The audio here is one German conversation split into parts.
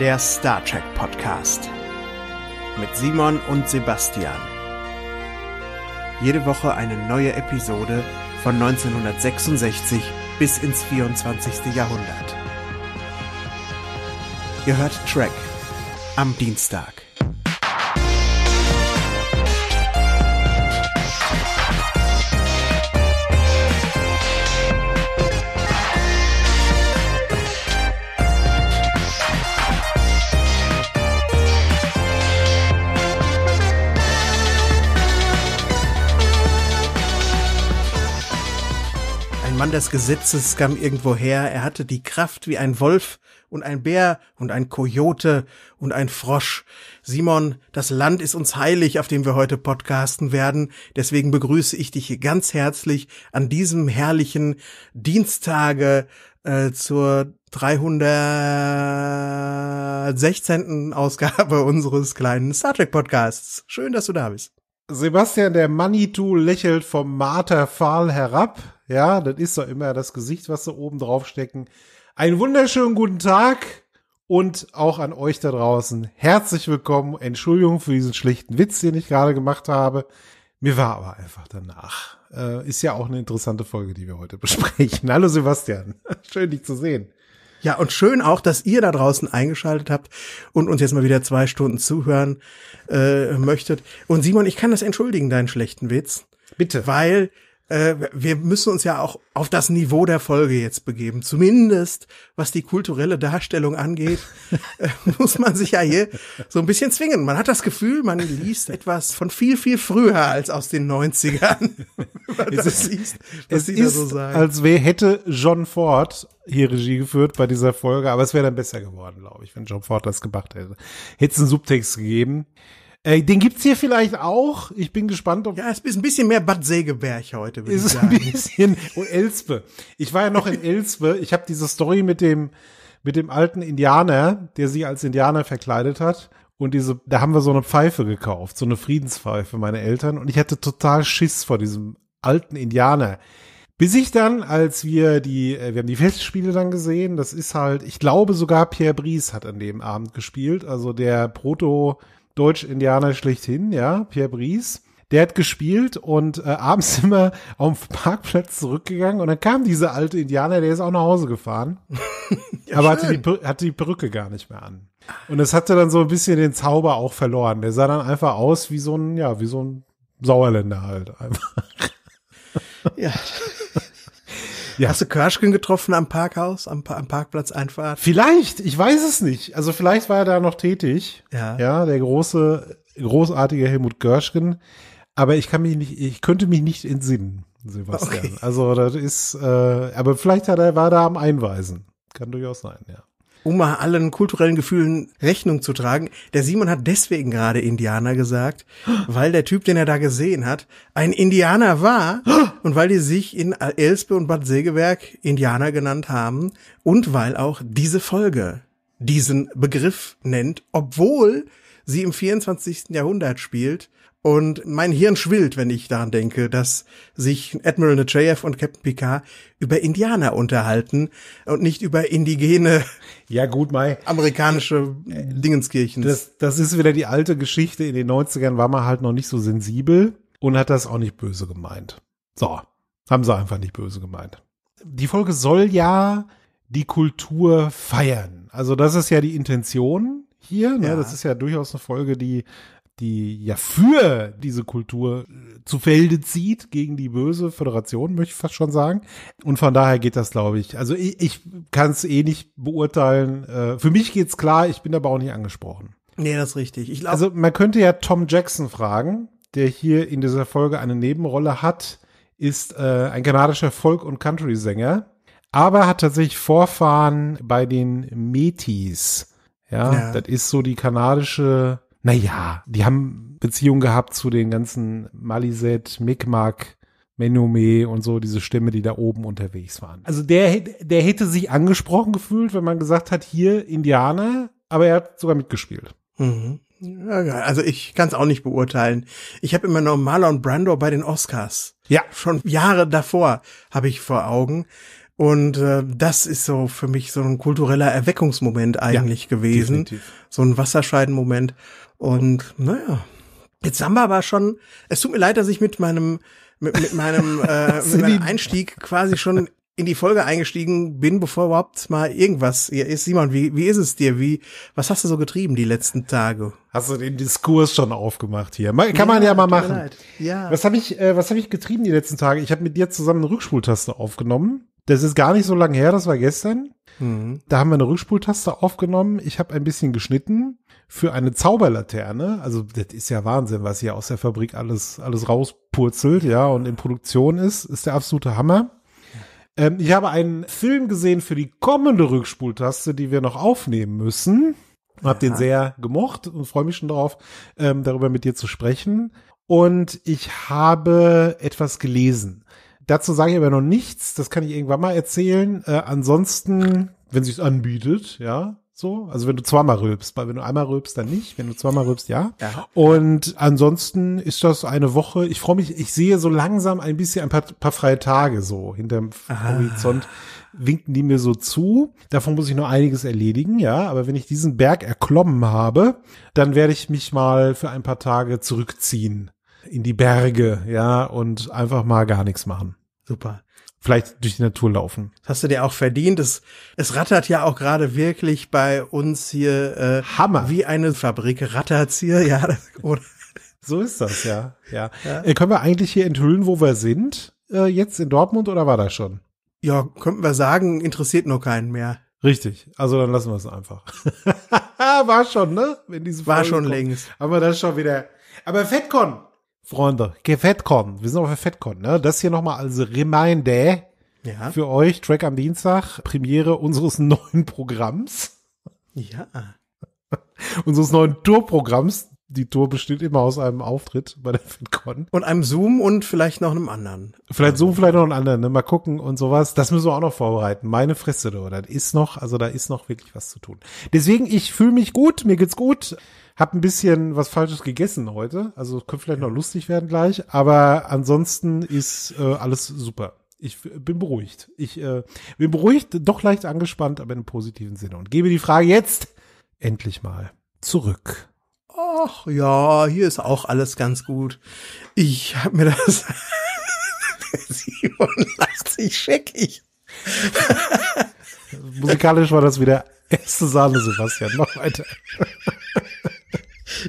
der Star Trek Podcast mit Simon und Sebastian. Jede Woche eine neue Episode von 1966 bis ins 24. Jahrhundert. Ihr hört Track am Dienstag. Mann des Gesetzes kam irgendwo her, er hatte die Kraft wie ein Wolf und ein Bär und ein Kojote und ein Frosch. Simon, das Land ist uns heilig, auf dem wir heute podcasten werden. Deswegen begrüße ich dich ganz herzlich an diesem herrlichen Dienstage äh, zur 316. Ausgabe unseres kleinen Star Trek Podcasts. Schön, dass du da bist. Sebastian, der Manitou lächelt vom Marterfall herab. Ja, das ist doch immer das Gesicht, was sie oben drauf stecken. Einen wunderschönen guten Tag und auch an euch da draußen. Herzlich willkommen. Entschuldigung für diesen schlichten Witz, den ich gerade gemacht habe. Mir war aber einfach danach. Äh, ist ja auch eine interessante Folge, die wir heute besprechen. Hallo Sebastian. Schön, dich zu sehen. Ja, und schön auch, dass ihr da draußen eingeschaltet habt und uns jetzt mal wieder zwei Stunden zuhören äh, möchtet. Und Simon, ich kann das entschuldigen, deinen schlechten Witz. Bitte. Weil äh, wir müssen uns ja auch auf das Niveau der Folge jetzt begeben. Zumindest was die kulturelle Darstellung angeht, äh, muss man sich ja hier so ein bisschen zwingen. Man hat das Gefühl, man liest etwas von viel, viel früher als aus den 90ern. Wenn es das liest, es ist so als wäre hätte John Ford hier Regie geführt bei dieser Folge, aber es wäre dann besser geworden, glaube ich, wenn John Ford das gemacht hätte. Hätte es einen Subtext gegeben, äh, den gibt's hier vielleicht auch. Ich bin gespannt, ob. Ja, es ist ein bisschen mehr Bad Segeberg heute, würde ich sagen. Ein bisschen. Und oh, Elspe. Ich war ja noch in Elspe. Ich habe diese Story mit dem, mit dem alten Indianer, der sich als Indianer verkleidet hat. Und diese, da haben wir so eine Pfeife gekauft, so eine Friedenspfeife, meine Eltern. Und ich hatte total Schiss vor diesem alten Indianer. Bis ich dann, als wir die, äh, wir haben die Festspiele dann gesehen, das ist halt, ich glaube sogar Pierre Bries hat an dem Abend gespielt, also der Proto, Deutsch-Indianer schlechthin, ja, Pierre Bries. Der hat gespielt und äh, abends immer auf dem Parkplatz zurückgegangen und dann kam dieser alte Indianer, der ist auch nach Hause gefahren. ja, aber hatte die, hatte die, Perücke gar nicht mehr an. Und es hatte dann so ein bisschen den Zauber auch verloren. Der sah dann einfach aus wie so ein, ja, wie so ein Sauerländer halt einfach. ja. Ja. Hast du Körschken getroffen am Parkhaus, am, am Parkplatz Einfahrt? Vielleicht, ich weiß es nicht. Also vielleicht war er da noch tätig. Ja. Ja, der große, großartige Helmut Görschken. Aber ich kann mich nicht, ich könnte mich nicht entsinnen, Sebastian. Okay. Also das ist, äh, aber vielleicht hat er, war da am Einweisen. Kann durchaus sein, ja um mal allen kulturellen Gefühlen Rechnung zu tragen. Der Simon hat deswegen gerade Indianer gesagt, weil der Typ, den er da gesehen hat, ein Indianer war und weil die sich in Elspe und Bad Segeberg Indianer genannt haben und weil auch diese Folge diesen Begriff nennt, obwohl sie im 24. Jahrhundert spielt und mein Hirn schwillt, wenn ich daran denke, dass sich Admiral Nechayev und Captain Picard über Indianer unterhalten und nicht über indigene ja, gut, mein, amerikanische äh, Dingenskirchen. Das, das ist wieder die alte Geschichte. In den 90ern war man halt noch nicht so sensibel und hat das auch nicht böse gemeint. So, haben sie einfach nicht böse gemeint. Die Folge soll ja die Kultur feiern. Also das ist ja die Intention hier. Ne? Ja. Das ist ja durchaus eine Folge, die die ja für diese Kultur äh, zu Felde zieht, gegen die böse Föderation, möchte ich fast schon sagen. Und von daher geht das, glaube ich. Also ich, ich kann es eh nicht beurteilen. Äh, für mich geht es klar, ich bin aber auch nicht angesprochen. Nee, das ist richtig. Ich glaub also man könnte ja Tom Jackson fragen, der hier in dieser Folge eine Nebenrolle hat, ist äh, ein kanadischer Folk- und Country-Sänger, aber hat tatsächlich Vorfahren bei den Metis. Ja, ja, das ist so die kanadische naja, die haben Beziehung gehabt zu den ganzen Maliset, Mikmak, Menome und so, diese Stimme, die da oben unterwegs waren. Also der, der hätte sich angesprochen gefühlt, wenn man gesagt hat, hier Indianer, aber er hat sogar mitgespielt. Mhm. Also ich kann es auch nicht beurteilen. Ich habe immer noch Marlon Brando bei den Oscars. Ja. Schon Jahre davor habe ich vor Augen. Und äh, das ist so für mich so ein kultureller Erweckungsmoment eigentlich ja, gewesen. Definitiv. So ein Wasserscheidenmoment. Und naja, jetzt haben wir aber schon, es tut mir leid, dass ich mit meinem, mit, mit meinem, äh, mit meinem Einstieg quasi schon in die Folge eingestiegen bin, bevor überhaupt mal irgendwas hier ist. Simon, wie, wie ist es dir? Wie, was hast du so getrieben die letzten Tage? Hast du den Diskurs schon aufgemacht hier? Kann ja, man ja mal machen. Ja. Was habe ich, äh, was habe ich getrieben die letzten Tage? Ich habe mit dir zusammen eine Rückspultaste aufgenommen. Das ist gar nicht so lange her, das war gestern. Mhm. Da haben wir eine Rückspultaste aufgenommen. Ich habe ein bisschen geschnitten für eine Zauberlaterne. Also das ist ja Wahnsinn, was hier aus der Fabrik alles, alles rauspurzelt, ja, und in Produktion ist, ist der absolute Hammer. Ähm, ich habe einen Film gesehen für die kommende Rückspultaste, die wir noch aufnehmen müssen. Hab den sehr gemocht und freue mich schon darauf, ähm, darüber mit dir zu sprechen. Und ich habe etwas gelesen. Dazu sage ich aber noch nichts, das kann ich irgendwann mal erzählen. Äh, ansonsten, wenn sich's anbietet, ja, so, also wenn du zweimal rülpst, weil wenn du einmal rülpst, dann nicht. Wenn du zweimal rülpst, ja. ja. Und ansonsten ist das eine Woche. Ich freue mich, ich sehe so langsam ein bisschen ein paar, paar freie Tage so hinterm Aha. Horizont winken die mir so zu. Davon muss ich noch einiges erledigen, ja. Aber wenn ich diesen Berg erklommen habe, dann werde ich mich mal für ein paar Tage zurückziehen in die Berge, ja, und einfach mal gar nichts machen. Super vielleicht durch die Natur laufen. Das hast du dir auch verdient. Es, es rattert ja auch gerade wirklich bei uns hier. Äh, Hammer. Wie eine Fabrik rattert's hier, ja. Oder? So ist das, ja. ja. ja. Äh, können wir eigentlich hier enthüllen, wo wir sind? Äh, jetzt in Dortmund oder war das schon? Ja, könnten wir sagen, interessiert nur keinen mehr. Richtig, also dann lassen wir es einfach. war schon, ne? war schon kommt. längst. Haben wir das schon wieder. Aber FedCon, Freunde, FedCon. Wir sind auf der FedCon, ne? Das hier nochmal als Reminder ja. für euch. Track am Dienstag, Premiere unseres neuen Programms. Ja. unseres neuen Tourprogramms. Die Tour besteht immer aus einem Auftritt bei der FedCon. Und einem Zoom und vielleicht noch einem anderen. Vielleicht Zoom, vielleicht noch einen anderen, ne? Mal gucken und sowas. Das müssen wir auch noch vorbereiten. Meine Fresse, du. Das ist noch, also da ist noch wirklich was zu tun. Deswegen, ich fühle mich gut, mir geht's gut. Hab ein bisschen was Falsches gegessen heute. Also könnte vielleicht noch lustig werden gleich. Aber ansonsten ist äh, alles super. Ich bin beruhigt. Ich äh, bin beruhigt, doch leicht angespannt, aber in einem positiven Sinne. Und gebe die Frage jetzt endlich mal zurück. Ach ja, hier ist auch alles ganz gut. Ich habe mir das. Simon lacht sich scheckig. Musikalisch war das wieder erste Sahne, Sebastian. Noch weiter.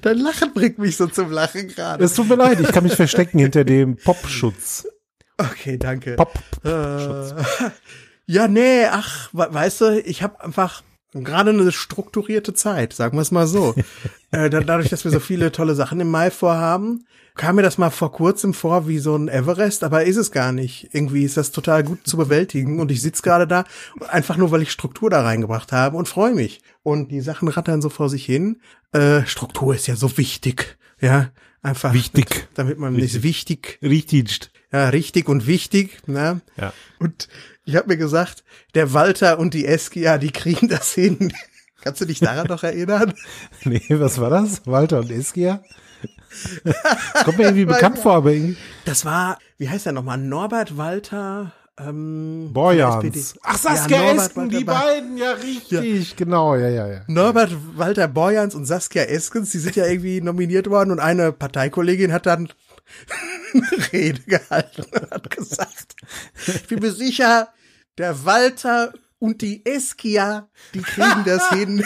Dein Lachen bringt mich so zum Lachen gerade. Es tut mir leid, ich kann mich verstecken hinter dem Popschutz. Okay, danke. Pop. Äh, ja, nee, ach, weißt du, ich habe einfach gerade eine strukturierte Zeit, sagen wir es mal so. äh, dadurch, dass wir so viele tolle Sachen im Mai vorhaben, kam mir das mal vor kurzem vor wie so ein Everest, aber ist es gar nicht. Irgendwie ist das total gut zu bewältigen und ich sitz gerade da, einfach nur, weil ich Struktur da reingebracht habe und freue mich. Und die Sachen rattern so vor sich hin. Äh, Struktur ist ja so wichtig, ja. Einfach. Wichtig. Mit, damit man nicht wichtig. Richtig. Ja, richtig und wichtig, ne? Ja. Und ich habe mir gesagt, der Walter und die Eskia, die kriegen das hin. Kannst du dich daran noch erinnern? Nee, was war das? Walter und Eskia? Kommt mir irgendwie bekannt vor, aber irgendwie. Das war, wie heißt der nochmal? Norbert Walter. Ähm, Borjans. Ach, Saskia ja, Esken, die beiden, ja, richtig, ja. genau, ja, ja, ja. Norbert Walter Borjans und Saskia Eskens, die sind ja irgendwie nominiert worden und eine Parteikollegin hat dann eine Rede gehalten und hat gesagt, ich bin mir sicher, der Walter und die Eskia, die kriegen das hin.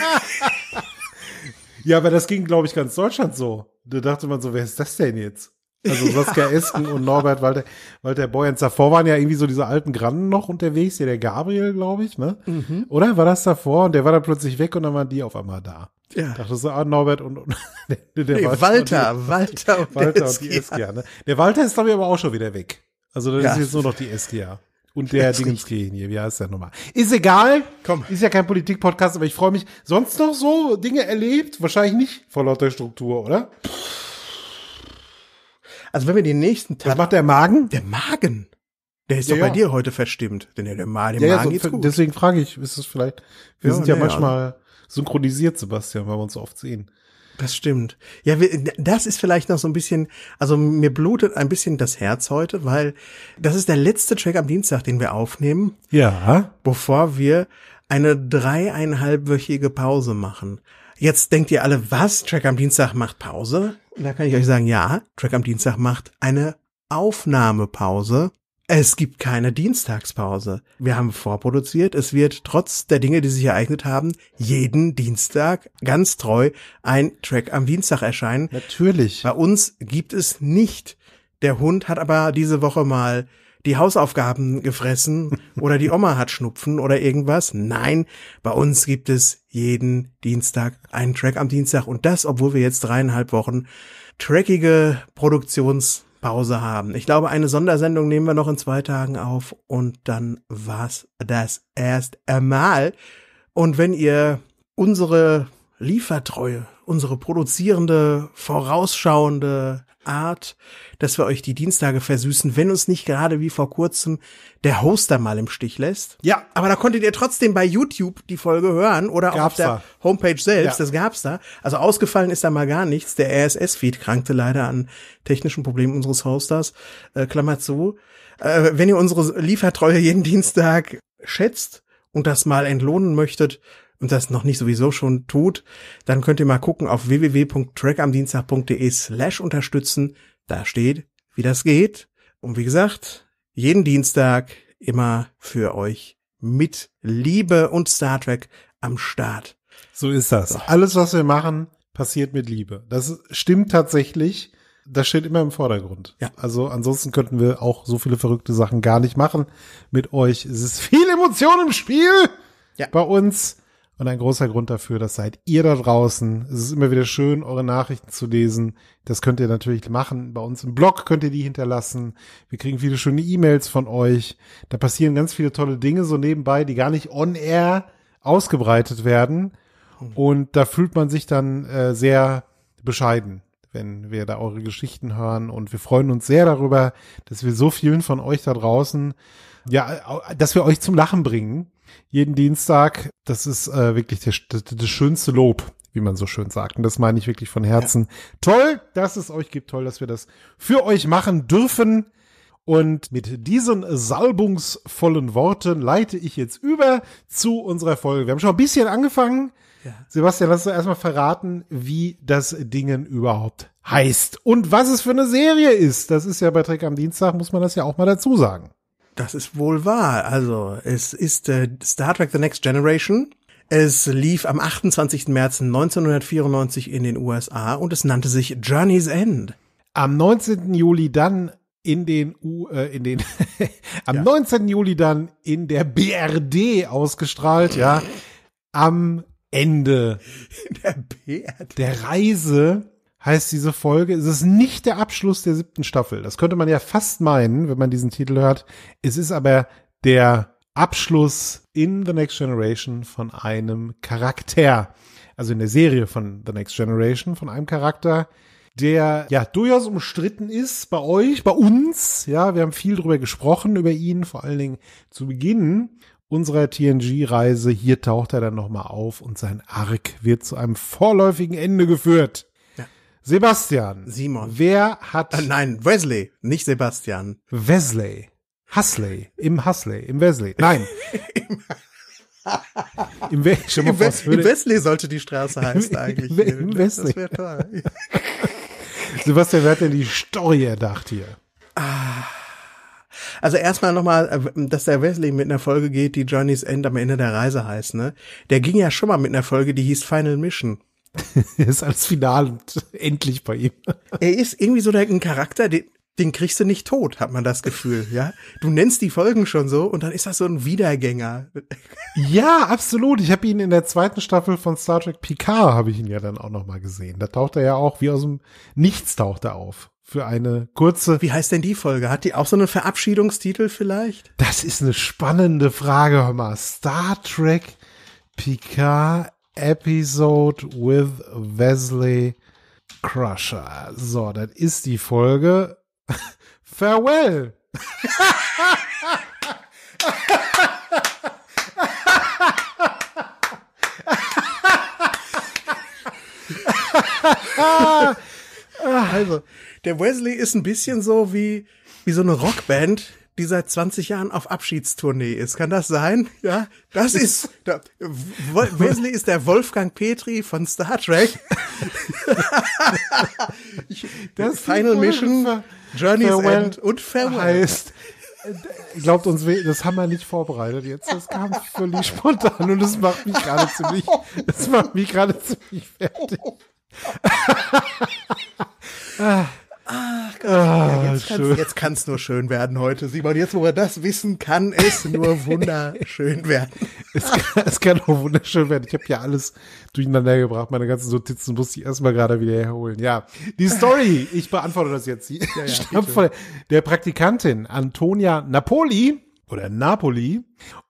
ja, aber das ging, glaube ich, ganz Deutschland so. Da dachte man so, wer ist das denn jetzt? Also Saskia Esken und Norbert Walter, Walter Boyens. Davor waren ja irgendwie so diese alten Grannen noch unterwegs, ja der Gabriel, glaube ich, ne? Mhm. Oder war das davor? Und der war dann plötzlich weg und dann waren die auf einmal da. Ja. Dachte so, ah, Norbert und, und der, der nee, Walter, und die, Walter und Walter und die Eskia, ne? Der Walter ist, glaube ich, aber auch schon wieder weg. Also dann ja. ist jetzt nur noch die Eskia und der Dingenski hier, wie heißt der nochmal? Ist egal. Komm. Ist ja kein Politik-Podcast, aber ich freue mich. Sonst noch so Dinge erlebt? Wahrscheinlich nicht vor lauter Struktur, oder? Also wenn wir den nächsten Tag. Was macht der Magen? Der Magen. Der ist ja, doch bei ja. dir heute verstimmt. Denn der, der, Ma der ja, Magen ja, so, gut. Deswegen frage ich, ist es vielleicht, wir ja, sind ja, ja manchmal synchronisiert, Sebastian, weil wir uns oft sehen. Das stimmt. Ja, das ist vielleicht noch so ein bisschen, also mir blutet ein bisschen das Herz heute, weil das ist der letzte Track am Dienstag, den wir aufnehmen. Ja. Bevor wir eine dreieinhalbwöchige Pause machen. Jetzt denkt ihr alle, was? Track am Dienstag macht Pause? Und da kann ich euch sagen, ja, Track am Dienstag macht eine Aufnahmepause. Es gibt keine Dienstagspause. Wir haben vorproduziert. Es wird trotz der Dinge, die sich ereignet haben, jeden Dienstag ganz treu ein Track am Dienstag erscheinen. Natürlich. Bei uns gibt es nicht. Der Hund hat aber diese Woche mal die Hausaufgaben gefressen oder die Oma hat Schnupfen oder irgendwas. Nein, bei uns gibt es jeden Dienstag einen Track am Dienstag und das, obwohl wir jetzt dreieinhalb Wochen trackige Produktions Pause haben. Ich glaube, eine Sondersendung nehmen wir noch in zwei Tagen auf und dann war's das erst einmal. Und wenn ihr unsere Liefertreue, unsere produzierende, vorausschauende Art, dass wir euch die Dienstage versüßen, wenn uns nicht gerade wie vor kurzem der Hoster mal im Stich lässt. Ja. Aber da konntet ihr trotzdem bei YouTube die Folge hören oder gab's auf der da. Homepage selbst, ja. das gab's da. Also ausgefallen ist da mal gar nichts. Der RSS-Feed krankte leider an technischen Problemen unseres Hosters. Äh, Klammer zu. Äh, wenn ihr unsere Liefertreue jeden Dienstag schätzt, und das mal entlohnen möchtet, und das noch nicht sowieso schon tut, dann könnt ihr mal gucken auf www.trackamdienstag.de slash unterstützen. Da steht, wie das geht. Und wie gesagt, jeden Dienstag immer für euch mit Liebe und Star Trek am Start. So ist das. So. Alles, was wir machen, passiert mit Liebe. Das stimmt tatsächlich. Das steht immer im Vordergrund. Ja. Also ansonsten könnten wir auch so viele verrückte Sachen gar nicht machen mit euch. Es ist viel Emotion im Spiel ja. bei uns und ein großer Grund dafür, das seid ihr da draußen. Es ist immer wieder schön, eure Nachrichten zu lesen. Das könnt ihr natürlich machen. Bei uns im Blog könnt ihr die hinterlassen. Wir kriegen viele schöne E-Mails von euch. Da passieren ganz viele tolle Dinge so nebenbei, die gar nicht on-air ausgebreitet werden. Und da fühlt man sich dann äh, sehr bescheiden, wenn wir da eure Geschichten hören. Und wir freuen uns sehr darüber, dass wir so vielen von euch da draußen, ja, dass wir euch zum Lachen bringen jeden Dienstag. Das ist äh, wirklich das, das das schönste Lob, wie man so schön sagt. Und das meine ich wirklich von Herzen. Ja. Toll, dass es euch gibt. Toll, dass wir das für euch machen dürfen. Und mit diesen salbungsvollen Worten leite ich jetzt über zu unserer Folge. Wir haben schon ein bisschen angefangen. Ja. Sebastian, lass uns erstmal verraten, wie das Dingen überhaupt heißt und was es für eine Serie ist. Das ist ja bei Trek am Dienstag, muss man das ja auch mal dazu sagen. Das ist wohl wahr. Also, es ist äh, Star Trek The Next Generation. Es lief am 28. März 1994 in den USA und es nannte sich Journey's End. Am 19. Juli dann in den U, äh, in den am ja. 19. Juli dann in der BRD ausgestrahlt, ja. Am Ende der, BRD. der Reise heißt diese Folge. Es ist nicht der Abschluss der siebten Staffel. Das könnte man ja fast meinen, wenn man diesen Titel hört. Es ist aber der Abschluss in The Next Generation von einem Charakter. Also in der Serie von The Next Generation von einem Charakter, der ja durchaus umstritten ist bei euch, bei uns. Ja, wir haben viel drüber gesprochen, über ihn, vor allen Dingen zu Beginn unserer TNG-Reise. Hier taucht er dann nochmal auf und sein Arc wird zu einem vorläufigen Ende geführt. Sebastian. Simon. Wer hat. Äh, nein, Wesley, nicht Sebastian. Wesley. Husley. Im Husley. Im Wesley. Nein. Im, We Im, Im Wesley sollte die Straße heißen eigentlich. Im, im Wesley. Das wäre toll. Sebastian, wer hat denn die Story erdacht hier? Ah. Also erstmal nochmal, äh, dass der Wesley mit einer Folge geht, die Journey's End am Ende der Reise heißt, ne? Der ging ja schon mal mit einer Folge, die hieß Final Mission. er ist als final und endlich bei ihm. Er ist irgendwie so ein Charakter, den, den kriegst du nicht tot, hat man das Gefühl, ja? Du nennst die Folgen schon so und dann ist das so ein Wiedergänger. Ja, absolut. Ich habe ihn in der zweiten Staffel von Star Trek Picard habe ich ihn ja dann auch nochmal gesehen. Da taucht er ja auch wie aus dem Nichts taucht er auf für eine kurze. Wie heißt denn die Folge? Hat die auch so einen Verabschiedungstitel vielleicht? Das ist eine spannende Frage, hör mal. Star Trek Picard Episode with Wesley Crusher. So, das ist die Folge. Farewell! also, der Wesley ist ein bisschen so wie, wie so eine Rockband, die seit 20 Jahren auf Abschiedstournee ist. Kann das sein? Ja, das ist, da, Wesley ist der Wolfgang Petri von Star Trek. das Final Mission, Journey's Farewell End und Farewell. Heißt, glaubt uns, das haben wir nicht vorbereitet jetzt. Das kam völlig spontan und das macht mich gerade ziemlich, das macht mich gerade ziemlich fertig. Ach, Gott. Ah, ja, jetzt kann es nur schön werden heute, Simon. Jetzt, wo wir das wissen, kann es nur wunderschön werden. es, kann, es kann auch wunderschön werden. Ich habe ja alles durcheinander gebracht. Meine ganzen Notizen musste ich erstmal gerade wieder herholen. Ja, die Story, ich beantworte das jetzt. ja, ja, von der Praktikantin Antonia Napoli oder Napoli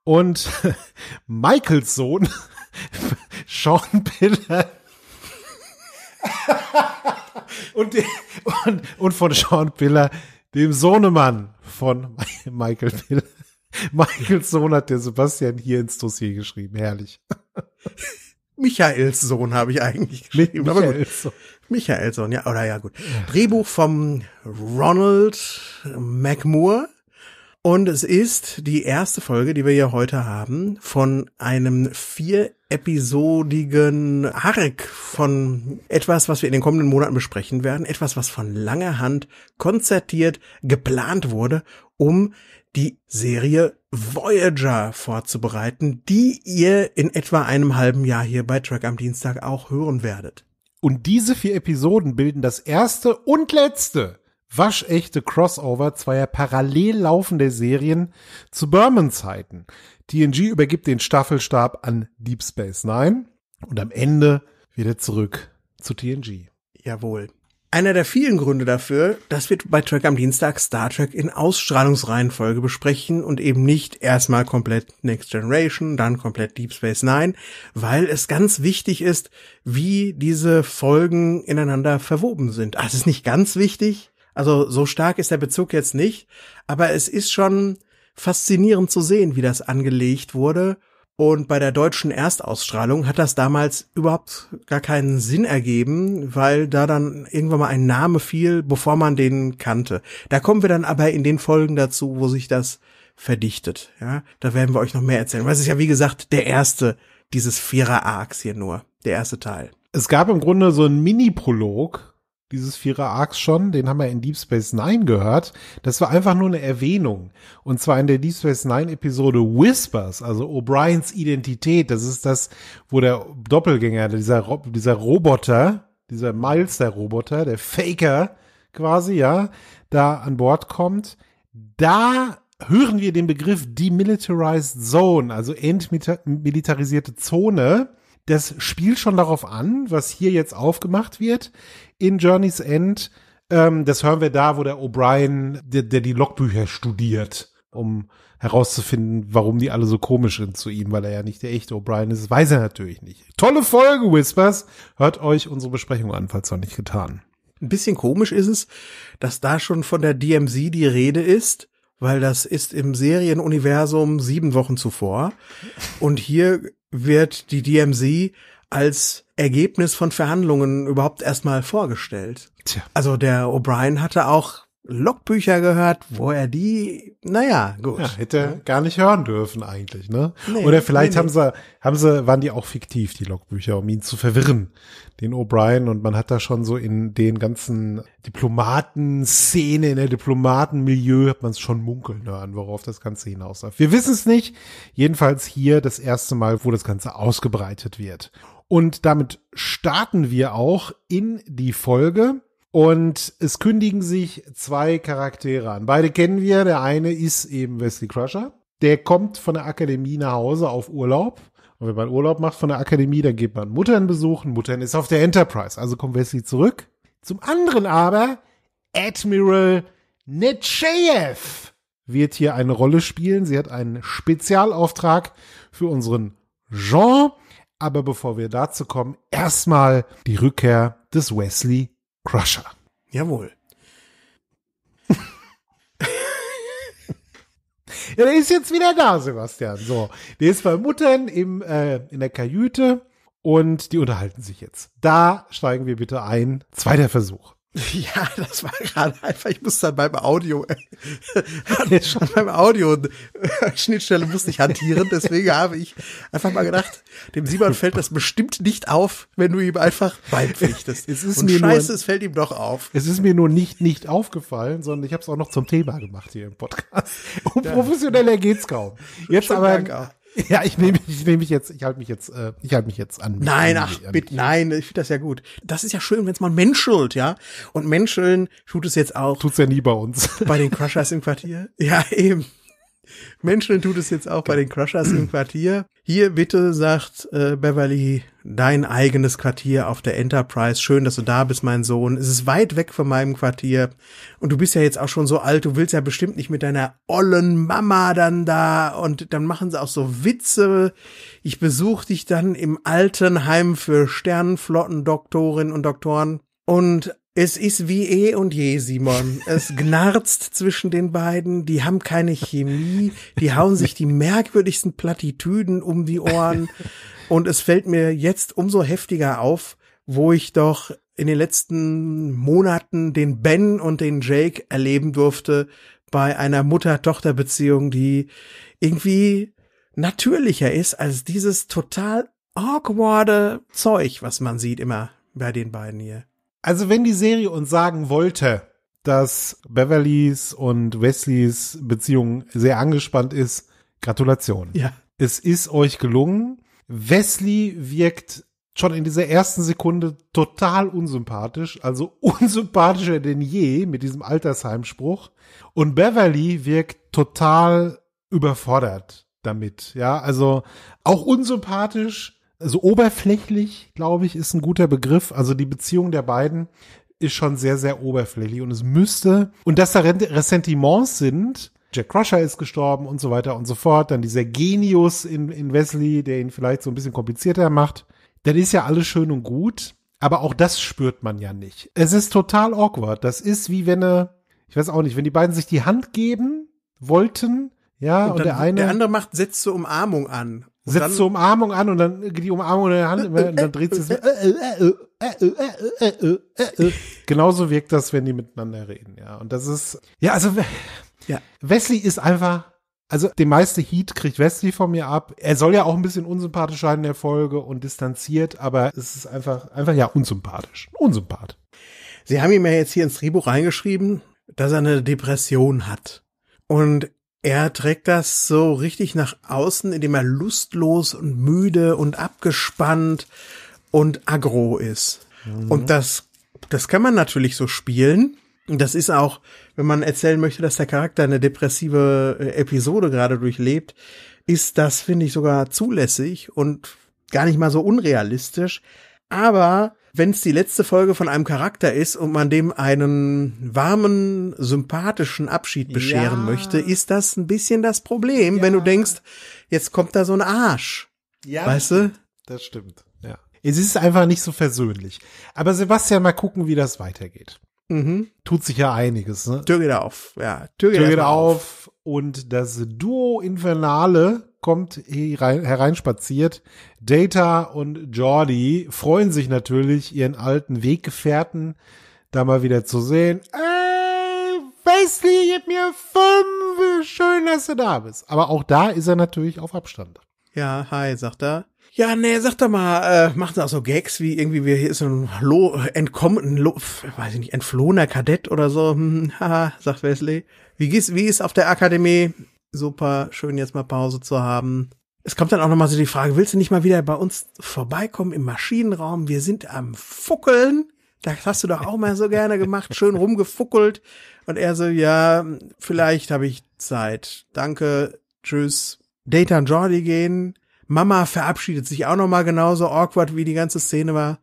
und Michaels Sohn Sean Piller. und, und, und von Sean Piller, dem Sohnemann von Michael Piller. Michaels Sohn hat der Sebastian hier ins Dossier geschrieben. Herrlich. Michaels Sohn habe ich eigentlich geschrieben. Michaels Sohn. Michael Sohn, ja, oder ja, gut. Drehbuch vom Ronald McMoore. Und es ist die erste Folge, die wir hier heute haben, von einem vierepisodigen Hark von etwas, was wir in den kommenden Monaten besprechen werden. Etwas, was von langer Hand konzertiert, geplant wurde, um die Serie Voyager vorzubereiten, die ihr in etwa einem halben Jahr hier bei Track am Dienstag auch hören werdet. Und diese vier Episoden bilden das erste und letzte waschechte Crossover zweier parallel laufender Serien zu Berman-Zeiten. TNG übergibt den Staffelstab an Deep Space Nine und am Ende wieder zurück zu TNG. Jawohl. Einer der vielen Gründe dafür, dass wir bei Trek am Dienstag Star Trek in Ausstrahlungsreihenfolge besprechen und eben nicht erstmal komplett Next Generation, dann komplett Deep Space Nine, weil es ganz wichtig ist, wie diese Folgen ineinander verwoben sind. Also es ist nicht ganz wichtig, also so stark ist der Bezug jetzt nicht, aber es ist schon faszinierend zu sehen, wie das angelegt wurde. Und bei der deutschen Erstausstrahlung hat das damals überhaupt gar keinen Sinn ergeben, weil da dann irgendwann mal ein Name fiel, bevor man den kannte. Da kommen wir dann aber in den Folgen dazu, wo sich das verdichtet. Ja, da werden wir euch noch mehr erzählen. Weil es ist ja, wie gesagt, der erste dieses Vierer-Arcs hier nur. Der erste Teil. Es gab im Grunde so einen Mini-Prolog, dieses vierer Arcs schon, den haben wir in Deep Space Nine gehört. Das war einfach nur eine Erwähnung. Und zwar in der Deep Space Nine Episode Whispers, also O'Briens Identität. Das ist das, wo der Doppelgänger, dieser, dieser Roboter, dieser Miles, der Roboter, der Faker quasi, ja, da an Bord kommt. Da hören wir den Begriff Demilitarized Zone, also entmilitarisierte Zone das spielt schon darauf an, was hier jetzt aufgemacht wird in Journey's End. Ähm, das hören wir da, wo der O'Brien, der, der die Logbücher studiert, um herauszufinden, warum die alle so komisch sind zu ihm, weil er ja nicht der echte O'Brien ist, Das weiß er natürlich nicht. Tolle Folge, Whispers. Hört euch unsere Besprechung an, falls noch nicht getan. Ein bisschen komisch ist es, dass da schon von der DMZ die Rede ist, weil das ist im Serienuniversum sieben Wochen zuvor. Und hier wird die DMZ als Ergebnis von Verhandlungen überhaupt erstmal vorgestellt. Tja. Also der O'Brien hatte auch Logbücher gehört, wo er die, naja, gut. Ja, hätte er gar nicht hören dürfen eigentlich, ne? Nee, Oder vielleicht nee, haben sie, haben sie, waren die auch fiktiv, die Logbücher, um ihn zu verwirren, den O'Brien. Und man hat da schon so in den ganzen Diplomaten-Szene, in der Diplomaten-Milieu hat man es schon munkeln hören, worauf das Ganze hinausläuft. Wir wissen es nicht. Jedenfalls hier das erste Mal, wo das Ganze ausgebreitet wird. Und damit starten wir auch in die Folge. Und es kündigen sich zwei Charaktere an. Beide kennen wir. Der eine ist eben Wesley Crusher. Der kommt von der Akademie nach Hause auf Urlaub. Und wenn man Urlaub macht von der Akademie, dann geht man Muttern besuchen. Muttern ist auf der Enterprise. Also kommt Wesley zurück. Zum anderen aber Admiral Netscheyev wird hier eine Rolle spielen. Sie hat einen Spezialauftrag für unseren Jean. Aber bevor wir dazu kommen, erstmal die Rückkehr des Wesley Crusher. Jawohl. ja, der ist jetzt wieder da, Sebastian. So, der ist bei Muttern im, äh, in der Kajüte und die unterhalten sich jetzt. Da steigen wir bitte ein. Zweiter Versuch. Ja, das war gerade einfach, ich musste dann beim Audio, schon beim Audio äh, Schnittstelle musste ich hantieren, deswegen habe ich einfach mal gedacht, dem Simon fällt das bestimmt nicht auf, wenn du ihm einfach beipflichtest. Es ist Und mir scheiße, nur, es fällt ihm doch auf. Es ist mir nur nicht nicht aufgefallen, sondern ich habe es auch noch zum Thema gemacht hier im Podcast. Und professioneller geht's kaum. Jetzt aber Ja, ich nehme ich nehm mich jetzt, ich halte mich jetzt, äh, ich halte mich jetzt an. Nein, ach, an, bitte, nein, ich finde das ja gut. Das ist ja schön, wenn es mal menschelt, ja. Und menscheln tut es jetzt auch. Tut's ja nie bei uns. Bei den Crushers im Quartier. Ja, eben. Menschen tut es jetzt auch bei den Crushers im Quartier. Hier bitte sagt äh, Beverly, dein eigenes Quartier auf der Enterprise. Schön, dass du da bist, mein Sohn. Es ist weit weg von meinem Quartier. Und du bist ja jetzt auch schon so alt. Du willst ja bestimmt nicht mit deiner ollen Mama dann da. Und dann machen sie auch so Witze. Ich besuche dich dann im Altenheim für Sternenflotten, Doktorinnen und Doktoren. Und es ist wie eh und je, Simon. Es gnarzt zwischen den beiden, die haben keine Chemie, die hauen sich die merkwürdigsten Plattitüden um die Ohren. Und es fällt mir jetzt umso heftiger auf, wo ich doch in den letzten Monaten den Ben und den Jake erleben durfte bei einer Mutter-Tochter-Beziehung, die irgendwie natürlicher ist als dieses total awkwarde Zeug, was man sieht immer bei den beiden hier. Also wenn die Serie uns sagen wollte, dass Beverlys und Wesleys Beziehung sehr angespannt ist, Gratulation. Ja. Es ist euch gelungen. Wesley wirkt schon in dieser ersten Sekunde total unsympathisch, also unsympathischer denn je mit diesem Altersheimspruch. Und Beverly wirkt total überfordert damit. Ja, also auch unsympathisch, so also oberflächlich, glaube ich, ist ein guter Begriff. Also die Beziehung der beiden ist schon sehr, sehr oberflächlich und es müsste, und dass da Ressentiments sind, Jack Crusher ist gestorben und so weiter und so fort, dann dieser Genius in, in Wesley, der ihn vielleicht so ein bisschen komplizierter macht, dann ist ja alles schön und gut, aber auch das spürt man ja nicht. Es ist total awkward. Das ist wie wenn, eine, ich weiß auch nicht, wenn die beiden sich die Hand geben wollten, ja, und, und der eine. Der andere macht, setzt zur Umarmung an. Und Setzt zur Umarmung an und dann geht die Umarmung in der Hand immer, und dann dreht sie es. Mit. Genauso wirkt das, wenn die miteinander reden, ja. Und das ist, ja, also, ja. Wesley ist einfach, also, den meiste Heat kriegt Wesley von mir ab. Er soll ja auch ein bisschen unsympathisch sein in der Folge und distanziert, aber es ist einfach, einfach, ja, unsympathisch. Unsympath. Sie haben ihm ja jetzt hier ins Drehbuch reingeschrieben, dass er eine Depression hat. Und er trägt das so richtig nach außen, indem er lustlos und müde und abgespannt und aggro ist. Mhm. Und das, das kann man natürlich so spielen. Das ist auch, wenn man erzählen möchte, dass der Charakter eine depressive äh, Episode gerade durchlebt, ist das, finde ich, sogar zulässig und gar nicht mal so unrealistisch. Aber wenn es die letzte Folge von einem Charakter ist und man dem einen warmen, sympathischen Abschied bescheren ja. möchte, ist das ein bisschen das Problem, ja. wenn du denkst, jetzt kommt da so ein Arsch. Ja. Weißt du? Das stimmt. Ja. Es ist einfach nicht so versöhnlich. Aber Sebastian, mal gucken, wie das weitergeht. Mhm. Tut sich ja einiges, ne? Tür geht auf, ja. Tür geht, Tür geht auf. auf. Und das Duo Infernale kommt hereinspaziert. Data und Jordi freuen sich natürlich, ihren alten Weggefährten da mal wieder zu sehen. Ey, Wesley, gib mir fünf. Schön, dass du da bist. Aber auch da ist er natürlich auf Abstand. Ja, hi, sagt er. Ja, nee, sag doch mal, äh, macht auch so Gags wie irgendwie, wir hier ist so ein Lo entkommen, Lo weiß ich nicht, entflohener Kadett oder so. Hm, haha, sagt Wesley. Wie ist, wie ist auf der Akademie? super schön jetzt mal Pause zu haben. Es kommt dann auch nochmal so die Frage, willst du nicht mal wieder bei uns vorbeikommen im Maschinenraum? Wir sind am Fuckeln. Das hast du doch auch mal so gerne gemacht, schön rumgefuckelt. Und er so, ja, vielleicht habe ich Zeit. Danke, tschüss. Data und Jordi gehen. Mama verabschiedet sich auch nochmal genauso awkward, wie die ganze Szene war.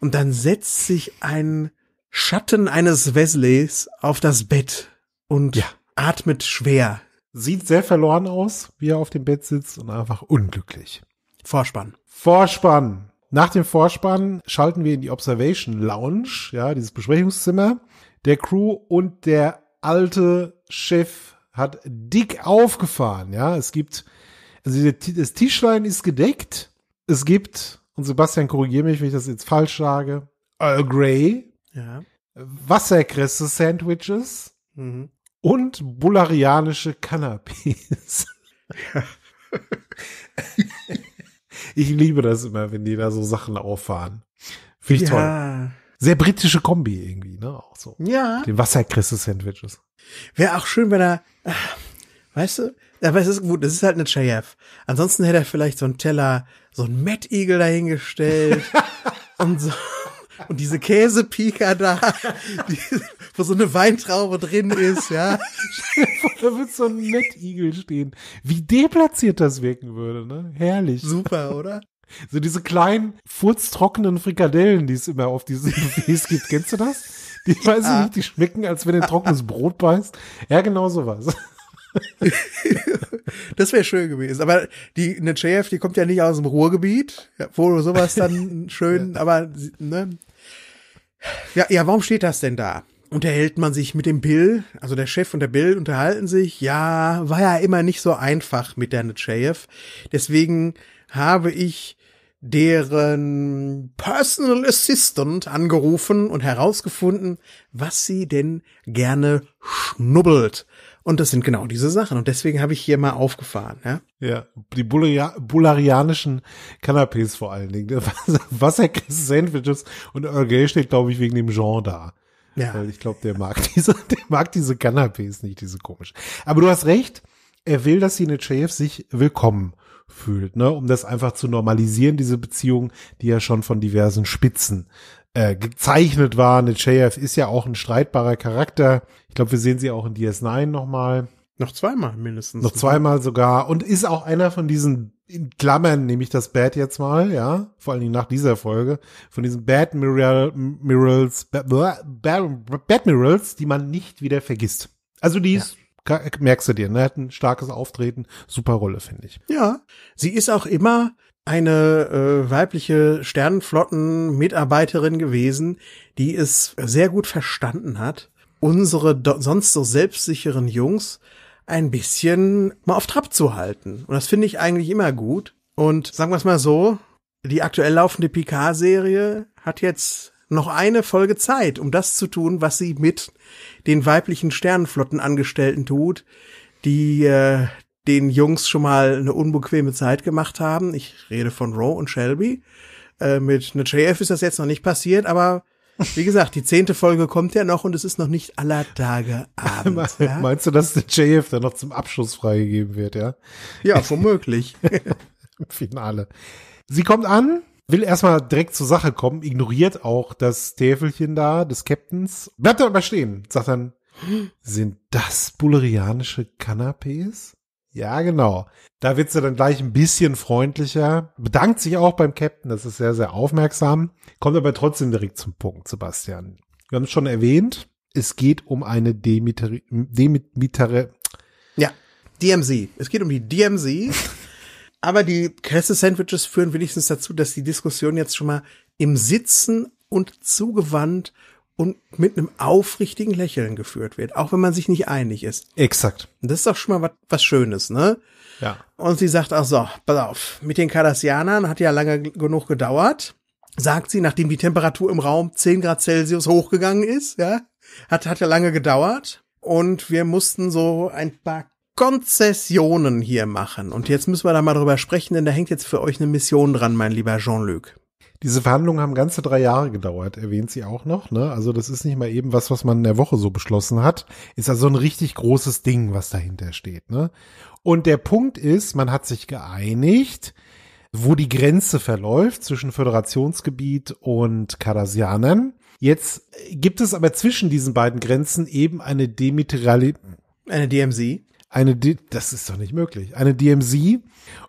Und dann setzt sich ein Schatten eines Wesleys auf das Bett und ja. atmet schwer sieht sehr verloren aus, wie er auf dem Bett sitzt und einfach unglücklich. Vorspann. Vorspann. Nach dem Vorspann schalten wir in die Observation Lounge, ja, dieses Besprechungszimmer der Crew und der alte Chef hat dick aufgefahren, ja. Es gibt, also das Tischlein ist gedeckt. Es gibt, und Sebastian korrigiere mich, wenn ich das jetzt falsch sage, Earl Grey. Ja. Wasserkresse-Sandwiches. Mhm und bullarianische Cannabis. Ja. ich liebe das immer, wenn die da so Sachen auffahren. Finde ich ja. toll. Sehr britische Kombi irgendwie, ne? Auch so. Ja. Den Wasserkresse-Sandwiches. Wäre auch schön, wenn er, ach, weißt du, aber es ist gut, es ist halt eine Chayef. Ansonsten hätte er vielleicht so einen Teller, so einen matt Mettigel dahingestellt und so und diese Käsepika da, die, wo so eine Weintraube drin ist, ja. da wird so ein Mettigel stehen. Wie deplatziert das wirken würde, ne? Herrlich. Super, oder? So diese kleinen, furztrockenen Frikadellen, die es immer auf diesen Buffets gibt. Kennst du das? Die, weiß ich nicht, die schmecken, als wenn du trockenes Brot beißt. Ja, genau sowas. das wäre schön gewesen. Aber die Netschejew, die kommt ja nicht aus dem Ruhrgebiet, wo sowas dann schön, ja. aber ne? Ja, ja, warum steht das denn da? Unterhält man sich mit dem Bill, also der Chef und der Bill unterhalten sich. Ja, war ja immer nicht so einfach mit der Netschejew. Deswegen habe ich deren Personal Assistant angerufen und herausgefunden, was sie denn gerne schnubbelt. Und das sind genau diese Sachen. Und deswegen habe ich hier mal aufgefahren. Ja, ja die Bulari bularianischen Canapés vor allen Dingen. wasser sandwiches und Earl Grey steht, glaube ich, wegen dem Genre da. Ja. Weil ich glaube, der mag diese, der mag diese Canapés nicht, diese komisch. Aber du hast recht. Er will, dass Sinichev sich willkommen fühlt, ne, um das einfach zu normalisieren, diese Beziehung, die ja schon von diversen Spitzen äh, gezeichnet war. Nechayev ist ja auch ein streitbarer Charakter. Ich glaube, wir sehen sie auch in DS9 nochmal. Noch zweimal mindestens. Noch ne? zweimal sogar. Und ist auch einer von diesen, in Klammern nehme ich das Bad jetzt mal, ja, vor allen Dingen nach dieser Folge, von diesen Bad Mirals, Mirals, Bad Mirals, die man nicht wieder vergisst. Also die ist, ja. merkst du dir, ne? Hat ein starkes Auftreten, super Rolle, finde ich. Ja, sie ist auch immer, eine äh, weibliche Sternenflotten-Mitarbeiterin gewesen, die es sehr gut verstanden hat, unsere sonst so selbstsicheren Jungs ein bisschen mal auf Trab zu halten. Und das finde ich eigentlich immer gut. Und sagen wir es mal so, die aktuell laufende Picard-Serie hat jetzt noch eine Folge Zeit, um das zu tun, was sie mit den weiblichen Sternenflottenangestellten tut, die äh, den Jungs schon mal eine unbequeme Zeit gemacht haben. Ich rede von Roe und Shelby. Äh, mit einer JF ist das jetzt noch nicht passiert, aber wie gesagt, die zehnte Folge kommt ja noch und es ist noch nicht aller Tage Abend. Ja? Meinst du, dass der JF dann noch zum Abschluss freigegeben wird, ja? Ja, womöglich. Im Finale. Sie kommt an, will erstmal direkt zur Sache kommen, ignoriert auch das Täfelchen da des Captains, bleibt dann aber stehen, sagt dann, sind das bullerianische Kanapés? Ja, genau. Da wird sie dann gleich ein bisschen freundlicher, bedankt sich auch beim Captain, das ist sehr, sehr aufmerksam, kommt aber trotzdem direkt zum Punkt, Sebastian. Wir haben es schon erwähnt, es geht um eine Demitere, Demitere. Ja, DMC. Es geht um die DMC. aber die Kresse-Sandwiches führen wenigstens dazu, dass die Diskussion jetzt schon mal im Sitzen und zugewandt und mit einem aufrichtigen Lächeln geführt wird, auch wenn man sich nicht einig ist. Exakt. Und das ist doch schon mal was, was Schönes, ne? Ja. Und sie sagt, auch so, pass auf, mit den Kardassianern hat ja lange genug gedauert, sagt sie, nachdem die Temperatur im Raum 10 Grad Celsius hochgegangen ist, ja, hat, hat ja lange gedauert und wir mussten so ein paar Konzessionen hier machen. Und jetzt müssen wir da mal drüber sprechen, denn da hängt jetzt für euch eine Mission dran, mein lieber Jean-Luc. Diese Verhandlungen haben ganze drei Jahre gedauert, erwähnt sie auch noch. Ne? Also das ist nicht mal eben was, was man in der Woche so beschlossen hat. Ist also ein richtig großes Ding, was dahinter steht. Ne? Und der Punkt ist, man hat sich geeinigt, wo die Grenze verläuft zwischen Föderationsgebiet und Kardasianern. Jetzt gibt es aber zwischen diesen beiden Grenzen eben eine Demiterialisierung. Eine DMC. Eine, D das ist doch nicht möglich. Eine DMZ.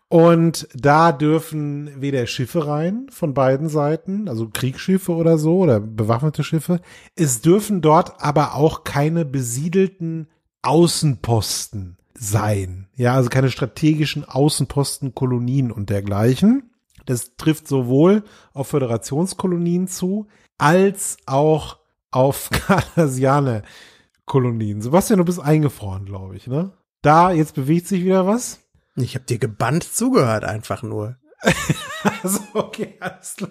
Und da dürfen weder Schiffe rein von beiden Seiten, also Kriegsschiffe oder so oder bewaffnete Schiffe. Es dürfen dort aber auch keine besiedelten Außenposten sein. Ja, also keine strategischen Außenposten, Kolonien und dergleichen. Das trifft sowohl auf Föderationskolonien zu, als auch auf Kardassianer Kolonien. Sebastian, du bist eingefroren, glaube ich, ne? Da, jetzt bewegt sich wieder was. Ich habe dir gebannt zugehört, einfach nur. also, okay, alles klar.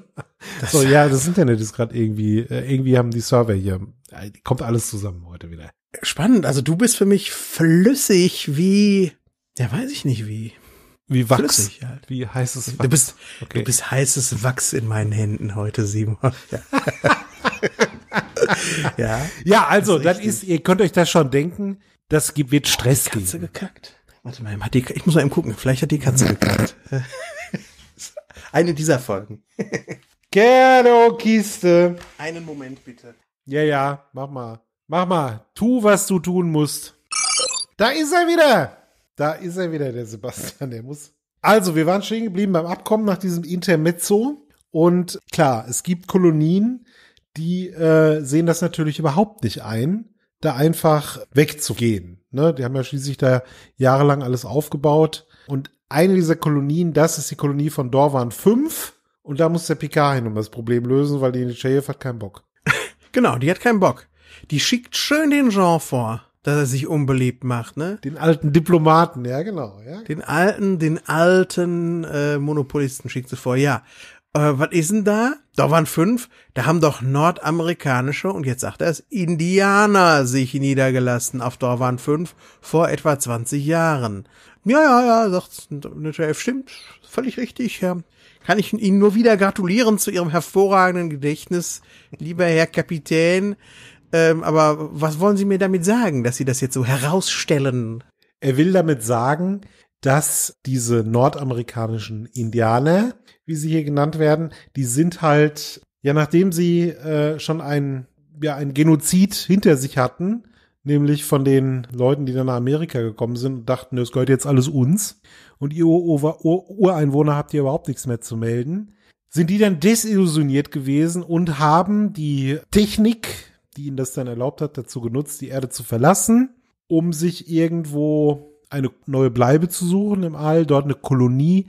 Das so, ja, das Internet ist gerade irgendwie, äh, irgendwie haben die Server hier, äh, kommt alles zusammen heute wieder. Spannend, also du bist für mich flüssig wie, ja, weiß ich nicht wie. Wie Wachs. Flüssig halt. Wie heißes Wachs. Du bist, okay. du bist heißes Wachs in meinen Händen heute, Simon. Ja. ja. ja, also, das, ist, ihr könnt euch das schon denken, das wird Stress oh, die Katze geben. gekackt. Warte mal, hat die, ich muss mal eben gucken. Vielleicht hat die Katze geklappt. Eine dieser Folgen. Gerne, oh Kiste. Einen Moment bitte. Ja, ja, mach mal. Mach mal. Tu, was du tun musst. Da ist er wieder. Da ist er wieder, der Sebastian. Der muss. Also, wir waren stehen geblieben beim Abkommen nach diesem Intermezzo. Und klar, es gibt Kolonien, die äh, sehen das natürlich überhaupt nicht ein, da einfach wegzugehen Ne? Die haben ja schließlich da jahrelang alles aufgebaut. Und eine dieser Kolonien, das ist die Kolonie von Dorwan 5. Und da muss der Picard hin, um das Problem lösen, weil die Nechayev hat keinen Bock. genau, die hat keinen Bock. Die schickt schön den Jean vor, dass er sich unbeliebt macht, ne? Den alten Diplomaten, ja, genau, ja. Den alten, den alten äh, Monopolisten schickt sie vor, ja äh, was ist denn da? Da waren fünf, da haben doch nordamerikanische und jetzt sagt er es, Indianer sich niedergelassen auf Dorwan 5 vor etwa 20 Jahren. Ja, ja, ja, sagt NTF, stimmt, völlig richtig, Herr. Ja. Kann ich Ihnen nur wieder gratulieren zu Ihrem hervorragenden Gedächtnis, lieber Herr Kapitän. Ähm, aber was wollen Sie mir damit sagen, dass Sie das jetzt so herausstellen? Er will damit sagen, dass diese nordamerikanischen Indianer, wie sie hier genannt werden, die sind halt, ja, nachdem sie äh, schon ein, ja, ein Genozid hinter sich hatten, nämlich von den Leuten, die dann nach Amerika gekommen sind und dachten, das gehört jetzt alles uns und ihr Ur Ur Ureinwohner habt ihr überhaupt nichts mehr zu melden, sind die dann desillusioniert gewesen und haben die Technik, die ihnen das dann erlaubt hat, dazu genutzt, die Erde zu verlassen, um sich irgendwo eine neue Bleibe zu suchen im All, dort eine Kolonie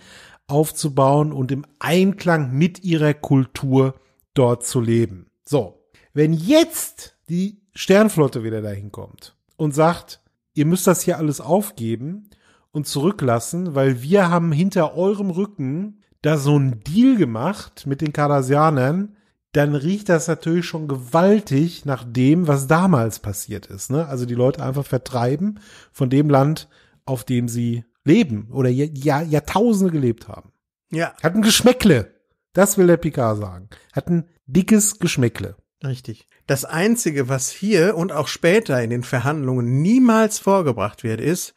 aufzubauen und im Einklang mit ihrer Kultur dort zu leben. So, wenn jetzt die Sternflotte wieder dahin kommt und sagt, ihr müsst das hier alles aufgeben und zurücklassen, weil wir haben hinter eurem Rücken da so einen Deal gemacht mit den Kardasianern, dann riecht das natürlich schon gewaltig nach dem, was damals passiert ist. Ne? Also die Leute einfach vertreiben von dem Land, auf dem sie leben oder Jahr, Jahrtausende gelebt haben. Ja. Hat ein Geschmäckle. Das will der Picard sagen. Hat ein dickes Geschmäckle. Richtig. Das Einzige, was hier und auch später in den Verhandlungen niemals vorgebracht wird, ist,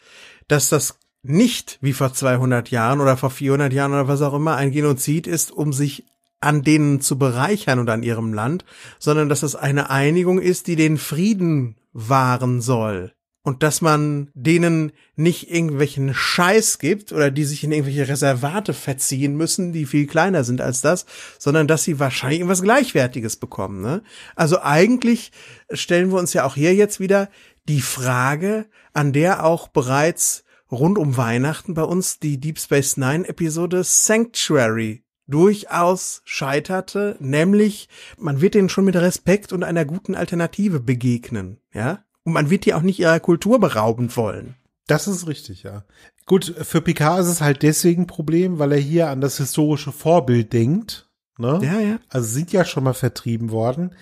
dass das nicht wie vor 200 Jahren oder vor 400 Jahren oder was auch immer ein Genozid ist, um sich an denen zu bereichern und an ihrem Land, sondern dass das eine Einigung ist, die den Frieden wahren soll und dass man denen nicht irgendwelchen Scheiß gibt oder die sich in irgendwelche Reservate verziehen müssen, die viel kleiner sind als das, sondern dass sie wahrscheinlich irgendwas Gleichwertiges bekommen. Ne? Also eigentlich stellen wir uns ja auch hier jetzt wieder die Frage, an der auch bereits rund um Weihnachten bei uns die Deep Space Nine Episode Sanctuary durchaus scheiterte, nämlich man wird denen schon mit Respekt und einer guten Alternative begegnen, ja? Und man wird die auch nicht ihrer Kultur berauben wollen. Das ist richtig, ja. Gut, für Picard ist es halt deswegen ein Problem, weil er hier an das historische Vorbild denkt. Ne? Ja, ja. Also sind ja schon mal vertrieben worden.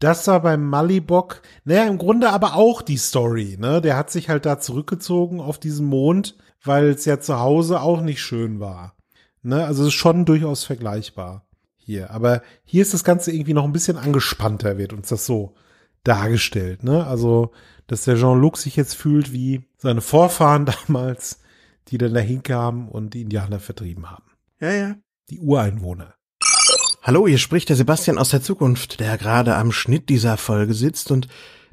Das war beim Malibok, naja, im Grunde aber auch die Story, ne? Der hat sich halt da zurückgezogen auf diesen Mond, weil es ja zu Hause auch nicht schön war. Ne? Also es ist schon durchaus vergleichbar hier. Aber hier ist das Ganze irgendwie noch ein bisschen angespannter, wird uns das so dargestellt. Ne? Also, dass der Jean-Luc sich jetzt fühlt wie seine Vorfahren damals, die dann dahin kamen und die Indianer vertrieben haben. Ja, ja. Die Ureinwohner. Hallo, hier spricht der Sebastian aus der Zukunft, der gerade am Schnitt dieser Folge sitzt und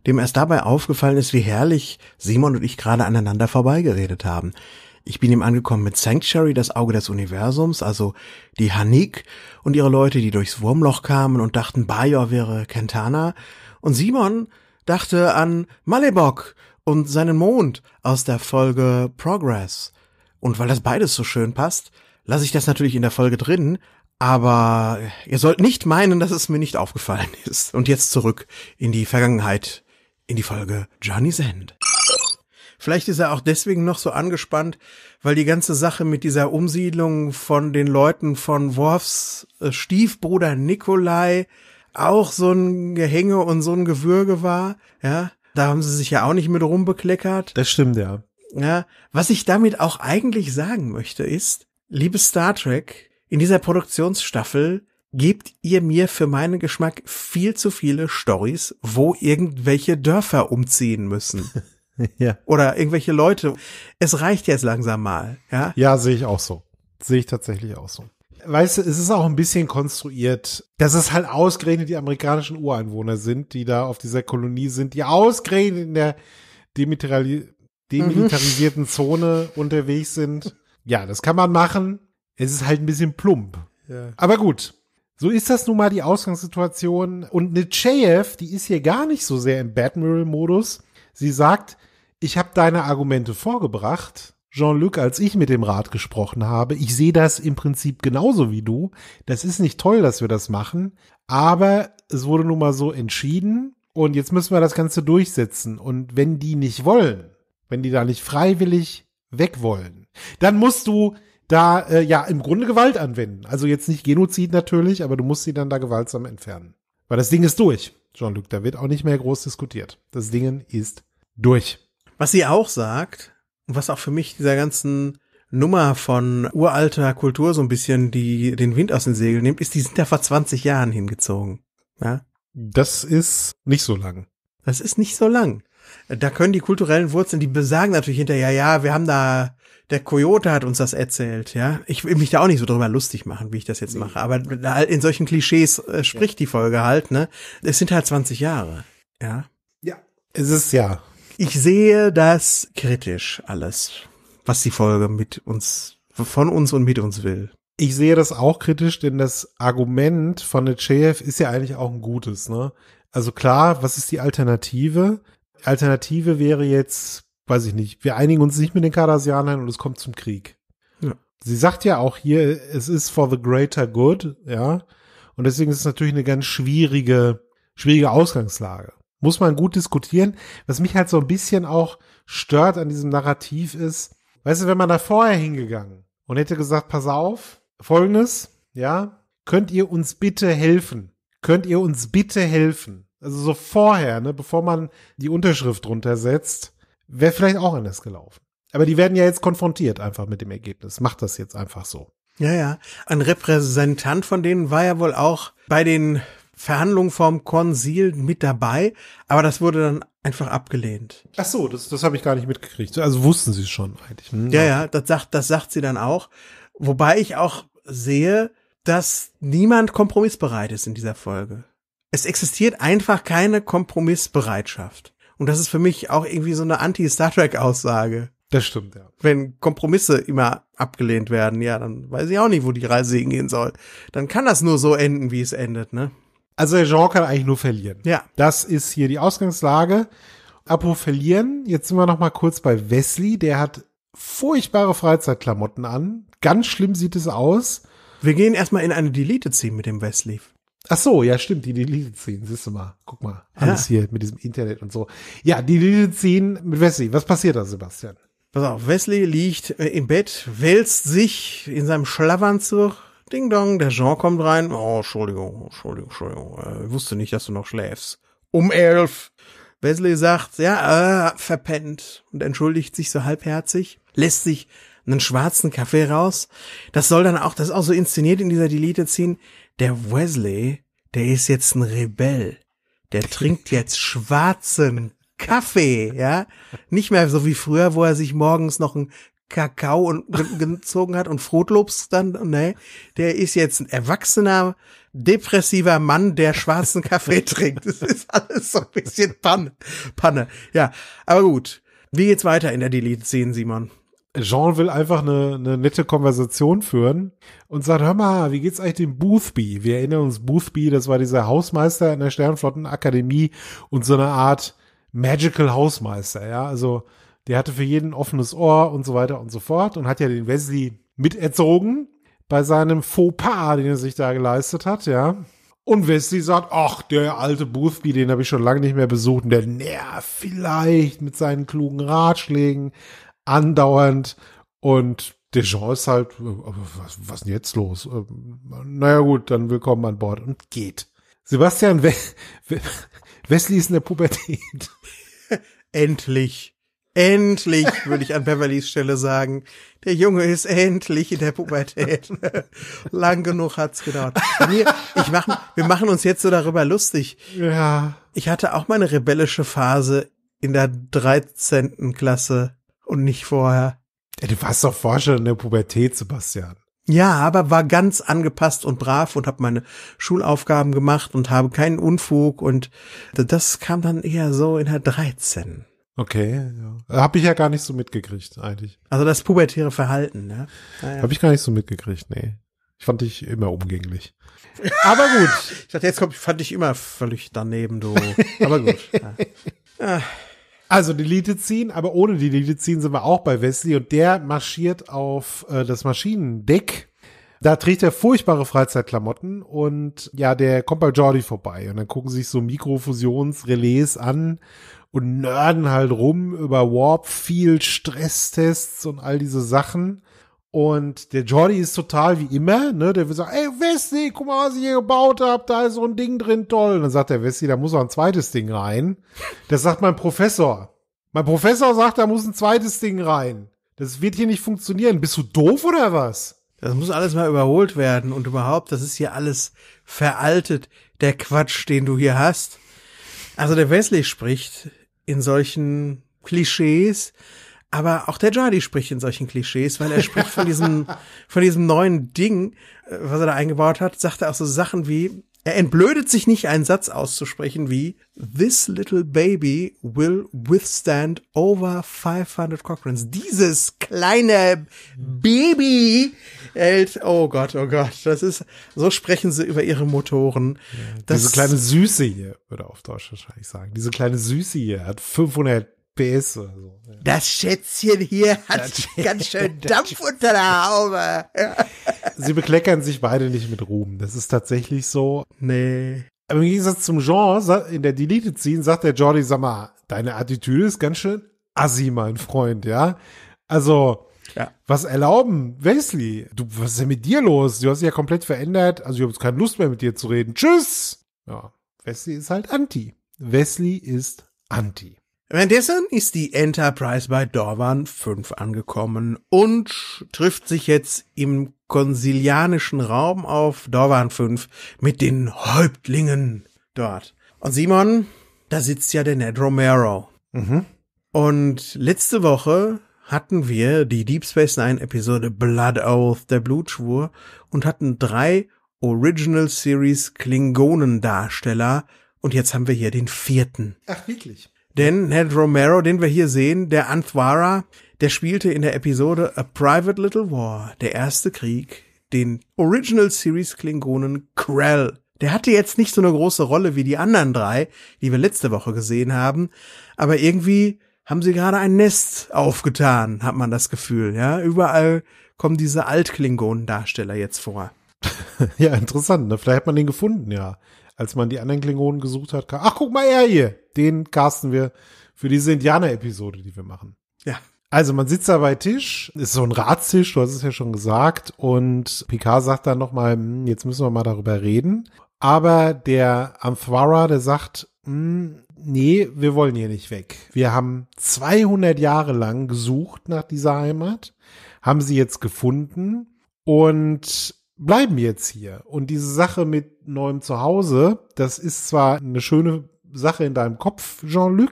dem erst dabei aufgefallen ist, wie herrlich Simon und ich gerade aneinander vorbeigeredet haben. Ich bin ihm angekommen mit Sanctuary, das Auge des Universums, also die Hanik und ihre Leute, die durchs Wurmloch kamen und dachten, Bajor wäre Kentana. Und Simon dachte an Malebok und seinen Mond aus der Folge Progress. Und weil das beides so schön passt, lasse ich das natürlich in der Folge drin, aber ihr sollt nicht meinen, dass es mir nicht aufgefallen ist. Und jetzt zurück in die Vergangenheit, in die Folge Johnny's End. Vielleicht ist er auch deswegen noch so angespannt, weil die ganze Sache mit dieser Umsiedlung von den Leuten von Worfs äh, Stiefbruder Nikolai auch so ein Gehänge und so ein Gewürge war, ja, da haben sie sich ja auch nicht mit rumbekleckert. Das stimmt, ja. Ja, was ich damit auch eigentlich sagen möchte ist, liebe Star Trek, in dieser Produktionsstaffel gebt ihr mir für meinen Geschmack viel zu viele Stories, wo irgendwelche Dörfer umziehen müssen. ja. Oder irgendwelche Leute. Es reicht jetzt langsam mal, ja? Ja, sehe ich auch so. Sehe ich tatsächlich auch so weißt du, es ist auch ein bisschen konstruiert, dass es halt ausgerechnet die amerikanischen Ureinwohner sind, die da auf dieser Kolonie sind, die ausgerechnet in der demilitarisierten demilitarisierten mhm. Zone unterwegs sind. Ja, das kann man machen. Es ist halt ein bisschen plump. Ja. Aber gut, so ist das nun mal die Ausgangssituation. Und Nechayev, die ist hier gar nicht so sehr im Batmural-Modus. Sie sagt, ich habe deine Argumente vorgebracht. Jean-Luc, als ich mit dem Rat gesprochen habe, ich sehe das im Prinzip genauso wie du. Das ist nicht toll, dass wir das machen, aber es wurde nun mal so entschieden und jetzt müssen wir das Ganze durchsetzen. Und wenn die nicht wollen, wenn die da nicht freiwillig weg wollen, dann musst du da äh, ja im Grunde Gewalt anwenden. Also jetzt nicht Genozid natürlich, aber du musst sie dann da gewaltsam entfernen. Weil das Ding ist durch, Jean-Luc. Da wird auch nicht mehr groß diskutiert. Das Ding ist durch. Was sie auch sagt, was auch für mich dieser ganzen Nummer von uralter Kultur so ein bisschen die den Wind aus den Segeln nimmt, ist, die sind ja vor 20 Jahren hingezogen. Ja? Das ist nicht so lang. Das ist nicht so lang. Da können die kulturellen Wurzeln, die besagen natürlich hinterher, ja, wir haben da, der Coyote hat uns das erzählt, ja. Ich will mich da auch nicht so drüber lustig machen, wie ich das jetzt nee. mache, aber halt in solchen Klischees äh, spricht ja. die Folge halt, ne. Es sind halt 20 Jahre, ja. Ja. Es ist, ja, ich sehe das kritisch alles, was die Folge mit uns, von uns und mit uns will. Ich sehe das auch kritisch, denn das Argument von Necheyev ist ja eigentlich auch ein gutes, ne? Also klar, was ist die Alternative? Alternative wäre jetzt, weiß ich nicht, wir einigen uns nicht mit den Kardasianern und es kommt zum Krieg. Ja. Sie sagt ja auch hier, es ist for the greater good, ja. Und deswegen ist es natürlich eine ganz schwierige, schwierige Ausgangslage muss man gut diskutieren. Was mich halt so ein bisschen auch stört an diesem Narrativ ist, weißt du, wenn man da vorher hingegangen und hätte gesagt, pass auf, folgendes, ja, könnt ihr uns bitte helfen? Könnt ihr uns bitte helfen? Also so vorher, ne, bevor man die Unterschrift drunter setzt, wäre vielleicht auch anders gelaufen. Aber die werden ja jetzt konfrontiert einfach mit dem Ergebnis. Macht das jetzt einfach so. Ja, ja. Ein Repräsentant von denen war ja wohl auch bei den Verhandlungen vom Konsil mit dabei, aber das wurde dann einfach abgelehnt. Ach so, das, das habe ich gar nicht mitgekriegt. Also wussten sie es schon eigentlich. Hm, ja, ja, das sagt, das sagt sie dann auch. Wobei ich auch sehe, dass niemand kompromissbereit ist in dieser Folge. Es existiert einfach keine Kompromissbereitschaft. Und das ist für mich auch irgendwie so eine Anti-Star Trek-Aussage. Das stimmt, ja. Wenn Kompromisse immer abgelehnt werden, ja, dann weiß ich auch nicht, wo die Reise hingehen soll. Dann kann das nur so enden, wie es endet, ne? Also der Jean kann eigentlich nur verlieren. Ja. Das ist hier die Ausgangslage. Apropos verlieren, jetzt sind wir noch mal kurz bei Wesley. Der hat furchtbare Freizeitklamotten an. Ganz schlimm sieht es aus. Wir gehen erstmal in eine Delete ziehen mit dem Wesley. Ach so, ja, stimmt, die Delete ziehen, siehst du mal. Guck mal, alles ja. hier mit diesem Internet und so. Ja, die Delete ziehen mit Wesley. Was passiert da, Sebastian? Pass auf, Wesley liegt äh, im Bett, wälzt sich in seinem Schlafanzug Ding Dong, der Jean kommt rein. Oh, Entschuldigung, Entschuldigung, Entschuldigung. Äh, ich wusste nicht, dass du noch schläfst. Um elf. Wesley sagt, ja, äh, verpennt und entschuldigt sich so halbherzig, lässt sich einen schwarzen Kaffee raus. Das soll dann auch, das ist auch so inszeniert in dieser Delete ziehen. Der Wesley, der ist jetzt ein Rebell. Der trinkt jetzt schwarzen Kaffee, ja. Nicht mehr so wie früher, wo er sich morgens noch ein Kakao und gezogen hat und Frotlobs dann, ne, der ist jetzt ein erwachsener, depressiver Mann, der schwarzen Kaffee trinkt. Das ist alles so ein bisschen Panne. Panne. Ja, aber gut. Wie geht's weiter in der Delete-Szene, Simon? Jean will einfach eine, eine nette Konversation führen und sagt, hör mal, wie geht's eigentlich dem Boothby? Wir erinnern uns, Boothby, das war dieser Hausmeister in der Sternflottenakademie und so eine Art Magical Hausmeister, ja, also der hatte für jeden offenes Ohr und so weiter und so fort und hat ja den Wesley miterzogen bei seinem Fauxpas, den er sich da geleistet hat, ja. Und Wesley sagt, ach, der alte Boothby, den habe ich schon lange nicht mehr besucht und der nervt vielleicht mit seinen klugen Ratschlägen andauernd und Dejean ist halt, äh, was, was denn jetzt los? Ähm, naja gut, dann willkommen an Bord und geht. Sebastian, Wesley ist in der Pubertät. Endlich. Endlich, würde ich an Beverlys Stelle sagen. Der Junge ist endlich in der Pubertät. Lang genug hat's gedauert. Mir, ich mach, wir machen uns jetzt so darüber lustig. Ja. Ich hatte auch meine rebellische Phase in der 13. Klasse und nicht vorher. Ja, du warst doch vorher schon in der Pubertät, Sebastian. Ja, aber war ganz angepasst und brav und habe meine Schulaufgaben gemacht und habe keinen Unfug und das kam dann eher so in der 13. Okay, ja. Habe ich ja gar nicht so mitgekriegt, eigentlich. Also das pubertäre Verhalten, ne? Naja. Ah, Habe ich gar nicht so mitgekriegt, nee. Ich fand dich immer umgänglich. Aber gut. ich dachte, jetzt kommt, ich fand dich immer völlig daneben, du. Aber gut. Ja. Ah. Also die ziehen, aber ohne die ziehen sind wir auch bei Wesley und der marschiert auf äh, das Maschinendeck. Da trägt er furchtbare Freizeitklamotten und ja, der kommt bei Jordi vorbei und dann gucken sich so Mikrofusionsrelais an und nörden halt rum über Warp viel Stresstests und all diese Sachen. Und der Jordi ist total wie immer, ne? Der will sagen, ey Wesley, guck mal, was ich hier gebaut hab, da ist so ein Ding drin, toll. Und dann sagt der Wesley, da muss auch ein zweites Ding rein. Das sagt mein Professor. Mein Professor sagt, da muss ein zweites Ding rein. Das wird hier nicht funktionieren. Bist du doof oder was? Das muss alles mal überholt werden und überhaupt, das ist hier alles veraltet, der Quatsch, den du hier hast. Also der Wesley spricht in solchen Klischees. Aber auch der Jardi spricht in solchen Klischees, weil er spricht von diesem, von diesem neuen Ding, äh, was er da eingebaut hat, sagt er auch so Sachen wie, er entblödet sich nicht, einen Satz auszusprechen wie This little baby will withstand over 500 Cochrans. Dieses kleine Baby hält. Oh Gott, oh Gott, das ist, so sprechen sie über ihre Motoren. Ja, diese kleine Süße hier, würde auf Deutsch wahrscheinlich sagen. Diese kleine Süße hier hat 500 PS oder so. Ja. Das Schätzchen hier hat das ganz schön Dampf unter der Haube. sie bekleckern sich beide nicht mit Ruhm. Das ist tatsächlich so. Nee. Aber im Gegensatz zum Genre, in der Deleted Scene sagt der Jordi, sag mal, deine Attitüde ist ganz schön assi, mein Freund, ja? Also, ja. Was erlauben, Wesley? Du, was ist denn mit dir los? Du hast dich ja komplett verändert. Also, ich habe jetzt keine Lust mehr mit dir zu reden. Tschüss! Ja, Wesley ist halt Anti. Wesley ist Anti. Währenddessen ist die Enterprise bei Dorwan 5 angekommen und trifft sich jetzt im konsilianischen Raum auf Dorwan 5 mit den Häuptlingen dort. Und Simon, da sitzt ja der Ned Romero. Mhm. Und letzte Woche hatten wir die Deep Space Nine Episode Blood Oath, der Blutschwur, und hatten drei Original Series Klingonen-Darsteller. Und jetzt haben wir hier den vierten. Ach, wirklich? Denn Ned Romero, den wir hier sehen, der Anthwara, der spielte in der Episode A Private Little War, der erste Krieg, den Original Series Klingonen Krell. Der hatte jetzt nicht so eine große Rolle wie die anderen drei, die wir letzte Woche gesehen haben, aber irgendwie haben sie gerade ein Nest aufgetan, hat man das Gefühl, ja. Überall kommen diese Altklingonen-Darsteller jetzt vor. ja, interessant, ne? Vielleicht hat man den gefunden, ja. Als man die anderen Klingonen gesucht hat, kam, ach, guck mal, er hier, den casten wir für diese Indianer-Episode, die wir machen. Ja. Also man sitzt da bei Tisch, ist so ein Ratstisch, du hast es ja schon gesagt, und Picard sagt dann nochmal, hm, jetzt müssen wir mal darüber reden. Aber der Amphara, der sagt, mh, hm, nee, wir wollen hier nicht weg. Wir haben 200 Jahre lang gesucht nach dieser Heimat, haben sie jetzt gefunden und bleiben jetzt hier. Und diese Sache mit neuem Zuhause, das ist zwar eine schöne Sache in deinem Kopf, Jean-Luc,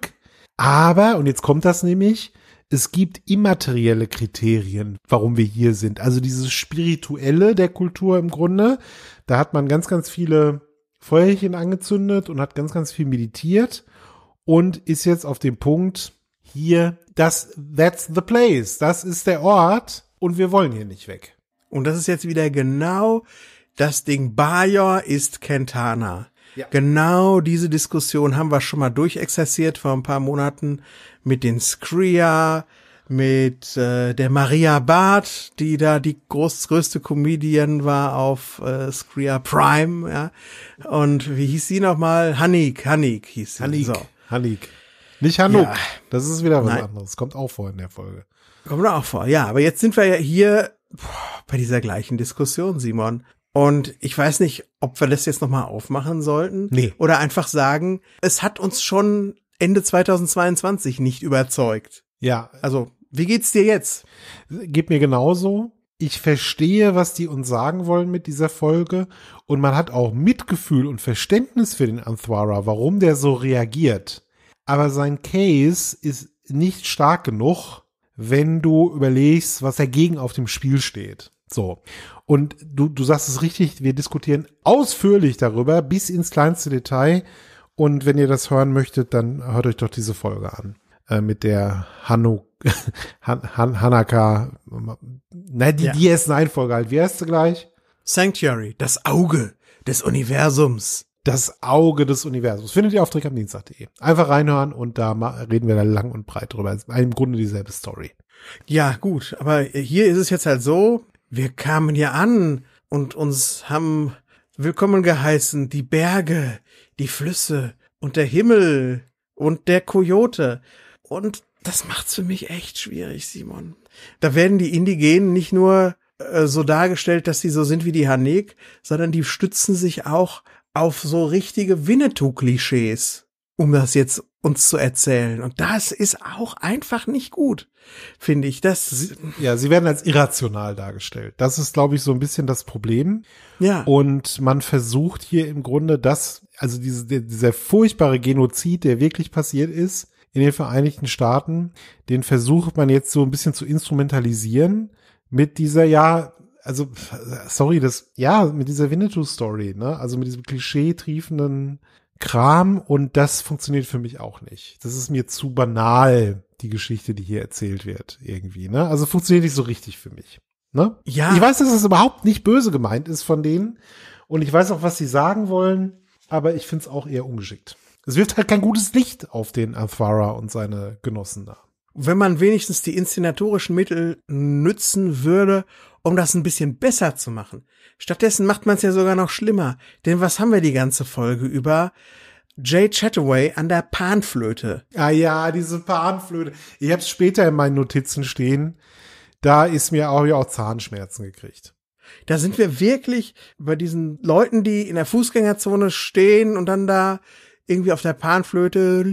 aber, und jetzt kommt das nämlich, es gibt immaterielle Kriterien, warum wir hier sind. Also dieses Spirituelle der Kultur im Grunde, da hat man ganz, ganz viele Feuerchen angezündet und hat ganz, ganz viel meditiert und ist jetzt auf dem Punkt hier, das, that's the place, das ist der Ort und wir wollen hier nicht weg. Und das ist jetzt wieder genau das Ding. Bayer ist Kentana. Ja. Genau diese Diskussion haben wir schon mal durchexerziert vor ein paar Monaten mit den Skria, mit äh, der Maria Barth, die da die groß, größte Comedian war auf äh, Skria Prime, ja. Und wie hieß sie nochmal? Hanik, Hanik hieß sie. Hanik. So. Hanik. Nicht Hanuk. Ja. Das ist wieder was Nein. anderes. Kommt auch vor in der Folge. Kommt auch vor, ja. Aber jetzt sind wir ja hier bei dieser gleichen Diskussion, Simon. Und ich weiß nicht, ob wir das jetzt nochmal aufmachen sollten. Nee. Oder einfach sagen, es hat uns schon Ende 2022 nicht überzeugt. Ja. Also, wie geht's dir jetzt? Geht mir genauso ich verstehe, was die uns sagen wollen mit dieser Folge und man hat auch Mitgefühl und Verständnis für den Anthwara, warum der so reagiert. Aber sein Case ist nicht stark genug, wenn du überlegst, was dagegen auf dem Spiel steht. So. Und du, du sagst es richtig, wir diskutieren ausführlich darüber, bis ins kleinste Detail. Und wenn ihr das hören möchtet, dann hört euch doch diese Folge an. Äh, mit der Hanno Han Han Hanaka, nein, die, ja. die ersten Einfolge halt. Wie heißt sie gleich? Sanctuary, das Auge des Universums. Das Auge des Universums. Findet ihr auf Dienstag.de. Einfach reinhören und da reden wir da lang und breit drüber. im Grunde dieselbe Story. Ja, gut, aber hier ist es jetzt halt so, wir kamen hier an und uns haben willkommen geheißen die Berge, die Flüsse und der Himmel und der Kojote. Und das macht's für mich echt schwierig, Simon. Da werden die Indigenen nicht nur äh, so dargestellt, dass sie so sind wie die Hanek, sondern die stützen sich auch auf so richtige Winnetou-Klischees, um das jetzt uns zu erzählen. Und das ist auch einfach nicht gut, finde ich. Das ja, sie werden als irrational dargestellt. Das ist, glaube ich, so ein bisschen das Problem. Ja. Und man versucht hier im Grunde das, also diese, dieser furchtbare Genozid, der wirklich passiert ist, in den Vereinigten Staaten, den versucht man jetzt so ein bisschen zu instrumentalisieren mit dieser, ja, also, sorry, das, ja, mit dieser Winnetou-Story, ne? Also mit diesem klischee-triefenden Kram und das funktioniert für mich auch nicht. Das ist mir zu banal, die Geschichte, die hier erzählt wird, irgendwie, ne? Also funktioniert nicht so richtig für mich. Ne? Ja. Ich weiß, dass das überhaupt nicht böse gemeint ist von denen. Und ich weiß auch, was sie sagen wollen, aber ich find's auch eher ungeschickt. Es wirft halt kein gutes Licht auf den Alfara und seine Genossen da. Wenn man wenigstens die inszenatorischen Mittel nützen würde, um das ein bisschen besser zu machen. Stattdessen macht man es ja sogar noch schlimmer. Denn was haben wir die ganze Folge über? Jay Chataway an der Panflöte. Ah ja, diese Panflöte. Ich hab's später in meinen Notizen stehen. Da ist mir auch, ja auch Zahnschmerzen gekriegt. Da sind wir wirklich bei diesen Leuten, die in der Fußgängerzone stehen und dann da irgendwie auf der Panflöte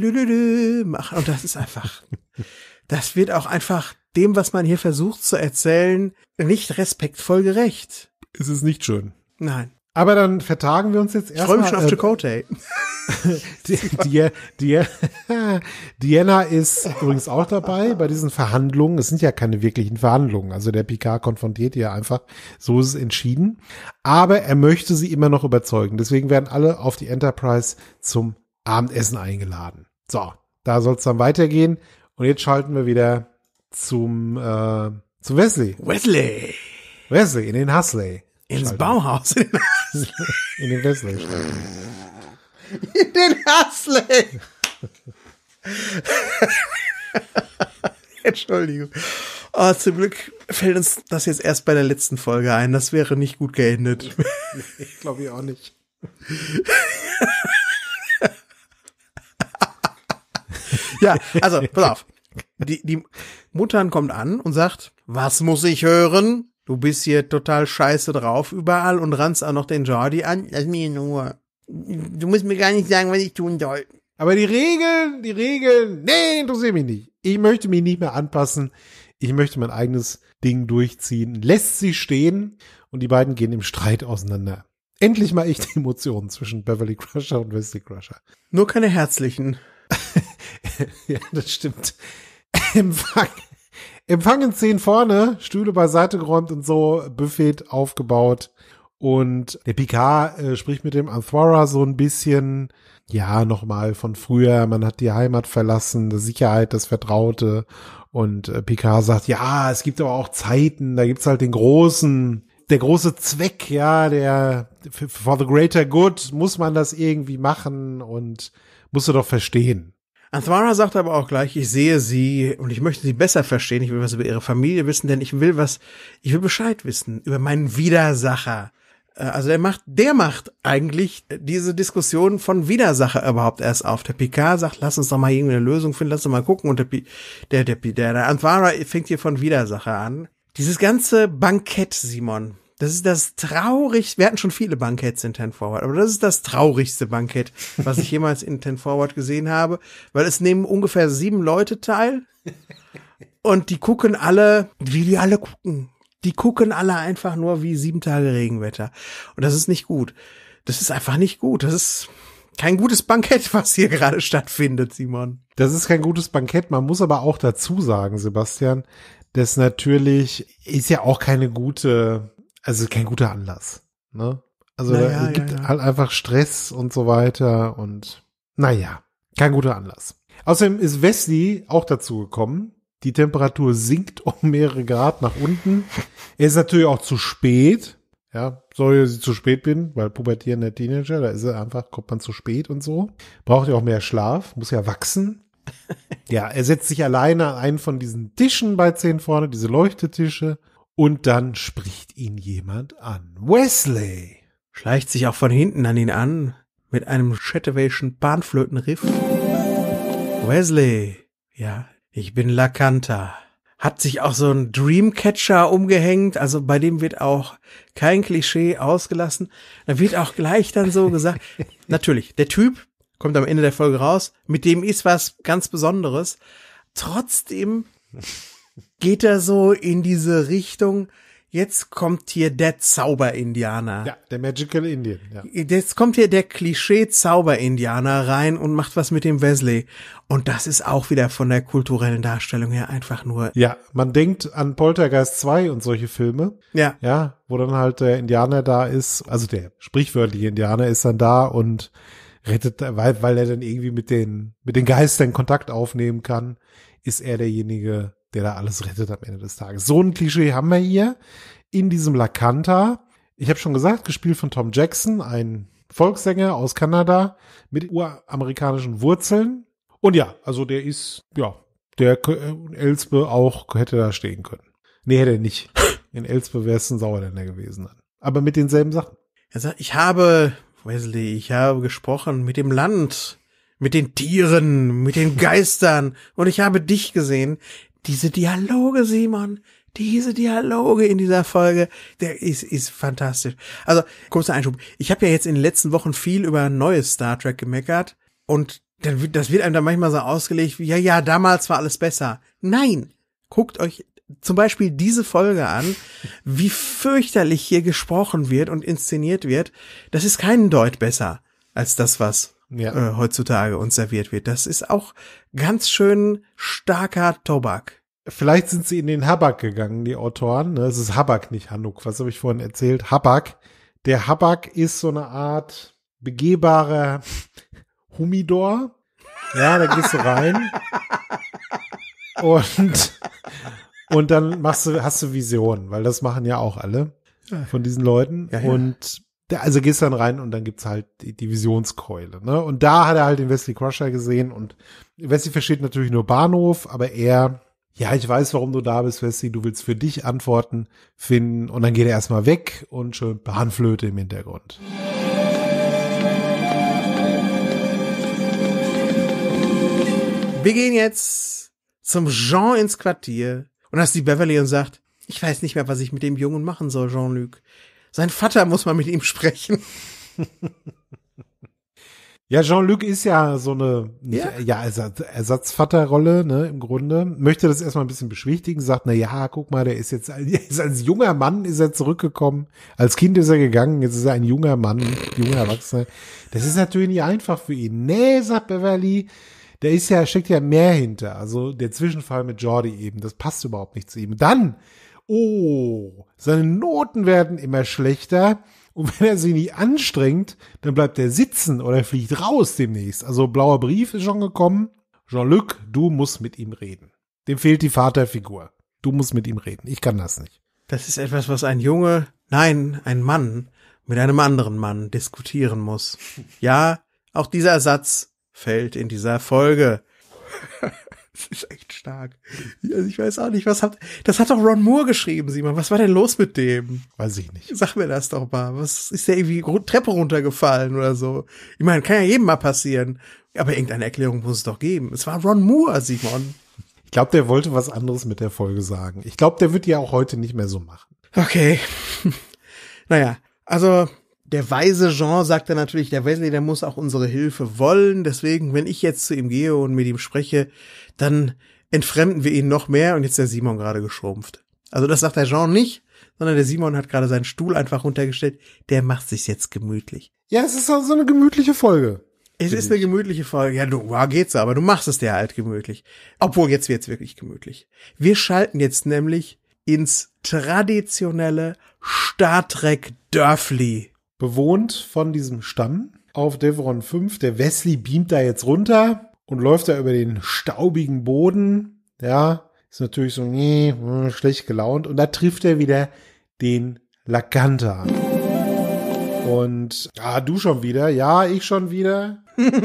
machen. Und das ist einfach, das wird auch einfach dem, was man hier versucht zu erzählen, nicht respektvoll gerecht. Es ist nicht schön. Nein. Aber dann vertagen wir uns jetzt erstmal. Ich freue mich auf äh, Chakotay. die, die, die, Diana ist übrigens auch dabei bei diesen Verhandlungen. Es sind ja keine wirklichen Verhandlungen. Also der Picard konfrontiert ihr einfach. So ist es entschieden. Aber er möchte sie immer noch überzeugen. Deswegen werden alle auf die Enterprise zum Abendessen eingeladen. So, da soll es dann weitergehen. Und jetzt schalten wir wieder zum, äh, zum Wesley. Wesley. Wesley, in den Husley. Ins Bauhaus. In den, Husley. in den Wesley. In den Husley. Entschuldigung. Oh, zum Glück fällt uns das jetzt erst bei der letzten Folge ein. Das wäre nicht gut geendet. ich glaube ich auch nicht. ja, also, pass auf. Die, die Muttern kommt an und sagt, was muss ich hören? Du bist hier total scheiße drauf überall und rannst auch noch den Jordi an. Lass mich in Ruhe. Du musst mir gar nicht sagen, was ich tun soll. Aber die Regeln, die Regeln, nee, interessiert mich nicht. Ich möchte mich nicht mehr anpassen. Ich möchte mein eigenes Ding durchziehen. Lässt sie stehen und die beiden gehen im Streit auseinander. Endlich mal echte Emotionen zwischen Beverly Crusher und Wesley Crusher. Nur keine herzlichen. ja, das stimmt. Empfang, Empfang in zehn vorne, Stühle beiseite geräumt und so, Buffet aufgebaut. Und der Picard äh, spricht mit dem Anthora so ein bisschen, ja, nochmal von früher, man hat die Heimat verlassen, die Sicherheit, das Vertraute. Und äh, Picard sagt, ja, es gibt aber auch Zeiten, da gibt's halt den großen, der große Zweck, ja, der, for the greater good muss man das irgendwie machen und musst du doch verstehen. Anthwara sagt aber auch gleich, ich sehe sie und ich möchte sie besser verstehen. Ich will was über ihre Familie wissen, denn ich will was, ich will Bescheid wissen über meinen Widersacher. Äh, also der macht, der macht eigentlich diese Diskussion von Widersacher überhaupt erst auf. Der Picard sagt, lass uns doch mal irgendeine Lösung finden, lass uns mal gucken. Und der, der, der, der, der Anthwara fängt hier von Widersacher an. Dieses ganze Bankett, Simon, das ist das traurigste. Wir hatten schon viele Banketts in Ten Forward, aber das ist das traurigste Bankett, was ich jemals in Ten Forward gesehen habe, weil es nehmen ungefähr sieben Leute teil und die gucken alle, wie die alle gucken. Die gucken alle einfach nur wie sieben Tage Regenwetter. Und das ist nicht gut. Das ist einfach nicht gut. Das ist kein gutes Bankett, was hier gerade stattfindet, Simon. Das ist kein gutes Bankett. Man muss aber auch dazu sagen, Sebastian, dass natürlich ist ja auch keine gute also kein guter Anlass. Ne? Also naja, da gibt ja, ja. halt einfach Stress und so weiter und naja, kein guter Anlass. Außerdem ist Wesley auch dazu gekommen. Die Temperatur sinkt um mehrere Grad nach unten. Er ist natürlich auch zu spät. Ja, soll dass ich zu spät bin, weil pubertierender Teenager, da ist er einfach, kommt man zu spät und so. Braucht ja auch mehr Schlaf, muss ja wachsen. ja, er setzt sich alleine an einen von diesen Tischen bei zehn vorne, diese Leuchtetische. Und dann spricht ihn jemand an. Wesley! Schleicht sich auch von hinten an ihn an, mit einem Shataway'schen Bahnflötenriff. Wesley! Ja, ich bin Lakanta. Hat sich auch so ein Dreamcatcher umgehängt, also bei dem wird auch kein Klischee ausgelassen. Da wird auch gleich dann so gesagt, natürlich, der Typ kommt am Ende der Folge raus, mit dem ist was ganz Besonderes. Trotzdem geht er so in diese Richtung, jetzt kommt hier der Zauber-Indianer. Ja, der Magical Indian. Ja. Jetzt kommt hier der Klischee-Zauber-Indianer rein und macht was mit dem Wesley. Und das ist auch wieder von der kulturellen Darstellung her einfach nur. Ja, man denkt an Poltergeist 2 und solche Filme. Ja. Ja, wo dann halt der Indianer da ist, also der sprichwörtliche Indianer ist dann da und rettet, weil, weil er dann irgendwie mit den, mit den Geistern Kontakt aufnehmen kann, ist er derjenige, der da alles rettet am Ende des Tages. So ein Klischee haben wir hier in diesem Lakanta. Ich habe schon gesagt, gespielt von Tom Jackson, ein Volkssänger aus Kanada mit uramerikanischen Wurzeln. Und ja, also der ist, ja, der äh, Elsbe auch hätte da stehen können. Nee, hätte er nicht. In Elsbe wäre es ein Sauerländer gewesen Aber mit denselben Sachen. Er ich habe, Wesley, ich habe gesprochen mit dem Land, mit den Tieren, mit den Geistern und ich habe dich gesehen diese Dialoge, Simon, diese Dialoge in dieser Folge, der ist, ist fantastisch. Also, kurzer Einschub. Ich habe ja jetzt in den letzten Wochen viel über neues Star Trek gemeckert und dann, das wird einem dann manchmal so ausgelegt, wie, ja, ja, damals war alles besser. Nein! Guckt euch zum Beispiel diese Folge an, wie fürchterlich hier gesprochen wird und inszeniert wird. Das ist keinen Deut besser als das, was ja. äh, heutzutage uns serviert wird. Das ist auch ganz schön starker Tobak. Vielleicht sind sie in den Habak gegangen, die Autoren. Ne? Es ist Habak, nicht Hanuk. Was habe ich vorhin erzählt? Habak. Der Habak ist so eine Art begehbarer Humidor. Ja, da gehst du rein. und, und dann machst du, hast du Visionen, weil das machen ja auch alle von diesen Leuten. Ja, ja. Und also gehst dann rein und dann gibt's halt die Divisionskeule, ne? Und da hat er halt den Wesley Crusher gesehen und Wesley versteht natürlich nur Bahnhof, aber er, ja, ich weiß, warum du da bist, Wesley, du willst für dich Antworten finden und dann geht er erstmal weg und schön Bahnflöte im Hintergrund. Wir gehen jetzt zum Jean ins Quartier und da ist die Beverly und sagt, ich weiß nicht mehr, was ich mit dem Jungen machen soll, Jean-Luc. Sein Vater muss mal mit ihm sprechen. Ja, Jean-Luc ist ja so eine nicht, ja, ja Ersatzvaterrolle, ne, im Grunde. Möchte das erstmal ein bisschen beschwichtigen, sagt, na ja, guck mal, der ist jetzt ist als junger Mann ist er zurückgekommen. Als Kind ist er gegangen, jetzt ist er ein junger Mann, junger Erwachsener. Das ist natürlich nicht einfach für ihn. Nee, sagt Beverly, der ist ja, steckt ja mehr hinter. Also der Zwischenfall mit Jordi eben, das passt überhaupt nicht zu ihm. Dann oh, seine Noten werden immer schlechter und wenn er sie nicht anstrengt, dann bleibt er sitzen oder fliegt raus demnächst. Also blauer Brief ist schon gekommen. Jean-Luc, du musst mit ihm reden. Dem fehlt die Vaterfigur. Du musst mit ihm reden. Ich kann das nicht. Das ist etwas, was ein Junge, nein, ein Mann mit einem anderen Mann diskutieren muss. Ja, auch dieser Satz fällt in dieser Folge. Das ist echt stark. Also ich weiß auch nicht, was hat. Das hat doch Ron Moore geschrieben, Simon. Was war denn los mit dem? Weiß ich nicht. Sag mir das doch mal. Was ist der irgendwie Treppe runtergefallen oder so? Ich meine, kann ja jedem mal passieren. Aber irgendeine Erklärung muss es doch geben. Es war Ron Moore, Simon. Ich glaube, der wollte was anderes mit der Folge sagen. Ich glaube, der wird ja auch heute nicht mehr so machen. Okay. naja, also der weise Jean sagt dann natürlich, der Wesley, der muss auch unsere Hilfe wollen. Deswegen, wenn ich jetzt zu ihm gehe und mit ihm spreche, dann entfremden wir ihn noch mehr und jetzt ist der Simon gerade geschrumpft. Also das sagt der Jean nicht, sondern der Simon hat gerade seinen Stuhl einfach runtergestellt. Der macht sich jetzt gemütlich. Ja, es ist so eine gemütliche Folge. Es ist eine gemütliche Folge. Ja, du, wow, geht's aber. Du machst es dir halt gemütlich. Obwohl, jetzt wird's wirklich gemütlich. Wir schalten jetzt nämlich ins traditionelle Star Trek Dörfli. Bewohnt von diesem Stamm auf Devron 5. Der Wesley beamt da jetzt runter und läuft da über den staubigen Boden. Ja, ist natürlich so nee, hm, schlecht gelaunt. Und da trifft er wieder den Lacanta. Und ja, du schon wieder, ja, ich schon wieder.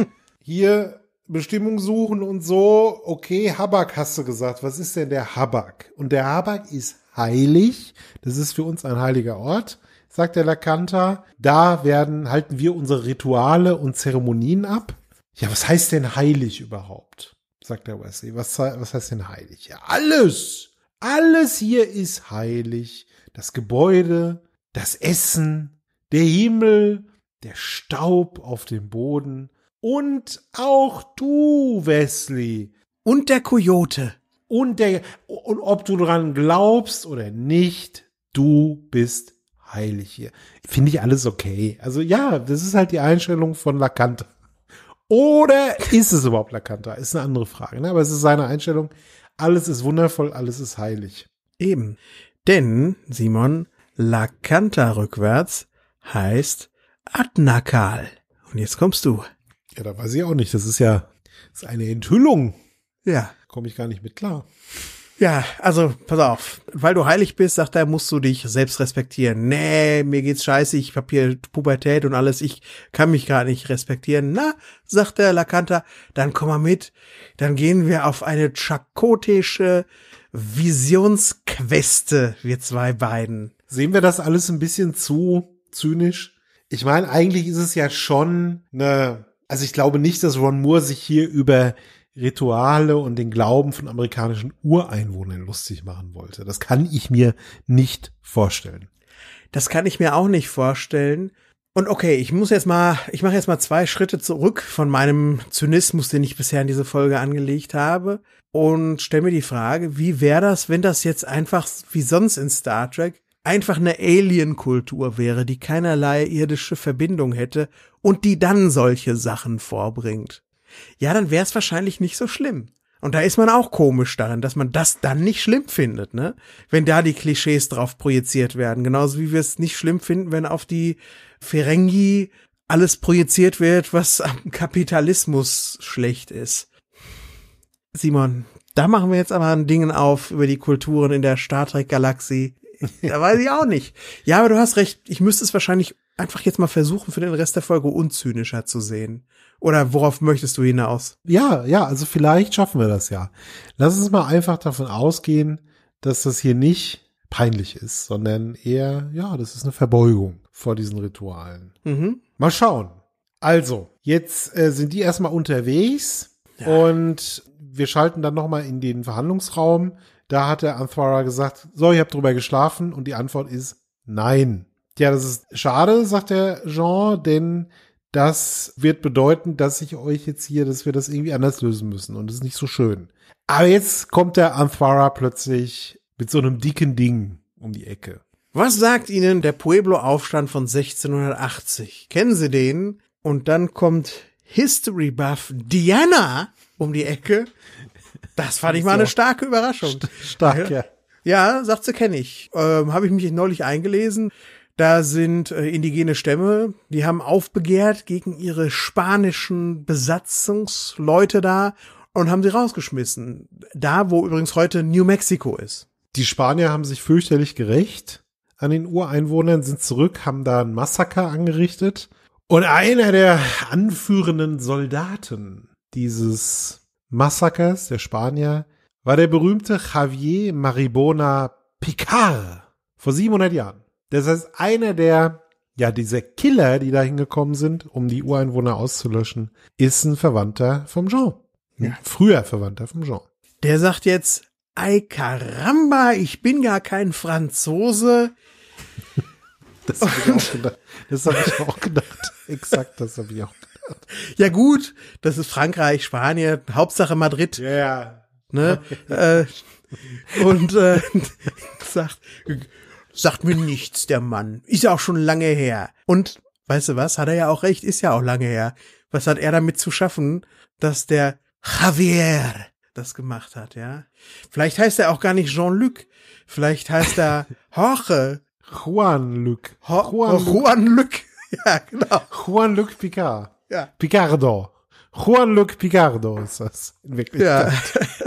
Hier Bestimmung suchen und so. Okay, Habak hast du gesagt. Was ist denn der Habak? Und der Habak ist heilig. Das ist für uns ein heiliger Ort, sagt der Lakanta. Da werden, halten wir unsere Rituale und Zeremonien ab ja, was heißt denn heilig überhaupt? sagt der Wesley. Was, was heißt denn heilig? Ja, alles! Alles hier ist heilig. Das Gebäude, das Essen, der Himmel, der Staub auf dem Boden und auch du, Wesley. Und der Kojote. Und der, und ob du dran glaubst oder nicht, du bist heilig hier. Finde ich alles okay. Also ja, das ist halt die Einstellung von Lacan oder ist es überhaupt Lakanta? Ist eine andere Frage. Ne? Aber es ist seine Einstellung. Alles ist wundervoll, alles ist heilig. Eben. Denn, Simon, Lakanta rückwärts heißt Adnakal. Und jetzt kommst du. Ja, da weiß ich auch nicht. Das ist ja das ist eine Enthüllung. Ja. Komme ich gar nicht mit klar. Ja, also pass auf, weil du heilig bist, sagt er, musst du dich selbst respektieren. Nee, mir geht's scheiße, ich hab hier Pubertät und alles, ich kann mich gar nicht respektieren. Na, sagt der Lakanta, dann komm mal mit, dann gehen wir auf eine chakotische Visionsqueste, wir zwei beiden. Sehen wir das alles ein bisschen zu zynisch? Ich meine, eigentlich ist es ja schon eine, also ich glaube nicht, dass Ron Moore sich hier über Rituale und den Glauben von amerikanischen Ureinwohnern lustig machen wollte. Das kann ich mir nicht vorstellen. Das kann ich mir auch nicht vorstellen. Und okay, ich muss jetzt mal, ich mache jetzt mal zwei Schritte zurück von meinem Zynismus, den ich bisher in diese Folge angelegt habe und stelle mir die Frage, wie wäre das, wenn das jetzt einfach wie sonst in Star Trek einfach eine Alien-Kultur wäre, die keinerlei irdische Verbindung hätte und die dann solche Sachen vorbringt? ja, dann wäre es wahrscheinlich nicht so schlimm. Und da ist man auch komisch darin, dass man das dann nicht schlimm findet, ne? Wenn da die Klischees drauf projiziert werden. Genauso wie wir es nicht schlimm finden, wenn auf die Ferengi alles projiziert wird, was am Kapitalismus schlecht ist. Simon, da machen wir jetzt aber ein Dingen auf über die Kulturen in der Star Trek-Galaxie. da weiß ich auch nicht. Ja, aber du hast recht. Ich müsste es wahrscheinlich einfach jetzt mal versuchen, für den Rest der Folge unzynischer zu sehen. Oder worauf möchtest du hinaus? Ja, ja, also vielleicht schaffen wir das ja. Lass uns mal einfach davon ausgehen, dass das hier nicht peinlich ist, sondern eher, ja, das ist eine Verbeugung vor diesen Ritualen. Mhm. Mal schauen. Also, jetzt äh, sind die erstmal unterwegs ja. und wir schalten dann nochmal in den Verhandlungsraum. Da hat der Anthora gesagt, so, ich habe drüber geschlafen und die Antwort ist nein. Ja, das ist schade, sagt der Jean, denn das wird bedeuten, dass ich euch jetzt hier, dass wir das irgendwie anders lösen müssen. Und das ist nicht so schön. Aber jetzt kommt der Amphara plötzlich mit so einem dicken Ding um die Ecke. Was sagt Ihnen der Pueblo-Aufstand von 1680? Kennen Sie den? Und dann kommt History Buff Diana um die Ecke. Das fand ich mal eine starke Überraschung. Stark, ja. Ja, sagt sie, kenne ich. Ähm, Habe ich mich neulich eingelesen. Da sind äh, indigene Stämme, die haben aufbegehrt gegen ihre spanischen Besatzungsleute da und haben sie rausgeschmissen. Da, wo übrigens heute New Mexico ist. Die Spanier haben sich fürchterlich gerecht an den Ureinwohnern, sind zurück, haben da ein Massaker angerichtet. Und einer der anführenden Soldaten dieses Massakers der Spanier war der berühmte Javier Maribona Picard vor 700 Jahren. Das heißt, einer der, ja, diese Killer, die da hingekommen sind, um die Ureinwohner auszulöschen, ist ein Verwandter vom Jean. Ja. Früher Verwandter vom Jean. Der sagt jetzt, Ei caramba, ich bin gar kein Franzose. Das habe ich auch gedacht. Das habe ich auch gedacht. Exakt, das habe ich auch gedacht. Ja gut, das ist Frankreich, Spanien, Hauptsache Madrid. Ja. Yeah. Ne? äh, und äh, sagt, Sagt mir nichts, der Mann. Ist ja auch schon lange her. Und, weißt du was, hat er ja auch recht, ist ja auch lange her. Was hat er damit zu schaffen, dass der Javier das gemacht hat, ja? Vielleicht heißt er auch gar nicht Jean-Luc. Vielleicht heißt er Jorge. Juan-Luc. Oh, Juan-Luc. Juan, -Luc. Juan, -Luc. ja, genau. Juan-Luc Picard. Ja. Picardo. Juan-Luc Picardo ist das in Wirklichkeit. Ja.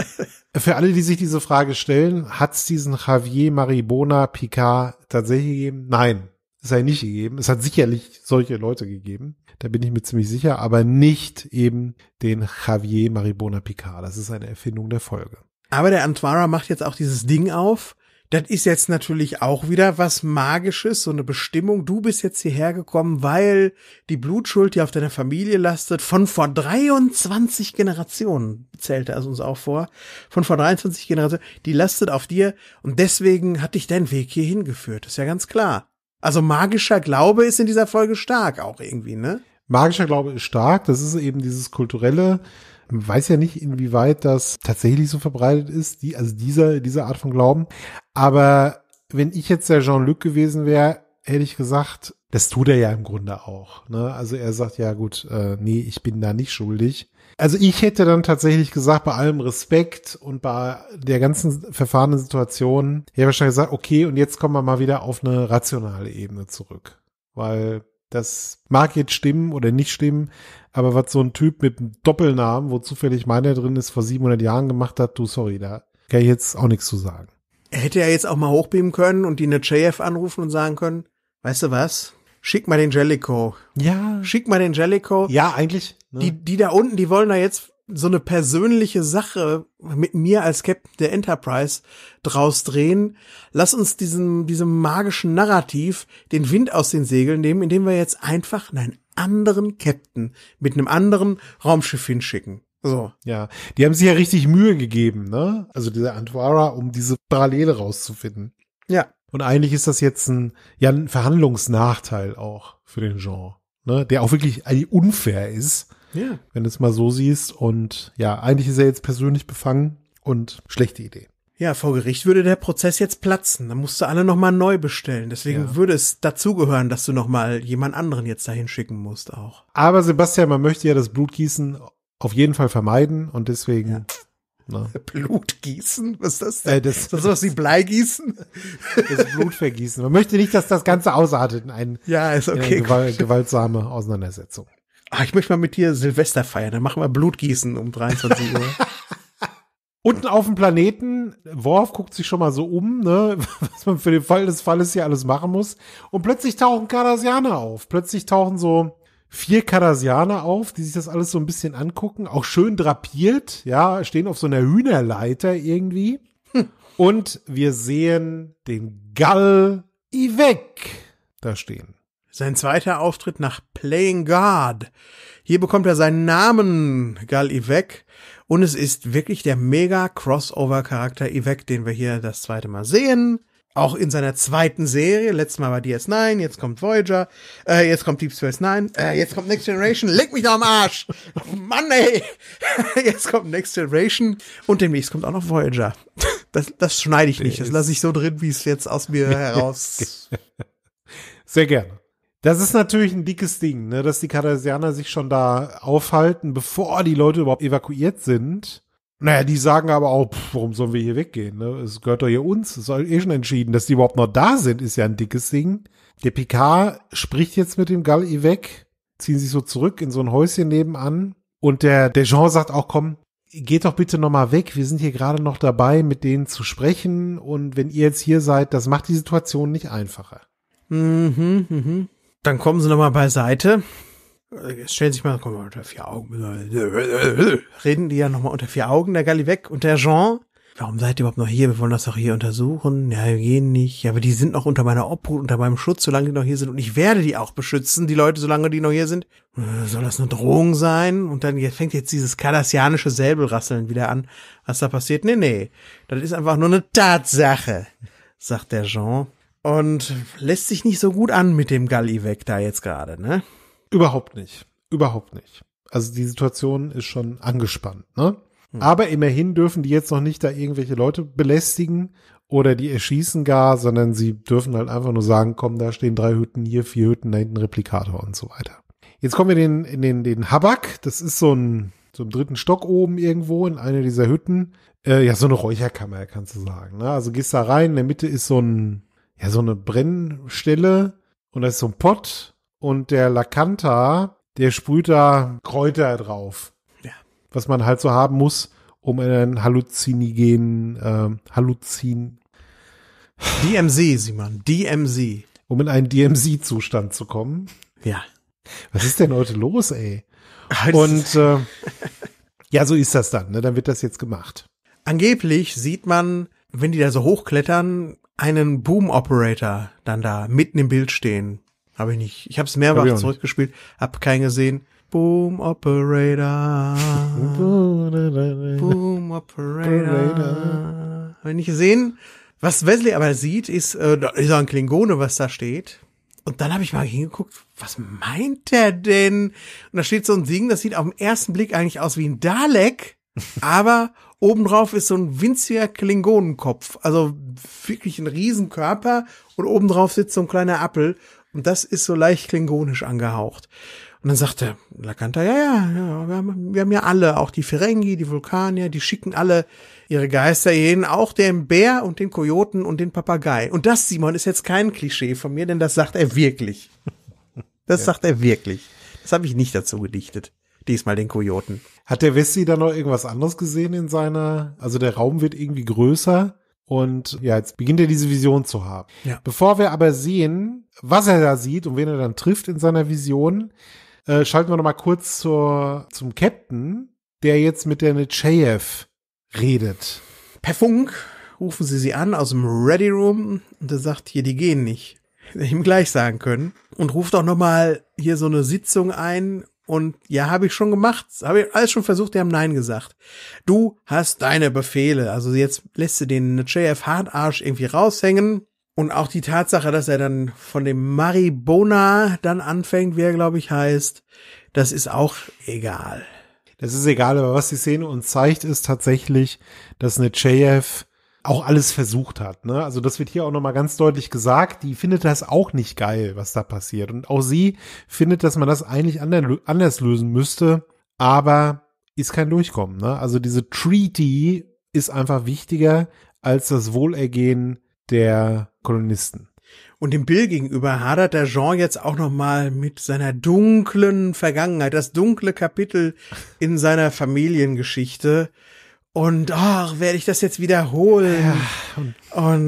Für alle, die sich diese Frage stellen, hat es diesen Javier Maribona Picard tatsächlich gegeben? Nein, es hat nicht gegeben. Es hat sicherlich solche Leute gegeben, da bin ich mir ziemlich sicher, aber nicht eben den Javier Maribona Picard. Das ist eine Erfindung der Folge. Aber der Antwara macht jetzt auch dieses Ding auf, das ist jetzt natürlich auch wieder was Magisches, so eine Bestimmung. Du bist jetzt hierher gekommen, weil die Blutschuld, die auf deiner Familie lastet, von vor 23 Generationen, zählte es uns auch vor, von vor 23 Generationen, die lastet auf dir und deswegen hat dich dein Weg hier hingeführt. Ist ja ganz klar. Also magischer Glaube ist in dieser Folge stark auch irgendwie, ne? Magischer Glaube ist stark. Das ist eben dieses kulturelle, weiß ja nicht, inwieweit das tatsächlich so verbreitet ist, die, also dieser, dieser Art von Glauben. Aber wenn ich jetzt der Jean-Luc gewesen wäre, hätte ich gesagt, das tut er ja im Grunde auch. Ne? Also er sagt, ja gut, äh, nee, ich bin da nicht schuldig. Also ich hätte dann tatsächlich gesagt, bei allem Respekt und bei der ganzen verfahrenen Situation, ich hätte wahrscheinlich gesagt, okay, und jetzt kommen wir mal wieder auf eine rationale Ebene zurück. Weil das mag jetzt stimmen oder nicht stimmen, aber was so ein Typ mit einem Doppelnamen, wo zufällig meiner drin ist, vor 700 Jahren gemacht hat, du, sorry, da kann ich jetzt auch nichts zu sagen. Er hätte ja jetzt auch mal hochbeamen können und die eine JF anrufen und sagen können, weißt du was? Schick mal den Jellico. Ja. Schick mal den Jellico. Ja, eigentlich. Ne? Die, die da unten, die wollen da jetzt so eine persönliche Sache mit mir als Captain der Enterprise draus drehen. Lass uns diesem, diesem magischen Narrativ den Wind aus den Segeln nehmen, indem wir jetzt einfach einen anderen Captain mit einem anderen Raumschiff hinschicken. So. Ja, die haben sich ja richtig Mühe gegeben, ne? Also diese Antwara, um diese Parallele rauszufinden. Ja. Und eigentlich ist das jetzt ein, ja, ein Verhandlungsnachteil auch für den Genre, ne? Der auch wirklich unfair ist ja. Wenn du es mal so siehst. Und ja, eigentlich ist er jetzt persönlich befangen und schlechte Idee. Ja, vor Gericht würde der Prozess jetzt platzen. Dann musst du alle nochmal neu bestellen. Deswegen ja. würde es dazugehören, dass du nochmal jemand anderen jetzt dahin schicken musst auch. Aber Sebastian, man möchte ja das Blutgießen auf jeden Fall vermeiden und deswegen. Ja. Ne? Blutgießen? Was ist das denn? Äh, das, das, was wie Bleigießen? Das Blutvergießen. Man möchte nicht, dass das Ganze ausartet in, einen, ja, ist äh, okay, in eine gewaltsame Auseinandersetzung. Ah, ich möchte mal mit dir Silvester feiern, dann machen wir Blutgießen um 23 Uhr. Unten auf dem Planeten, Worf guckt sich schon mal so um, ne, was man für den Fall des Falles hier alles machen muss. Und plötzlich tauchen Cardassianer auf. Plötzlich tauchen so vier Cardassianer auf, die sich das alles so ein bisschen angucken. Auch schön drapiert, ja, stehen auf so einer Hühnerleiter irgendwie. Hm. Und wir sehen den Gall Ivek da stehen. Sein zweiter Auftritt nach Playing God. Hier bekommt er seinen Namen Gal Ivec und es ist wirklich der mega Crossover Charakter Ivec, den wir hier das zweite Mal sehen. Auch in seiner zweiten Serie, letztes Mal war DS9, jetzt kommt Voyager, äh, jetzt kommt Deep Space Nine, äh, jetzt kommt Next Generation, leg mich da am Arsch! Mann ey! jetzt kommt Next Generation und demnächst kommt auch noch Voyager. Das, das schneide ich nicht, das lasse ich so drin, wie es jetzt aus mir heraus. Sehr gerne. Das ist natürlich ein dickes Ding, ne, dass die Kardasianer sich schon da aufhalten, bevor die Leute überhaupt evakuiert sind. Naja, die sagen aber auch, pff, warum sollen wir hier weggehen? Ne? Es gehört doch hier uns. Es ist eh schon entschieden, dass die überhaupt noch da sind, ist ja ein dickes Ding. Der Picard spricht jetzt mit dem Gal weg, ziehen sich so zurück in so ein Häuschen nebenan. Und der, der Jean sagt auch, komm, geht doch bitte nochmal weg. Wir sind hier gerade noch dabei, mit denen zu sprechen. Und wenn ihr jetzt hier seid, das macht die Situation nicht einfacher. Mhm, mhm. Dann kommen sie nochmal beiseite. Äh, jetzt stellen Sie sich mal, kommen wir unter vier Augen. Reden die ja nochmal unter vier Augen, der Gallivec und der Jean. Warum seid ihr überhaupt noch hier? Wir wollen das doch hier untersuchen. Ja, wir gehen nicht. Ja, aber die sind noch unter meiner Obhut, unter meinem Schutz, solange die noch hier sind. Und ich werde die auch beschützen, die Leute, solange die noch hier sind. Äh, soll das eine Drohung sein? Und dann fängt jetzt dieses kardassianische Säbelrasseln wieder an, was da passiert. Nee, nee. Das ist einfach nur eine Tatsache, sagt der Jean. Und lässt sich nicht so gut an mit dem Gallivec da jetzt gerade, ne? Überhaupt nicht. Überhaupt nicht. Also die Situation ist schon angespannt, ne? Hm. Aber immerhin dürfen die jetzt noch nicht da irgendwelche Leute belästigen oder die erschießen gar, sondern sie dürfen halt einfach nur sagen, komm, da stehen drei Hütten hier, vier Hütten, da hinten Replikator und so weiter. Jetzt kommen wir den, in den, den Habak. Das ist so ein, so im dritten Stock oben irgendwo in einer dieser Hütten. Äh, ja, so eine Räucherkammer, kannst du sagen. Ne? Also gehst da rein, in der Mitte ist so ein, ja, so eine Brennstelle und da ist so ein Pott und der Lakanta, der sprüht da Kräuter drauf. Ja. Was man halt so haben muss, um in einen halluzinigenen, äh, Halluzin. DMZ, Simon, DMC. Um in einen dmc zustand zu kommen. Ja. Was ist denn heute los, ey? Und äh, ja, so ist das dann, ne? Dann wird das jetzt gemacht. Angeblich sieht man, wenn die da so hochklettern, einen Boom Operator dann da mitten im Bild stehen. Habe ich nicht. Ich habe es mehrfach hab zurückgespielt, habe keinen gesehen. Boom Operator. Boom Operator. Habe ich nicht gesehen. Was Wesley aber sieht, ist, äh, da ist ein Klingone, was da steht. Und dann habe ich mal hingeguckt, was meint der denn? Und da steht so ein Ding, das sieht auf den ersten Blick eigentlich aus wie ein Dalek, aber Obendrauf ist so ein winziger Klingonenkopf. Also wirklich ein Riesenkörper. Und obendrauf sitzt so ein kleiner Appel. Und das ist so leicht klingonisch angehaucht. Und dann sagte Lakanta, ja, ja, ja wir, haben, wir haben ja alle, auch die Ferengi, die Vulkanier, die schicken alle ihre Geister hin, auch den Bär und den Kojoten und den Papagei. Und das, Simon, ist jetzt kein Klischee von mir, denn das sagt er wirklich. Das ja. sagt er wirklich. Das habe ich nicht dazu gedichtet diesmal den Kojoten. Hat der Wessi da noch irgendwas anderes gesehen in seiner, also der Raum wird irgendwie größer und ja, jetzt beginnt er diese Vision zu haben. Ja. Bevor wir aber sehen, was er da sieht und wen er dann trifft in seiner Vision, äh, schalten wir nochmal kurz zur, zum Captain, der jetzt mit der Nechayev redet. Per Funk rufen sie sie an aus dem Ready Room und er sagt, hier, die gehen nicht. Hätte ich ihm gleich sagen können. Und ruft auch nochmal hier so eine Sitzung ein und ja, habe ich schon gemacht, habe ich alles schon versucht, die haben Nein gesagt. Du hast deine Befehle. Also jetzt lässt du den JF Hardarsch irgendwie raushängen. Und auch die Tatsache, dass er dann von dem Maribona dann anfängt, wie er, glaube ich, heißt, das ist auch egal. Das ist egal, aber was die Szene uns zeigt, ist tatsächlich, dass eine JF auch alles versucht hat. Ne? Also das wird hier auch nochmal ganz deutlich gesagt. Die findet das auch nicht geil, was da passiert. Und auch sie findet, dass man das eigentlich anders lösen müsste, aber ist kein Durchkommen. Ne? Also diese Treaty ist einfach wichtiger als das Wohlergehen der Kolonisten. Und dem Bill gegenüber hadert der Jean jetzt auch nochmal mit seiner dunklen Vergangenheit, das dunkle Kapitel in seiner Familiengeschichte. Und ach, werde ich das jetzt wiederholen? Ja, und,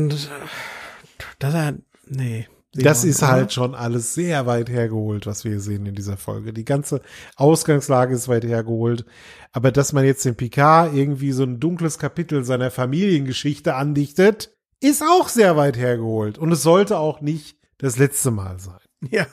und äh, das er nee. Das ist halt schon alles sehr weit hergeholt, was wir hier sehen in dieser Folge. Die ganze Ausgangslage ist weit hergeholt. Aber dass man jetzt den Picard irgendwie so ein dunkles Kapitel seiner Familiengeschichte andichtet, ist auch sehr weit hergeholt. Und es sollte auch nicht das letzte Mal sein. Ja,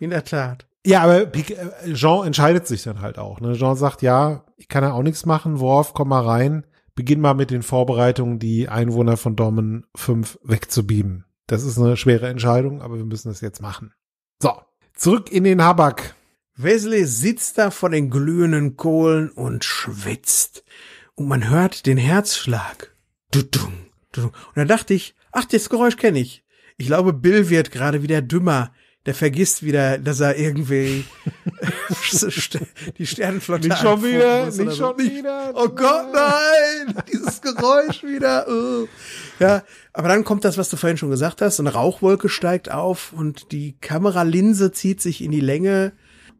in der Tat. Ja, aber äh, Jean entscheidet sich dann halt auch. Ne? Jean sagt, ja, ich kann ja auch nichts machen. Worf, komm mal rein. Beginn mal mit den Vorbereitungen, die Einwohner von Dormen 5 wegzubieben. Das ist eine schwere Entscheidung, aber wir müssen das jetzt machen. So, zurück in den Habak. Wesley sitzt da vor den glühenden Kohlen und schwitzt. Und man hört den Herzschlag. Und da dachte ich, ach, das Geräusch kenne ich. Ich glaube, Bill wird gerade wieder dümmer der vergisst wieder, dass er irgendwie die Sternenflotte Nicht schon wieder, nicht so. schon wieder. Oh Gott, nein, dieses Geräusch wieder. Oh. Ja, aber dann kommt das, was du vorhin schon gesagt hast, eine Rauchwolke steigt auf und die Kameralinse zieht sich in die Länge.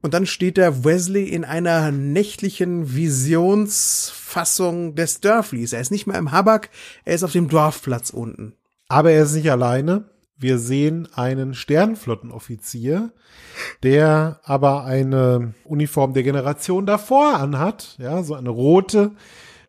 Und dann steht der Wesley in einer nächtlichen Visionsfassung des Dörflies. Er ist nicht mehr im Habak, er ist auf dem Dorfplatz unten. Aber er ist nicht alleine, wir sehen einen Sternflottenoffizier, der aber eine Uniform der Generation davor anhat, ja, so eine rote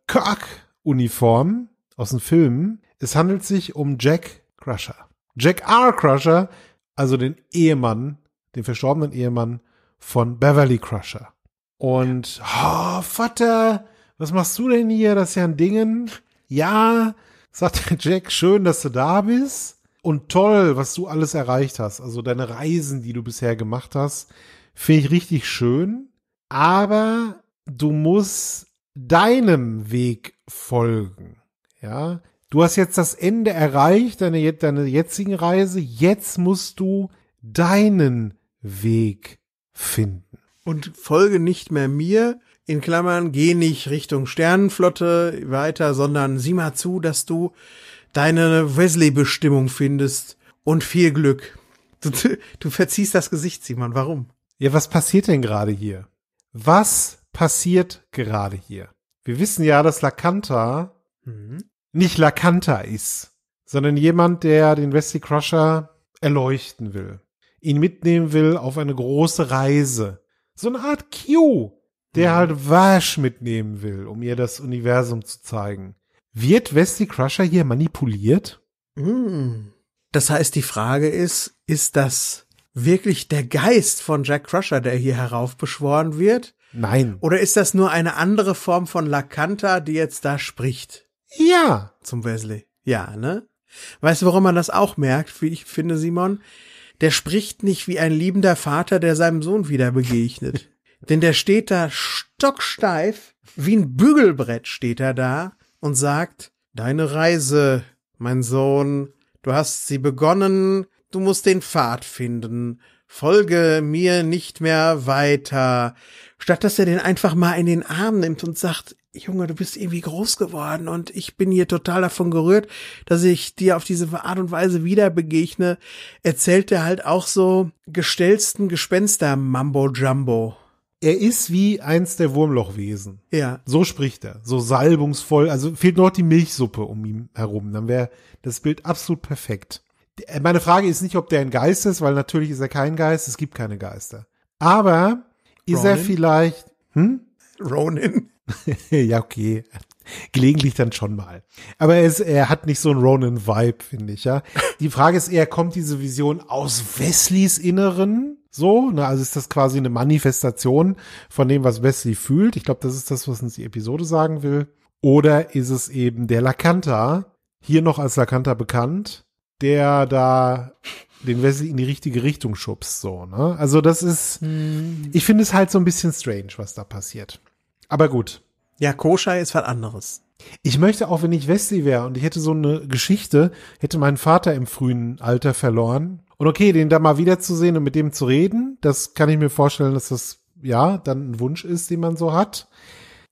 Kirk-Uniform aus den Filmen. Es handelt sich um Jack Crusher. Jack R. Crusher, also den Ehemann, den verstorbenen Ehemann von Beverly Crusher. Und, oh, Vater, was machst du denn hier? Das ist ja ein Dingen. Ja, sagt Jack, schön, dass du da bist und toll, was du alles erreicht hast. Also deine Reisen, die du bisher gemacht hast, finde ich richtig schön. Aber du musst deinem Weg folgen. Ja, du hast jetzt das Ende erreicht, deine, deine jetzigen Reise. Jetzt musst du deinen Weg finden. Und folge nicht mehr mir, in Klammern, geh nicht Richtung Sternenflotte weiter, sondern sieh mal zu, dass du deine Wesley-Bestimmung findest und viel Glück. Du, du verziehst das Gesicht, Simon. Warum? Ja, was passiert denn gerade hier? Was passiert gerade hier? Wir wissen ja, dass Lakanta mhm. nicht Lakanta ist, sondern jemand, der den Wesley Crusher erleuchten will, ihn mitnehmen will auf eine große Reise. So eine Art Q, der mhm. halt Vash mitnehmen will, um ihr das Universum zu zeigen. Wird Wesley Crusher hier manipuliert? Hm. Das heißt, die Frage ist, ist das wirklich der Geist von Jack Crusher, der hier heraufbeschworen wird? Nein. Oder ist das nur eine andere Form von Lakanta, die jetzt da spricht? Ja. Zum Wesley. Ja, ne? Weißt du, warum man das auch merkt, wie ich finde, Simon? Der spricht nicht wie ein liebender Vater, der seinem Sohn wieder begegnet. Denn der steht da stocksteif, wie ein Bügelbrett steht er da und sagt, Deine Reise, mein Sohn, du hast sie begonnen, du musst den Pfad finden, folge mir nicht mehr weiter. Statt dass er den einfach mal in den Arm nimmt und sagt, Junge, du bist irgendwie groß geworden und ich bin hier total davon gerührt, dass ich dir auf diese Art und Weise wieder begegne, erzählt er halt auch so gestellsten Gespenster Mambo Jumbo er ist wie eins der Wurmlochwesen. Ja. So spricht er. So salbungsvoll. Also fehlt nur noch die Milchsuppe um ihn herum. Dann wäre das Bild absolut perfekt. Äh, meine Frage ist nicht, ob der ein Geist ist, weil natürlich ist er kein Geist. Es gibt keine Geister. Aber ist er vielleicht, hm? Ronin. ja, okay. Gelegentlich dann schon mal. Aber er, ist, er hat nicht so einen Ronin-Vibe, finde ich, ja. Die Frage ist eher, kommt diese Vision aus Wesleys Inneren? So, ne, also ist das quasi eine Manifestation von dem, was Wesley fühlt. Ich glaube, das ist das, was uns die Episode sagen will. Oder ist es eben der Lakanta, hier noch als Lakanta bekannt, der da den Wesley in die richtige Richtung schubst, so, ne? Also das ist, hm. ich finde es halt so ein bisschen strange, was da passiert. Aber gut. Ja, Koschei ist was anderes. Ich möchte auch, wenn ich Wesley wäre und ich hätte so eine Geschichte, hätte meinen Vater im frühen Alter verloren. Und okay, den da mal wiederzusehen und mit dem zu reden, das kann ich mir vorstellen, dass das ja dann ein Wunsch ist, den man so hat.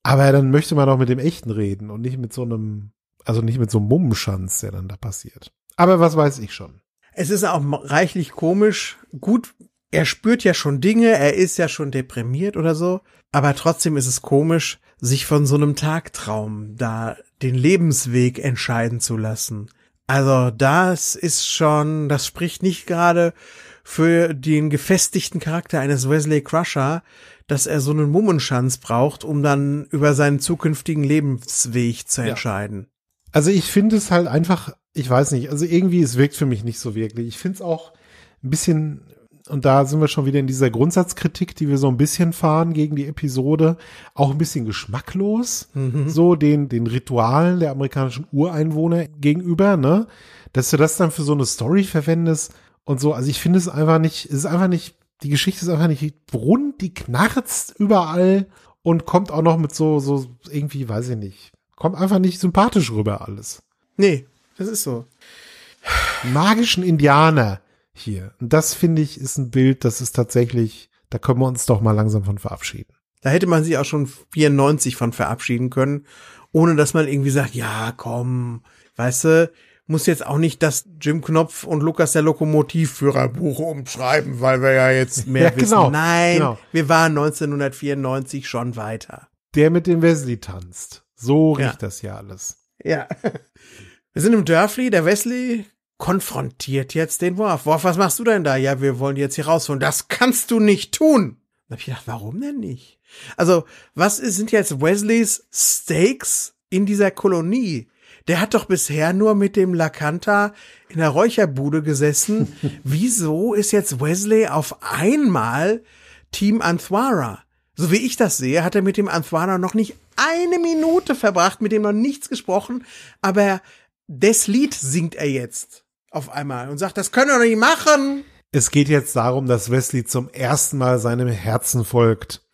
Aber dann möchte man auch mit dem Echten reden und nicht mit so einem, also nicht mit so einem Mummenschanz, der dann da passiert. Aber was weiß ich schon. Es ist auch reichlich komisch. Gut, er spürt ja schon Dinge, er ist ja schon deprimiert oder so. Aber trotzdem ist es komisch, sich von so einem Tagtraum da den Lebensweg entscheiden zu lassen. Also das ist schon, das spricht nicht gerade für den gefestigten Charakter eines Wesley Crusher, dass er so einen Mummenschanz braucht, um dann über seinen zukünftigen Lebensweg zu entscheiden. Ja. Also ich finde es halt einfach, ich weiß nicht, also irgendwie, es wirkt für mich nicht so wirklich. Ich finde es auch ein bisschen und da sind wir schon wieder in dieser Grundsatzkritik, die wir so ein bisschen fahren gegen die Episode, auch ein bisschen geschmacklos, mhm. so den, den Ritualen der amerikanischen Ureinwohner gegenüber, ne? Dass du das dann für so eine Story verwendest und so. Also ich finde es einfach nicht, es ist einfach nicht, die Geschichte ist einfach nicht rund, die knarzt überall und kommt auch noch mit so, so irgendwie, weiß ich nicht, kommt einfach nicht sympathisch rüber alles. Nee, das ist so. Magischen Indianer hier. Und das finde ich ist ein Bild, das ist tatsächlich, da können wir uns doch mal langsam von verabschieden. Da hätte man sich auch schon 94 von verabschieden können, ohne dass man irgendwie sagt, ja, komm, weißt du, muss jetzt auch nicht das Jim Knopf und Lukas der Lokomotivführerbuch umschreiben, weil wir ja jetzt mehr ja, genau, Nein, genau. wir waren 1994 schon weiter. Der mit dem Wesley tanzt. So riecht ja. das ja alles. Ja. Wir sind im Dörfli, der Wesley konfrontiert jetzt den Worf. Worf, was machst du denn da? Ja, wir wollen jetzt hier rausholen. Das kannst du nicht tun. Da hab ich gedacht, warum denn nicht? Also, was ist, sind jetzt Wesleys Stakes in dieser Kolonie? Der hat doch bisher nur mit dem Lakanta in der Räucherbude gesessen. Wieso ist jetzt Wesley auf einmal Team Anthwara? So wie ich das sehe, hat er mit dem Anthwara noch nicht eine Minute verbracht, mit dem noch nichts gesprochen, aber das Lied singt er jetzt auf einmal und sagt, das können wir doch nicht machen. Es geht jetzt darum, dass Wesley zum ersten Mal seinem Herzen folgt.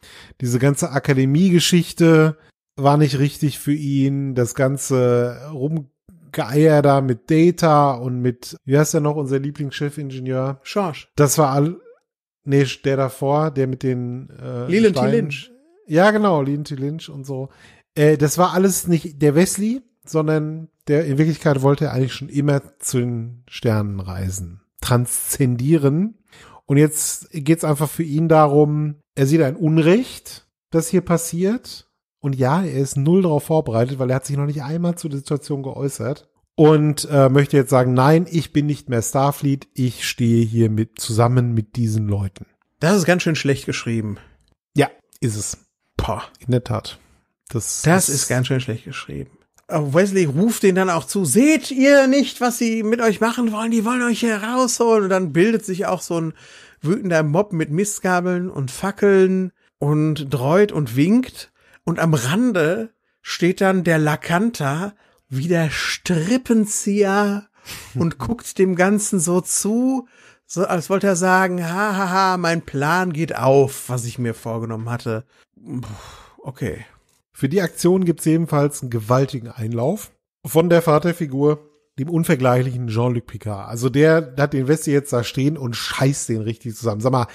Diese ganze Akademie-Geschichte war nicht richtig für ihn. Das ganze Rumgeier da mit Data und mit, wie heißt der noch, unser Lieblingschefingenieur? Schorsch. Das war all, nee, der davor, der mit den, äh, Leland T. Lynch. Ja, genau, Leland T. Lynch und so. Äh, das war alles nicht der Wesley, sondern der in Wirklichkeit wollte er eigentlich schon immer zu den Sternen reisen, transzendieren. Und jetzt geht's einfach für ihn darum, er sieht ein Unrecht, das hier passiert. Und ja, er ist null darauf vorbereitet, weil er hat sich noch nicht einmal zu der Situation geäußert. Und äh, möchte jetzt sagen, nein, ich bin nicht mehr Starfleet, ich stehe hier mit zusammen mit diesen Leuten. Das ist ganz schön schlecht geschrieben. Ja, ist es. Pah. In der Tat. Das, das ist, ist ganz schön schlecht geschrieben. Äh, Wesley ruft den dann auch zu, seht ihr nicht, was sie mit euch machen wollen? Die wollen euch hier rausholen. Und dann bildet sich auch so ein wütender Mob mit Mistgabeln und Fackeln und dreut und winkt. Und am Rande steht dann der Lakanta, wie der Strippenzieher und guckt dem Ganzen so zu, so als wollte er sagen, hahaha, mein Plan geht auf, was ich mir vorgenommen hatte. Okay. Für die Aktion gibt's jedenfalls einen gewaltigen Einlauf von der Vaterfigur, dem unvergleichlichen Jean-Luc Picard. Also der hat den Westi jetzt da stehen und scheißt den richtig zusammen. Sag mal,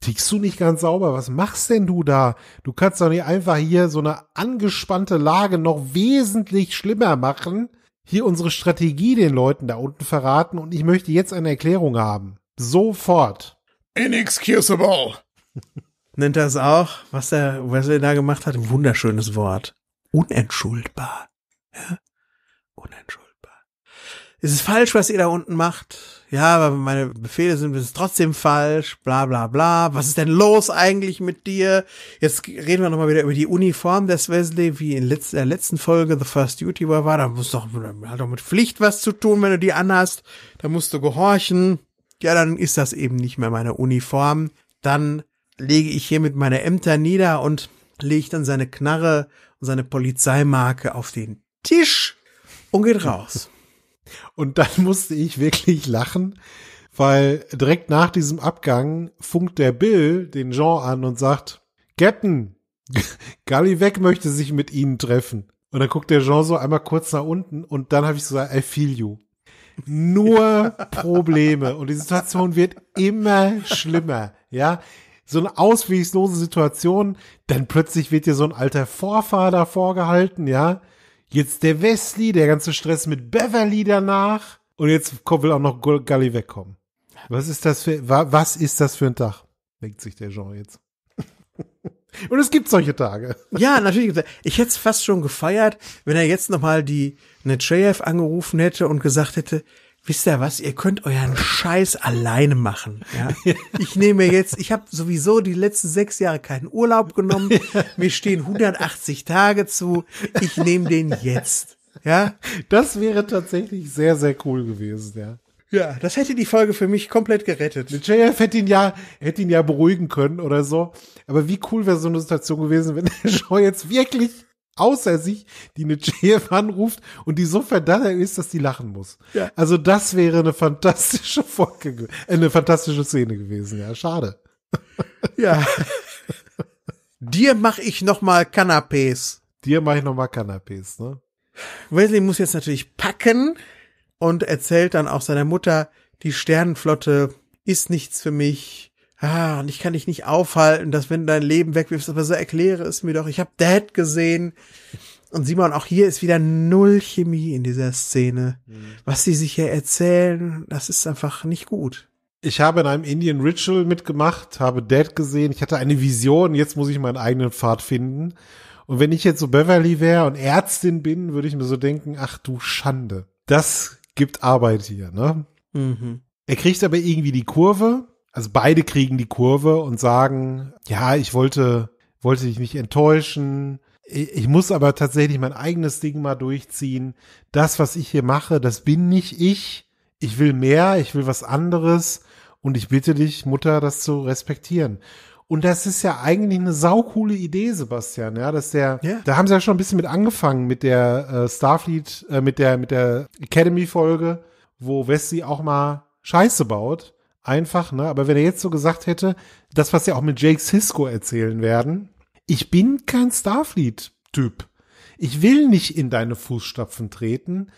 tickst du nicht ganz sauber? Was machst denn du da? Du kannst doch nicht einfach hier so eine angespannte Lage noch wesentlich schlimmer machen, hier unsere Strategie den Leuten da unten verraten und ich möchte jetzt eine Erklärung haben. Sofort. Inexcusable. nennt das auch, was der Wesley da gemacht hat, ein wunderschönes Wort. Unentschuldbar. Ja? Unentschuldbar. Es ist falsch, was ihr da unten macht. Ja, aber meine Befehle sind es trotzdem falsch. Bla bla bla. Was ist denn los eigentlich mit dir? Jetzt reden wir nochmal wieder über die Uniform des Wesley, wie in der letzten Folge The First Duty war. Da muss doch, hat doch mit Pflicht was zu tun, wenn du die anhast. Da musst du gehorchen. Ja, dann ist das eben nicht mehr meine Uniform. Dann lege ich hier mit meiner Ämter nieder und legt dann seine Knarre und seine Polizeimarke auf den Tisch und geht raus. Und dann musste ich wirklich lachen, weil direkt nach diesem Abgang funkt der Bill den Jean an und sagt, Captain, Gallivec möchte sich mit Ihnen treffen. Und dann guckt der Jean so einmal kurz nach unten und dann habe ich so gesagt, I feel you. Nur Probleme. Und die Situation wird immer schlimmer. Ja, so eine ausweglose Situation, dann plötzlich wird dir so ein alter Vorfader vorgehalten, ja. Jetzt der Wesley, der ganze Stress mit Beverly danach und jetzt will auch noch Gully wegkommen. Was ist das für was ist das für ein Tag? Denkt sich der Jean jetzt. Und es gibt solche Tage. Ja, natürlich. Ich hätte es fast schon gefeiert, wenn er jetzt nochmal die eine JF angerufen hätte und gesagt hätte, wisst ihr was, ihr könnt euren Scheiß alleine machen. Ja? Ich nehme jetzt, ich habe sowieso die letzten sechs Jahre keinen Urlaub genommen. Mir stehen 180 Tage zu. Ich nehme den jetzt. Ja, das wäre tatsächlich sehr, sehr cool gewesen, ja. Ja, das hätte die Folge für mich komplett gerettet. Mit JF hätte ihn ja, hätte ihn ja beruhigen können oder so. Aber wie cool wäre so eine Situation gewesen, wenn der Show jetzt wirklich außer sich, die eine JF anruft und die so verdammt ist, dass die lachen muss. Ja. Also das wäre eine fantastische Folge, äh, eine fantastische Szene gewesen. Ja, schade. Ja. Dir mache ich noch mal Canapés. Dir mache ich noch mal Canapés, ne? Wesley muss jetzt natürlich packen und erzählt dann auch seiner Mutter, die Sternenflotte ist nichts für mich ah, und ich kann dich nicht aufhalten, dass wenn du dein Leben wegwirfst, aber so erkläre es mir doch, ich habe Dad gesehen. Und Simon, auch hier ist wieder null Chemie in dieser Szene. Mhm. Was die sich hier erzählen, das ist einfach nicht gut. Ich habe in einem Indian Ritual mitgemacht, habe Dad gesehen, ich hatte eine Vision, jetzt muss ich meinen eigenen Pfad finden. Und wenn ich jetzt so Beverly wäre und Ärztin bin, würde ich mir so denken, ach du Schande. Das gibt Arbeit hier, ne? Mhm. Er kriegt aber irgendwie die Kurve, also beide kriegen die Kurve und sagen, ja, ich wollte, wollte dich nicht enttäuschen. Ich muss aber tatsächlich mein eigenes Ding mal durchziehen. Das, was ich hier mache, das bin nicht ich. Ich will mehr, ich will was anderes. Und ich bitte dich, Mutter, das zu respektieren. Und das ist ja eigentlich eine saukoole Idee, Sebastian, ja, dass der, yeah. da haben sie ja schon ein bisschen mit angefangen mit der äh, Starfleet, äh, mit der, mit der Academy-Folge, wo Wesley auch mal Scheiße baut einfach, ne? Aber wenn er jetzt so gesagt hätte, das, was ja auch mit Jake Sisko erzählen werden, ich bin kein Starfleet-Typ. Ich will nicht in deine Fußstapfen treten.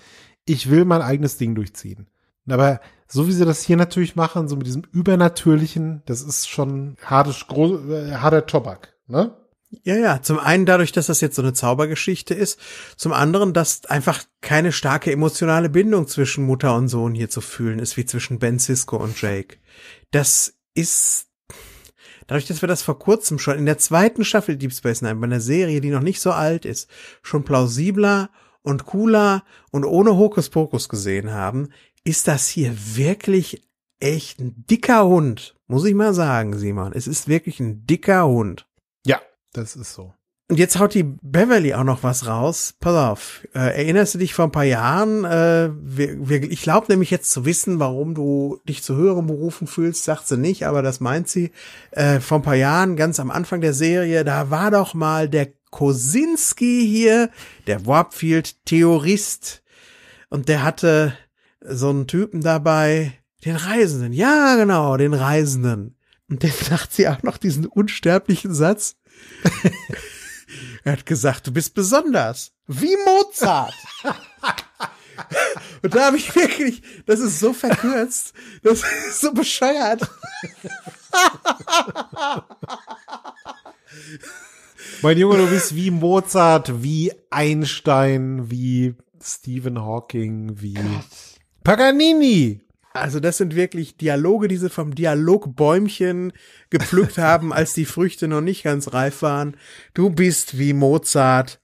Ich will mein eigenes Ding durchziehen. Aber so wie sie das hier natürlich machen, so mit diesem Übernatürlichen, das ist schon hartes, äh, harter Tobak, ne? Ja, ja. Zum einen dadurch, dass das jetzt so eine Zaubergeschichte ist. Zum anderen, dass einfach keine starke emotionale Bindung zwischen Mutter und Sohn hier zu fühlen ist, wie zwischen Ben Cisco und Jake. Das ist dadurch, dass wir das vor kurzem schon in der zweiten Staffel Deep Space Nine bei einer Serie, die noch nicht so alt ist, schon plausibler und cooler und ohne Hokuspokus gesehen haben, ist das hier wirklich echt ein dicker Hund. Muss ich mal sagen, Simon. Es ist wirklich ein dicker Hund. Das ist so. Und jetzt haut die Beverly auch noch was raus. Pass auf, äh, erinnerst du dich vor ein paar Jahren? Äh, wir, wir, ich glaube nämlich jetzt zu wissen, warum du dich zu höheren Berufen fühlst, sagt sie nicht, aber das meint sie. Äh, vor ein paar Jahren, ganz am Anfang der Serie, da war doch mal der Kosinski hier, der Warpfield-Theorist. Und der hatte so einen Typen dabei, den Reisenden. Ja, genau, den Reisenden. Und dann sagt sie auch noch diesen unsterblichen Satz. er hat gesagt, du bist besonders. Wie Mozart. Und da habe ich wirklich, das ist so verkürzt, das ist so bescheuert. mein Junge, du bist wie Mozart, wie Einstein, wie Stephen Hawking, wie Gott. Paganini. Also das sind wirklich Dialoge, die sie vom Dialogbäumchen gepflückt haben, als die Früchte noch nicht ganz reif waren. Du bist wie Mozart.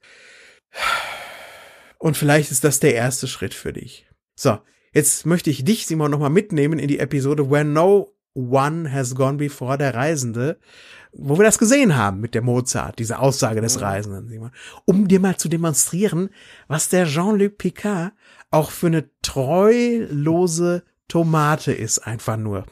Und vielleicht ist das der erste Schritt für dich. So, jetzt möchte ich dich, Simon, nochmal mitnehmen in die Episode Where No One Has Gone Before, der Reisende, wo wir das gesehen haben mit der Mozart, diese Aussage des mhm. Reisenden, Simon. Um dir mal zu demonstrieren, was der Jean-Luc Picard auch für eine treulose Tomate ist einfach nur.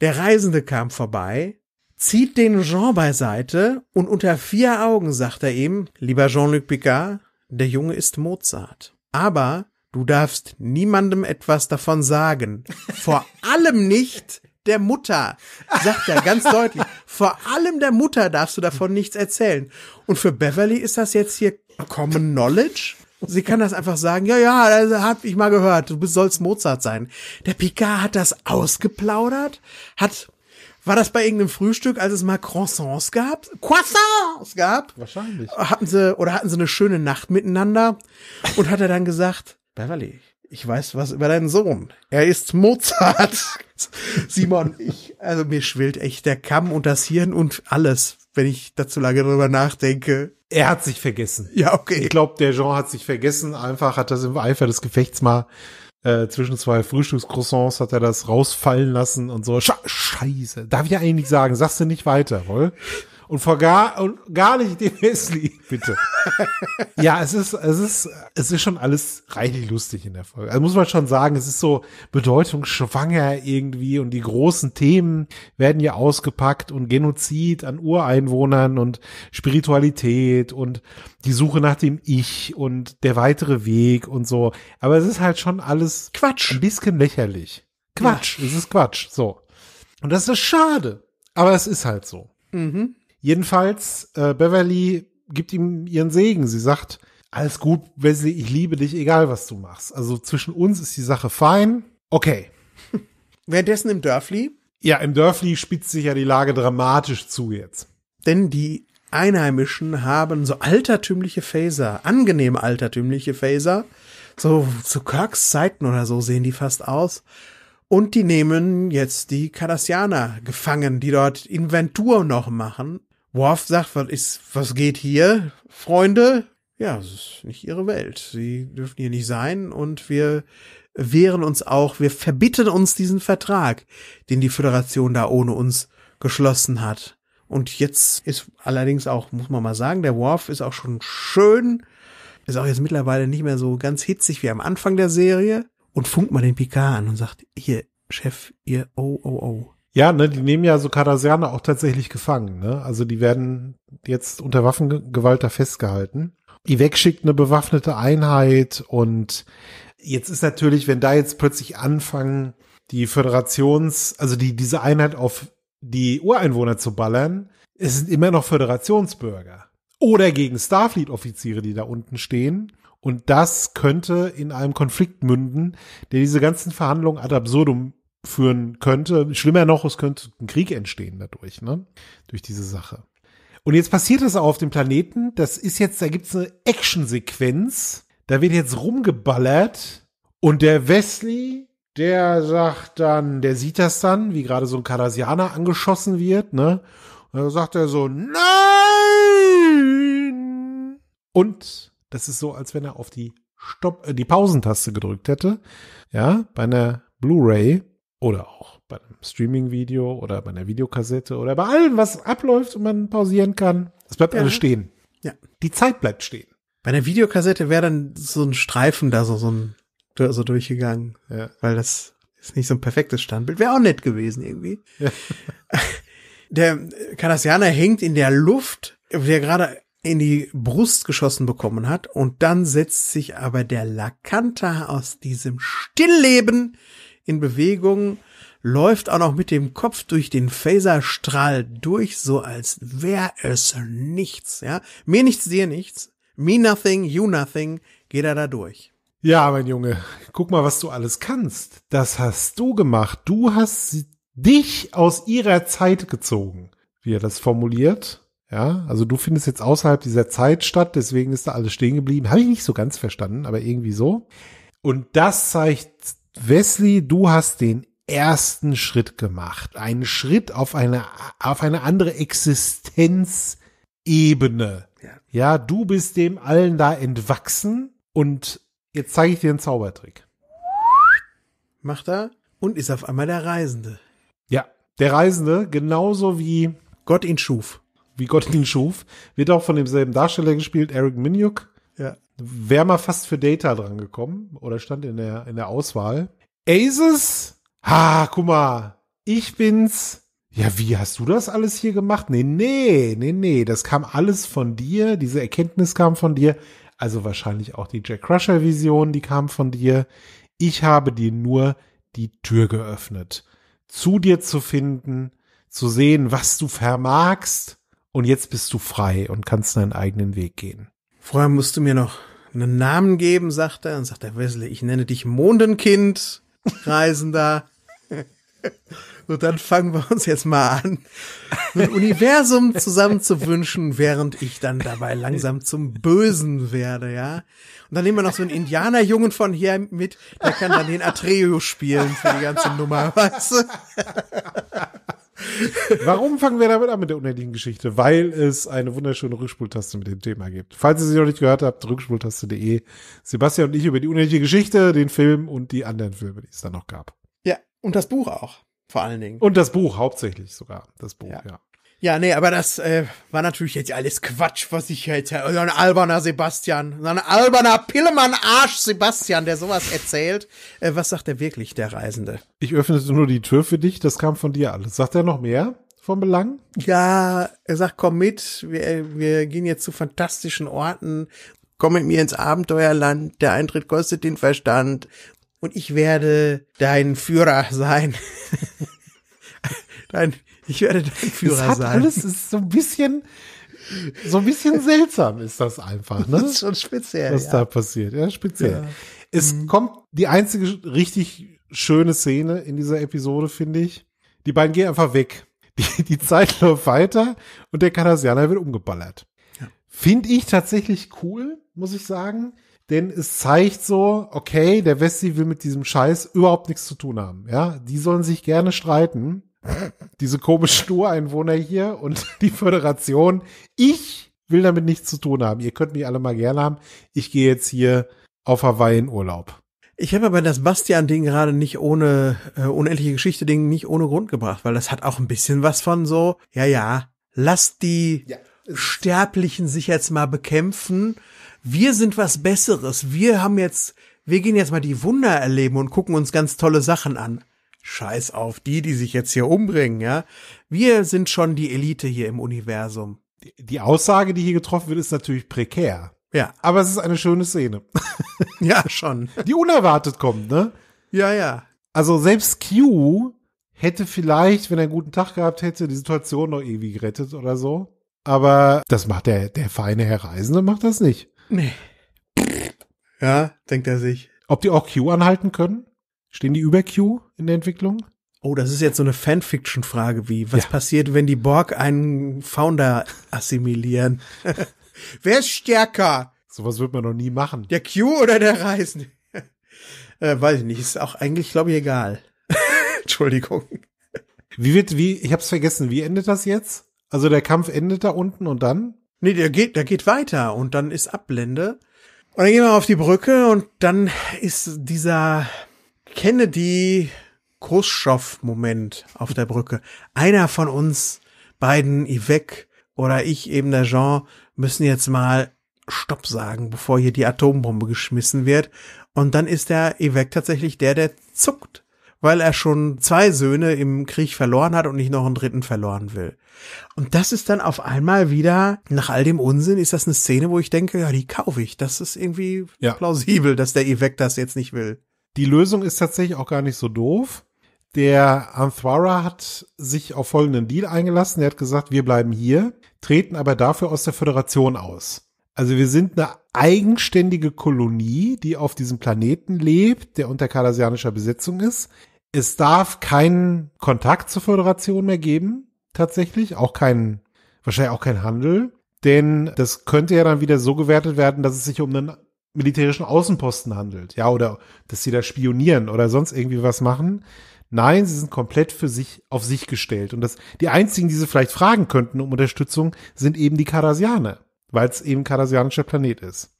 Der Reisende kam vorbei, zieht den Jean beiseite und unter vier Augen sagt er ihm, lieber Jean-Luc Picard, der Junge ist Mozart. Aber du darfst niemandem etwas davon sagen. Vor allem nicht der Mutter, sagt er ganz deutlich. Vor allem der Mutter darfst du davon nichts erzählen. Und für Beverly ist das jetzt hier Common Knowledge. Sie kann das einfach sagen, ja, ja, das also, hab ich mal gehört, du sollst Mozart sein. Der Picard hat das ausgeplaudert, hat, war das bei irgendeinem Frühstück, als es mal Croissants gab? Croissants gab? Wahrscheinlich. Hatten sie, oder hatten sie eine schöne Nacht miteinander und hat er dann gesagt, Beverly, ich weiß was über deinen Sohn. Er ist Mozart. Simon, ich, also mir schwillt echt der Kamm und das Hirn und alles wenn ich dazu lange drüber nachdenke. Er hat sich vergessen. Ja, okay. Ich glaube, der Jean hat sich vergessen. Einfach hat das im Eifer des Gefechts mal äh, zwischen zwei Frühstückscroissants hat er das rausfallen lassen und so. Sch Scheiße. Darf ich ja eigentlich sagen, sagst du nicht weiter, wohl? und vor gar und gar nicht dem Wesley. Bitte. ja, es ist, es ist, es ist schon alles reichlich lustig in der Folge. Also muss man schon sagen, es ist so bedeutungsschwanger irgendwie und die großen Themen werden ja ausgepackt und Genozid an Ureinwohnern und Spiritualität und die Suche nach dem Ich und der weitere Weg und so. Aber es ist halt schon alles Quatsch. Ein bisschen lächerlich. Quatsch. Ja. Es ist Quatsch. So. Und das ist schade. Aber es ist halt so. Mhm. Jedenfalls, äh, Beverly gibt ihm ihren Segen. Sie sagt, alles gut, Wesley, ich liebe dich, egal was du machst. Also zwischen uns ist die Sache fein. Okay. Währenddessen im Dörfli? Ja, im Dörfli spitzt sich ja die Lage dramatisch zu jetzt. Denn die Einheimischen haben so altertümliche Phaser, angenehm altertümliche Phaser. So zu Kirks Zeiten oder so sehen die fast aus. Und die nehmen jetzt die Cardassianer gefangen, die dort Inventur noch machen Worf sagt, was ist, was geht hier, Freunde? Ja, es ist nicht ihre Welt. Sie dürfen hier nicht sein und wir wehren uns auch, wir verbitten uns diesen Vertrag, den die Föderation da ohne uns geschlossen hat. Und jetzt ist allerdings auch, muss man mal sagen, der Worf ist auch schon schön, ist auch jetzt mittlerweile nicht mehr so ganz hitzig wie am Anfang der Serie und funkt mal den Picard an und sagt, hier, Chef, ihr, oh, oh, oh, ja, ne, die nehmen ja so Kardasianer auch tatsächlich gefangen. Ne? Also die werden jetzt unter Waffengewalt da festgehalten. Ivek schickt eine bewaffnete Einheit und jetzt ist natürlich, wenn da jetzt plötzlich anfangen, die Föderations, also die, diese Einheit auf die Ureinwohner zu ballern, es sind immer noch Föderationsbürger. Oder gegen Starfleet-Offiziere, die da unten stehen. Und das könnte in einem Konflikt münden, der diese ganzen Verhandlungen ad absurdum führen könnte. Schlimmer noch, es könnte ein Krieg entstehen dadurch, ne? Durch diese Sache. Und jetzt passiert das auch auf dem Planeten. Das ist jetzt, da gibt's eine Actionsequenz. Da wird jetzt rumgeballert. Und der Wesley, der sagt dann, der sieht das dann, wie gerade so ein Kardasianer angeschossen wird, ne? Und dann sagt er so, nein! Und das ist so, als wenn er auf die Stopp, äh, die Pausentaste gedrückt hätte. Ja, bei einer Blu-ray oder auch bei einem Streaming-Video oder bei einer Videokassette oder bei allem, was abläuft und man pausieren kann. Es bleibt ja. alles stehen. Ja. Die Zeit bleibt stehen. Bei einer Videokassette wäre dann so ein Streifen da so, so, ein, so durchgegangen, ja. weil das ist nicht so ein perfektes Standbild. Wäre auch nett gewesen irgendwie. Ja. Der Kardassianer hängt in der Luft, der gerade in die Brust geschossen bekommen hat und dann setzt sich aber der Lakanta aus diesem Stillleben in Bewegung, läuft auch noch mit dem Kopf durch den Phaserstrahl durch, so als wäre es nichts, ja. Mir nichts, dir nichts. Me nothing, you nothing, geht er da durch. Ja, mein Junge, guck mal, was du alles kannst. Das hast du gemacht. Du hast dich aus ihrer Zeit gezogen, wie er das formuliert. Ja, also du findest jetzt außerhalb dieser Zeit statt, deswegen ist da alles stehen geblieben. Habe ich nicht so ganz verstanden, aber irgendwie so. Und das zeigt Wesley, du hast den ersten Schritt gemacht. Einen Schritt auf eine, auf eine andere Existenzebene. Ja. ja, du bist dem allen da entwachsen und jetzt zeige ich dir einen Zaubertrick. Macht er und ist auf einmal der Reisende. Ja, der Reisende, genauso wie Gott ihn schuf. Wie Gott ihn schuf, wird auch von demselben Darsteller gespielt, Eric Minyuk. Ja. Wäre mal fast für Data dran gekommen oder stand in der, in der Auswahl. Aces? Ha, guck mal. Ich bin's. Ja, wie hast du das alles hier gemacht? Nee, nee, nee, nee. Das kam alles von dir. Diese Erkenntnis kam von dir. Also wahrscheinlich auch die Jack Crusher Vision, die kam von dir. Ich habe dir nur die Tür geöffnet. Zu dir zu finden, zu sehen, was du vermagst. Und jetzt bist du frei und kannst deinen eigenen Weg gehen. Vorher musst du mir noch einen Namen geben, sagt er. Und sagt der Wesley, ich nenne dich Mondenkind, Reisender. Und dann fangen wir uns jetzt mal an, ein Universum zusammen zu wünschen, während ich dann dabei langsam zum Bösen werde, ja. Und dann nehmen wir noch so einen Indianerjungen von hier mit, der kann dann den Atreo spielen für die ganze Nummer, weißt du? Warum fangen wir damit an mit der unendlichen Geschichte? Weil es eine wunderschöne Rückspultaste mit dem Thema gibt. Falls ihr sie noch nicht gehört habt, rückspultaste.de. Sebastian und ich über die unendliche Geschichte, den Film und die anderen Filme, die es da noch gab. Ja, und das Buch auch, vor allen Dingen. Und das Buch hauptsächlich sogar, das Buch, ja. ja. Ja, nee, aber das äh, war natürlich jetzt alles Quatsch, was ich jetzt. Äh, so ein alberner Sebastian, so ein alberner Pillemann-Arsch-Sebastian, der sowas erzählt. Äh, was sagt er wirklich, der Reisende? Ich öffne nur die Tür für dich, das kam von dir alles. Sagt er noch mehr? von Belang? Ja, er sagt, komm mit, wir, äh, wir gehen jetzt zu fantastischen Orten, komm mit mir ins Abenteuerland, der Eintritt kostet den Verstand und ich werde dein Führer sein. dein ich werde dein Führer das hat sein. Alles ist so ein bisschen, so ein bisschen seltsam ist das einfach. Ne? Das ist schon speziell. Was ja. da passiert, ja, speziell. Ja. Es mhm. kommt die einzige richtig schöne Szene in dieser Episode, finde ich. Die beiden gehen einfach weg. Die, die Zeit läuft weiter und der Kardassianer wird umgeballert. Ja. Finde ich tatsächlich cool, muss ich sagen denn es zeigt so, okay, der Westi will mit diesem Scheiß überhaupt nichts zu tun haben. Ja, die sollen sich gerne streiten diese komischen Ureinwohner hier und die Föderation. Ich will damit nichts zu tun haben. Ihr könnt mich alle mal gerne haben. Ich gehe jetzt hier auf Hawaii in Urlaub. Ich habe aber das Bastian-Ding gerade nicht ohne äh, unendliche Geschichte-Ding nicht ohne Grund gebracht, weil das hat auch ein bisschen was von so, ja, ja, lasst die ja. Sterblichen sich jetzt mal bekämpfen. Wir sind was Besseres. Wir haben jetzt, wir gehen jetzt mal die Wunder erleben und gucken uns ganz tolle Sachen an. Scheiß auf die, die sich jetzt hier umbringen, ja. Wir sind schon die Elite hier im Universum. Die Aussage, die hier getroffen wird, ist natürlich prekär. Ja. Aber es ist eine schöne Szene. ja, schon. Die unerwartet kommt, ne? Ja, ja. Also selbst Q hätte vielleicht, wenn er einen guten Tag gehabt hätte, die Situation noch irgendwie gerettet oder so. Aber das macht der, der feine Herr Reisende macht das nicht. Nee. Ja, denkt er sich. Ob die auch Q anhalten können? Stehen die über Q in der Entwicklung? Oh, das ist jetzt so eine Fanfiction-Frage wie, was ja. passiert, wenn die Borg einen Founder assimilieren? Wer ist stärker? Sowas wird man noch nie machen. Der Q oder der Reisen? äh, weiß ich nicht, ist auch eigentlich, glaube ich, egal. Entschuldigung. Wie wird, wie, ich hab's vergessen, wie endet das jetzt? Also der Kampf endet da unten und dann? Nee, der geht, der geht weiter und dann ist Abblende. Und dann gehen wir auf die Brücke und dann ist dieser kenne die khrushchev moment auf der Brücke. Einer von uns beiden, Ivek oder ich, eben der Jean, müssen jetzt mal Stopp sagen, bevor hier die Atombombe geschmissen wird. Und dann ist der Ivek tatsächlich der, der zuckt, weil er schon zwei Söhne im Krieg verloren hat und nicht noch einen dritten verloren will. Und das ist dann auf einmal wieder, nach all dem Unsinn, ist das eine Szene, wo ich denke, ja, die kaufe ich. Das ist irgendwie ja. plausibel, dass der Ivek das jetzt nicht will. Die Lösung ist tatsächlich auch gar nicht so doof. Der Anthwara hat sich auf folgenden Deal eingelassen. Er hat gesagt, wir bleiben hier, treten aber dafür aus der Föderation aus. Also wir sind eine eigenständige Kolonie, die auf diesem Planeten lebt, der unter kardassianischer Besetzung ist. Es darf keinen Kontakt zur Föderation mehr geben, tatsächlich, auch keinen, wahrscheinlich auch keinen Handel, denn das könnte ja dann wieder so gewertet werden, dass es sich um einen militärischen Außenposten handelt. Ja, oder dass sie da spionieren oder sonst irgendwie was machen. Nein, sie sind komplett für sich auf sich gestellt. Und das, die einzigen, die sie vielleicht fragen könnten um Unterstützung, sind eben die Karasianer, weil es eben karasianischer Planet ist.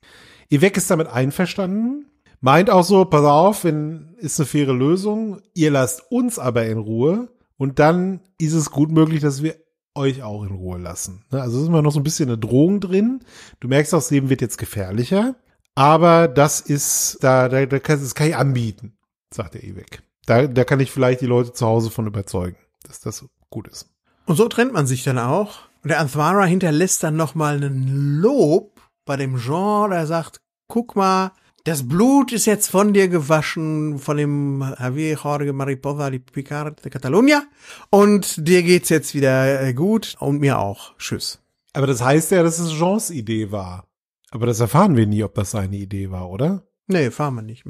Ivek ist damit einverstanden, meint auch so, pass auf, wenn, ist eine faire Lösung, ihr lasst uns aber in Ruhe und dann ist es gut möglich, dass wir euch auch in Ruhe lassen. Ne, also ist immer noch so ein bisschen eine Drohung drin. Du merkst auch, das Leben wird jetzt gefährlicher. Aber das ist, da, da, da kann, das kann ich anbieten, sagt der Ewig. Da, da kann ich vielleicht die Leute zu Hause von überzeugen, dass das gut ist. Und so trennt man sich dann auch. Und der Anthwara hinterlässt dann nochmal einen Lob bei dem Jean, der sagt, guck mal, das Blut ist jetzt von dir gewaschen, von dem Javier Jorge Mariposa die Picard de Catalunya. Und dir geht's jetzt wieder äh, gut und mir auch. Tschüss. Aber das heißt ja, dass es Jeans Idee war. Aber das erfahren wir nie, ob das seine Idee war, oder? Nee, erfahren wir nicht.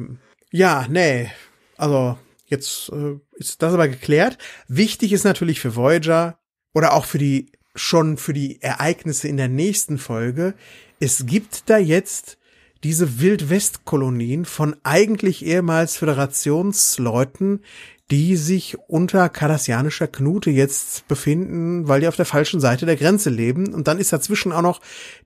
Ja, nee. Also, jetzt äh, ist das aber geklärt. Wichtig ist natürlich für Voyager oder auch für die, schon für die Ereignisse in der nächsten Folge, es gibt da jetzt diese Wildwestkolonien von eigentlich ehemals Föderationsleuten, die sich unter kardassianischer Knute jetzt befinden, weil die auf der falschen Seite der Grenze leben. Und dann ist dazwischen auch noch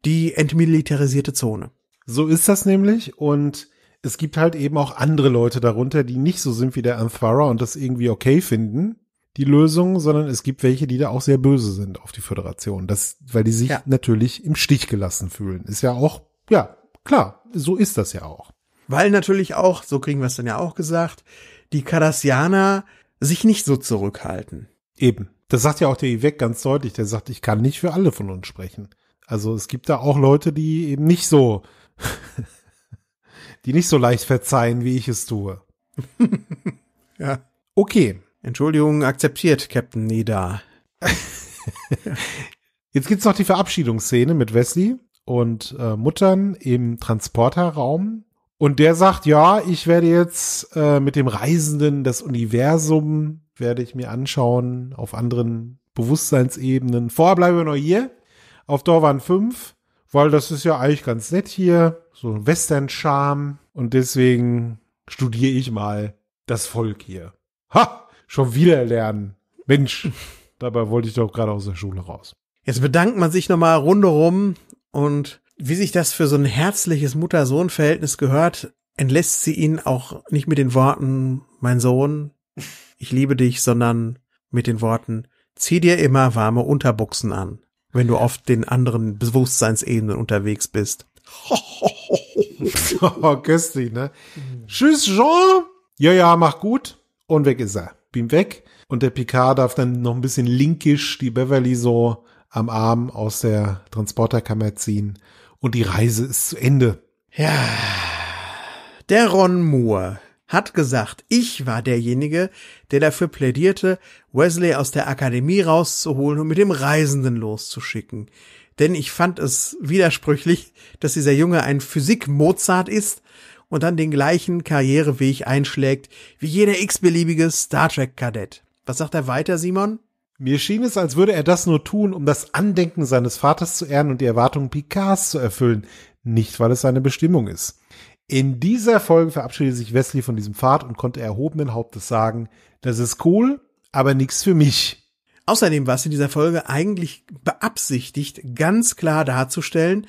die entmilitarisierte Zone. So ist das nämlich. Und es gibt halt eben auch andere Leute darunter, die nicht so sind wie der Anthara und das irgendwie okay finden, die Lösung, sondern es gibt welche, die da auch sehr böse sind auf die Föderation. Das, weil die sich ja. natürlich im Stich gelassen fühlen. Ist ja auch, ja, klar, so ist das ja auch. Weil natürlich auch, so kriegen wir es dann ja auch gesagt, die Cardassianer sich nicht so zurückhalten. Eben. Das sagt ja auch der Ivek ganz deutlich. Der sagt, ich kann nicht für alle von uns sprechen. Also es gibt da auch Leute, die eben nicht so, die nicht so leicht verzeihen, wie ich es tue. ja. Okay. Entschuldigung akzeptiert, Captain Nida. Jetzt gibt's noch die Verabschiedungsszene mit Wesley und äh, Muttern im Transporterraum. Und der sagt, ja, ich werde jetzt äh, mit dem Reisenden das Universum, werde ich mir anschauen, auf anderen Bewusstseinsebenen. Vorher bleiben wir noch hier, auf Dorwan 5, weil das ist ja eigentlich ganz nett hier, so ein Western-Charme. Und deswegen studiere ich mal das Volk hier. Ha! Schon wieder lernen. Mensch, dabei wollte ich doch gerade aus der Schule raus. Jetzt bedankt man sich nochmal rundherum und wie sich das für so ein herzliches Mutter-Sohn-Verhältnis gehört, entlässt sie ihn auch nicht mit den Worten, mein Sohn, ich liebe dich, sondern mit den Worten, zieh dir immer warme Unterbuchsen an, wenn du oft den anderen Bewusstseinsebenen unterwegs bist. oh, köstlich, ne? Tschüss, Jean. Ja, ja, mach gut. Und weg ist er. Beam weg. Und der Picard darf dann noch ein bisschen linkisch die Beverly so am Arm aus der Transporterkammer ziehen und die Reise ist zu Ende. Ja, der Ron Moore hat gesagt, ich war derjenige, der dafür plädierte, Wesley aus der Akademie rauszuholen und mit dem Reisenden loszuschicken. Denn ich fand es widersprüchlich, dass dieser Junge ein Physik-Mozart ist und dann den gleichen Karriereweg einschlägt wie jeder x-beliebige Star Trek-Kadett. Was sagt er weiter, Simon? Mir schien es, als würde er das nur tun, um das Andenken seines Vaters zu ehren und die Erwartungen Picards zu erfüllen, nicht weil es seine Bestimmung ist. In dieser Folge verabschiedete sich Wesley von diesem Pfad und konnte erhobenen Hauptes sagen, das ist cool, aber nichts für mich. Außerdem war es in dieser Folge eigentlich beabsichtigt, ganz klar darzustellen,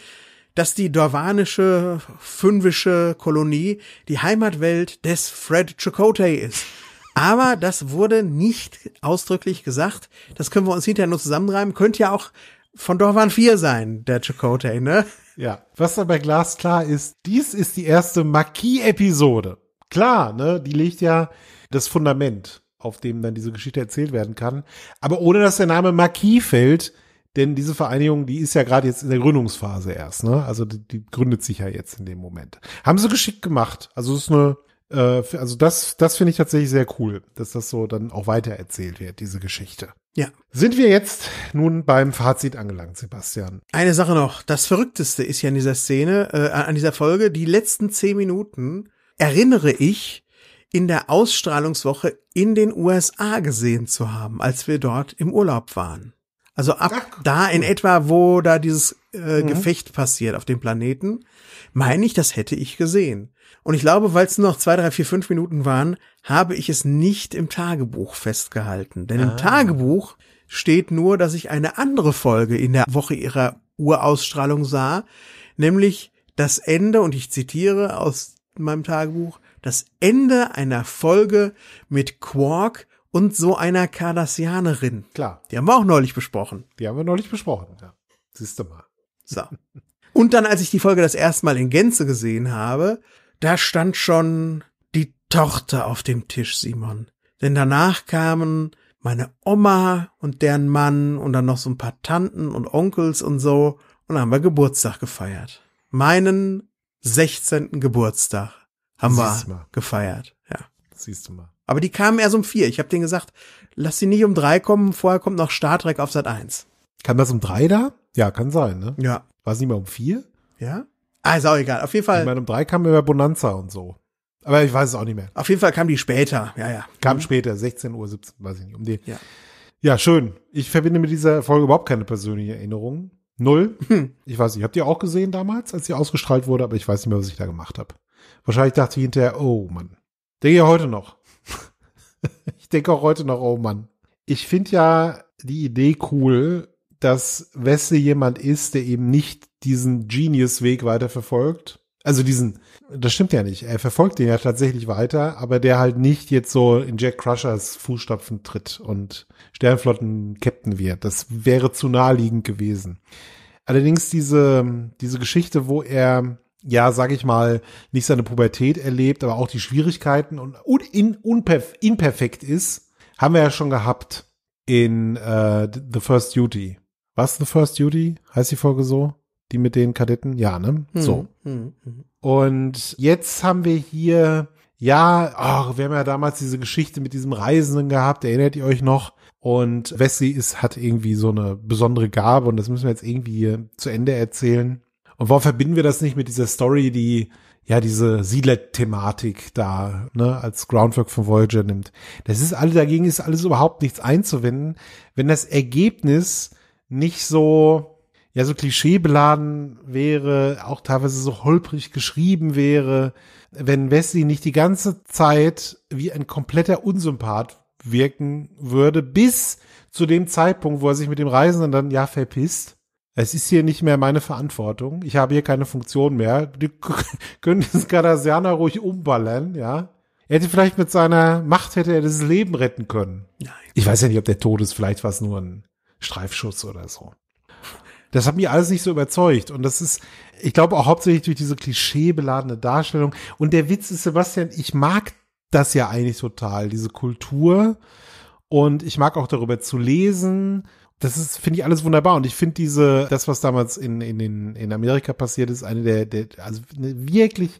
dass die dorwanische, fünfische Kolonie die Heimatwelt des Fred Chakotay ist. Aber das wurde nicht ausdrücklich gesagt. Das können wir uns hinterher nur zusammenreiben. Könnte ja auch von Dorfan 4 sein, der Chakotay, ne? Ja. Was dabei glasklar ist, dies ist die erste Marquis-Episode. Klar, ne? Die legt ja das Fundament, auf dem dann diese Geschichte erzählt werden kann. Aber ohne, dass der Name Marquis fällt, denn diese Vereinigung, die ist ja gerade jetzt in der Gründungsphase erst, ne? Also die, die gründet sich ja jetzt in dem Moment. Haben sie geschickt gemacht. Also es ist eine äh, also das, das finde ich tatsächlich sehr cool, dass das so dann auch weiter erzählt wird, diese Geschichte. Ja. Sind wir jetzt nun beim Fazit angelangt, Sebastian? Eine Sache noch. Das Verrückteste ist ja in dieser Szene, äh, an dieser Folge, die letzten zehn Minuten erinnere ich in der Ausstrahlungswoche in den USA gesehen zu haben, als wir dort im Urlaub waren. Also ab Ach, da in etwa, wo da dieses äh, mhm. Gefecht passiert auf dem Planeten, meine ich, das hätte ich gesehen. Und ich glaube, weil es nur noch zwei, drei, vier, fünf Minuten waren, habe ich es nicht im Tagebuch festgehalten. Denn ah. im Tagebuch steht nur, dass ich eine andere Folge in der Woche ihrer Urausstrahlung sah, nämlich das Ende, und ich zitiere aus meinem Tagebuch, das Ende einer Folge mit Quark und so einer Kardassianerin. Klar. Die haben wir auch neulich besprochen. Die haben wir neulich besprochen, ja. Siehst du mal. So. Und dann, als ich die Folge das erste Mal in Gänze gesehen habe, da stand schon die Tochter auf dem Tisch, Simon. Denn danach kamen meine Oma und deren Mann und dann noch so ein paar Tanten und Onkels und so. Und dann haben wir Geburtstag gefeiert. Meinen 16. Geburtstag haben Siehst wir gefeiert. Ja. Siehst du mal. Aber die kamen erst um vier. Ich habe denen gesagt, lass sie nicht um drei kommen, vorher kommt noch Star Trek auf Sat 1. Kann das um drei da? Ja, kann sein, ne? Ja. War es nicht mal um vier? Ja. Ah, ist auch egal. Auf jeden Fall. Ich meine, um drei kam wir Bonanza und so. Aber ich weiß es auch nicht mehr. Auf jeden Fall kam die später. Ja, ja. Kam mhm. später, 16 Uhr, 17, weiß ich nicht. Um die. Ja. ja, schön. Ich verbinde mit dieser Folge überhaupt keine persönliche Erinnerung. Null. Hm. Ich weiß nicht, habt ihr auch gesehen damals, als sie ausgestrahlt wurde, aber ich weiß nicht mehr, was ich da gemacht habe. Wahrscheinlich dachte ich hinterher, oh Mann. Denke ich heute noch. ich denke auch heute noch, oh Mann. Ich finde ja die Idee cool, dass Wesley jemand ist, der eben nicht diesen Genius-Weg weiter verfolgt. Also diesen, das stimmt ja nicht. Er verfolgt den ja tatsächlich weiter, aber der halt nicht jetzt so in Jack Crushers Fußstapfen tritt und Sternflotten-Captain wird. Das wäre zu naheliegend gewesen. Allerdings diese, diese Geschichte, wo er, ja, sag ich mal, nicht seine Pubertät erlebt, aber auch die Schwierigkeiten und in, unperf imperfekt ist, haben wir ja schon gehabt in uh, The First Duty. Was The First Duty? Heißt die Folge so? Die mit den Kadetten? Ja, ne? Mhm. So. Mhm. Und jetzt haben wir hier, ja, oh, wir haben ja damals diese Geschichte mit diesem Reisenden gehabt, erinnert ihr euch noch? Und Wessi ist, hat irgendwie so eine besondere Gabe und das müssen wir jetzt irgendwie zu Ende erzählen. Und warum verbinden wir das nicht mit dieser Story, die ja diese Siedler-Thematik da ne, als Groundwork von Voyager nimmt? Das ist alles, dagegen ist alles überhaupt nichts einzuwenden, wenn das Ergebnis nicht so ja so klischeebeladen wäre, auch teilweise so holprig geschrieben wäre, wenn Wesley nicht die ganze Zeit wie ein kompletter Unsympath wirken würde, bis zu dem Zeitpunkt, wo er sich mit dem Reisenden dann ja verpisst. Es ist hier nicht mehr meine Verantwortung. Ich habe hier keine Funktion mehr. Die können das Gardasianer ruhig umballern, ja. Er hätte vielleicht mit seiner Macht hätte er das Leben retten können. Nein. Ich weiß ja nicht, ob der Tod ist. Vielleicht war es nur ein Streifschuss oder so. Das hat mich alles nicht so überzeugt. Und das ist, ich glaube, auch hauptsächlich durch diese klischeebeladene Darstellung. Und der Witz ist, Sebastian, ich mag das ja eigentlich total, diese Kultur. Und ich mag auch darüber zu lesen. Das ist, finde ich, alles wunderbar. Und ich finde diese, das, was damals in, in, in, in Amerika passiert ist, eine der, der also wirklich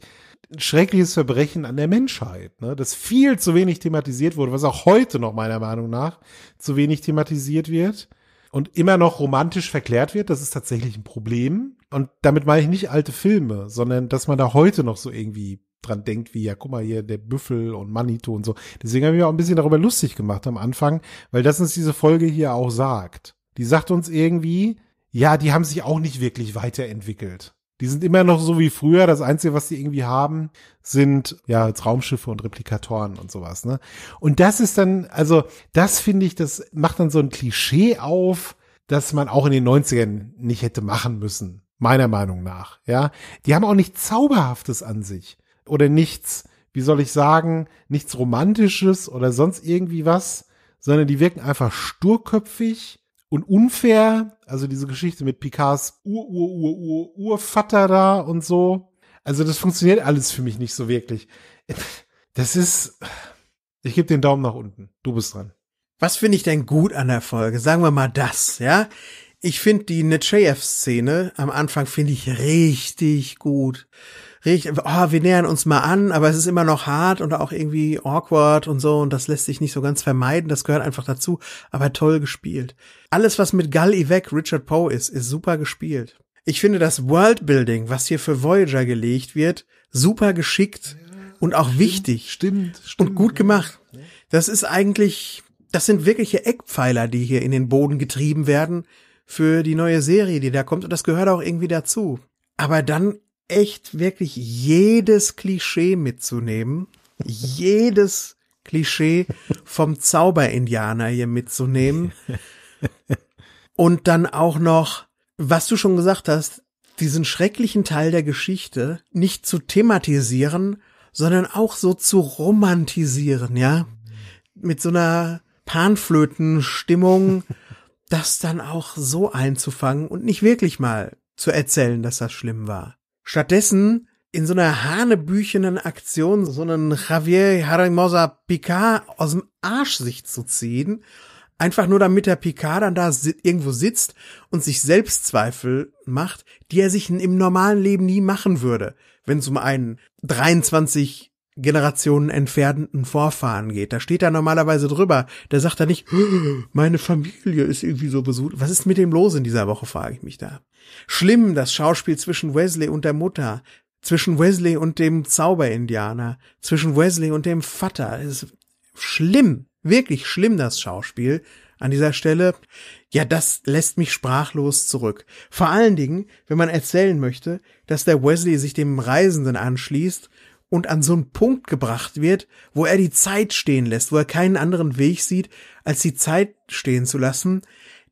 schreckliches Verbrechen an der Menschheit, ne? das viel zu wenig thematisiert wurde, was auch heute noch meiner Meinung nach zu wenig thematisiert wird und immer noch romantisch verklärt wird, das ist tatsächlich ein Problem. Und damit meine ich nicht alte Filme, sondern dass man da heute noch so irgendwie dran denkt, wie, ja, guck mal hier, der Büffel und Manito und so. Deswegen haben wir auch ein bisschen darüber lustig gemacht am Anfang, weil das uns diese Folge hier auch sagt. Die sagt uns irgendwie, ja, die haben sich auch nicht wirklich weiterentwickelt. Die sind immer noch so wie früher. Das Einzige, was die irgendwie haben, sind ja Raumschiffe und Replikatoren und sowas. Ne? Und das ist dann, also das finde ich, das macht dann so ein Klischee auf, dass man auch in den 90ern nicht hätte machen müssen. Meiner Meinung nach. Ja, die haben auch nichts Zauberhaftes an sich oder nichts, wie soll ich sagen, nichts Romantisches oder sonst irgendwie was, sondern die wirken einfach sturköpfig und unfair. Also diese Geschichte mit Picards Ur-Ur-Ur-Ur-Urvater da und so. Also das funktioniert alles für mich nicht so wirklich. Das ist, ich gebe den Daumen nach unten. Du bist dran. Was finde ich denn gut an der Folge? Sagen wir mal das, ja? Ich finde die Netcheyev-Szene am Anfang finde ich richtig gut richtig, oh, wir nähern uns mal an, aber es ist immer noch hart und auch irgendwie awkward und so und das lässt sich nicht so ganz vermeiden, das gehört einfach dazu, aber toll gespielt. Alles, was mit Gull weg Richard Poe ist, ist super gespielt. Ich finde das Worldbuilding, was hier für Voyager gelegt wird, super geschickt ja, und auch stimmt, wichtig. Stimmt, stimmt. Und gut gemacht. Das ist eigentlich, das sind wirkliche Eckpfeiler, die hier in den Boden getrieben werden für die neue Serie, die da kommt. Und das gehört auch irgendwie dazu. Aber dann echt wirklich jedes Klischee mitzunehmen, jedes Klischee vom Zauberindianer hier mitzunehmen. Und dann auch noch, was du schon gesagt hast, diesen schrecklichen Teil der Geschichte nicht zu thematisieren, sondern auch so zu romantisieren, ja? Mit so einer Panflötenstimmung, das dann auch so einzufangen und nicht wirklich mal zu erzählen, dass das schlimm war. Stattdessen in so einer hanebüchenen Aktion so einen Javier Haramosa Picard aus dem Arsch sich zu ziehen. Einfach nur damit der Picard dann da irgendwo sitzt und sich Selbstzweifel macht, die er sich im normalen Leben nie machen würde, wenn es um einen 23 Generationen entfernten Vorfahren geht. Da steht er normalerweise drüber. Der sagt da nicht, meine Familie ist irgendwie so besucht. Was ist mit dem los in dieser Woche, frage ich mich da. Schlimm das Schauspiel zwischen Wesley und der Mutter, zwischen Wesley und dem Zauberindianer, zwischen Wesley und dem Vater. Es ist schlimm, wirklich schlimm das Schauspiel an dieser Stelle. Ja, das lässt mich sprachlos zurück. Vor allen Dingen, wenn man erzählen möchte, dass der Wesley sich dem Reisenden anschließt und an so einen Punkt gebracht wird, wo er die Zeit stehen lässt, wo er keinen anderen Weg sieht, als die Zeit stehen zu lassen,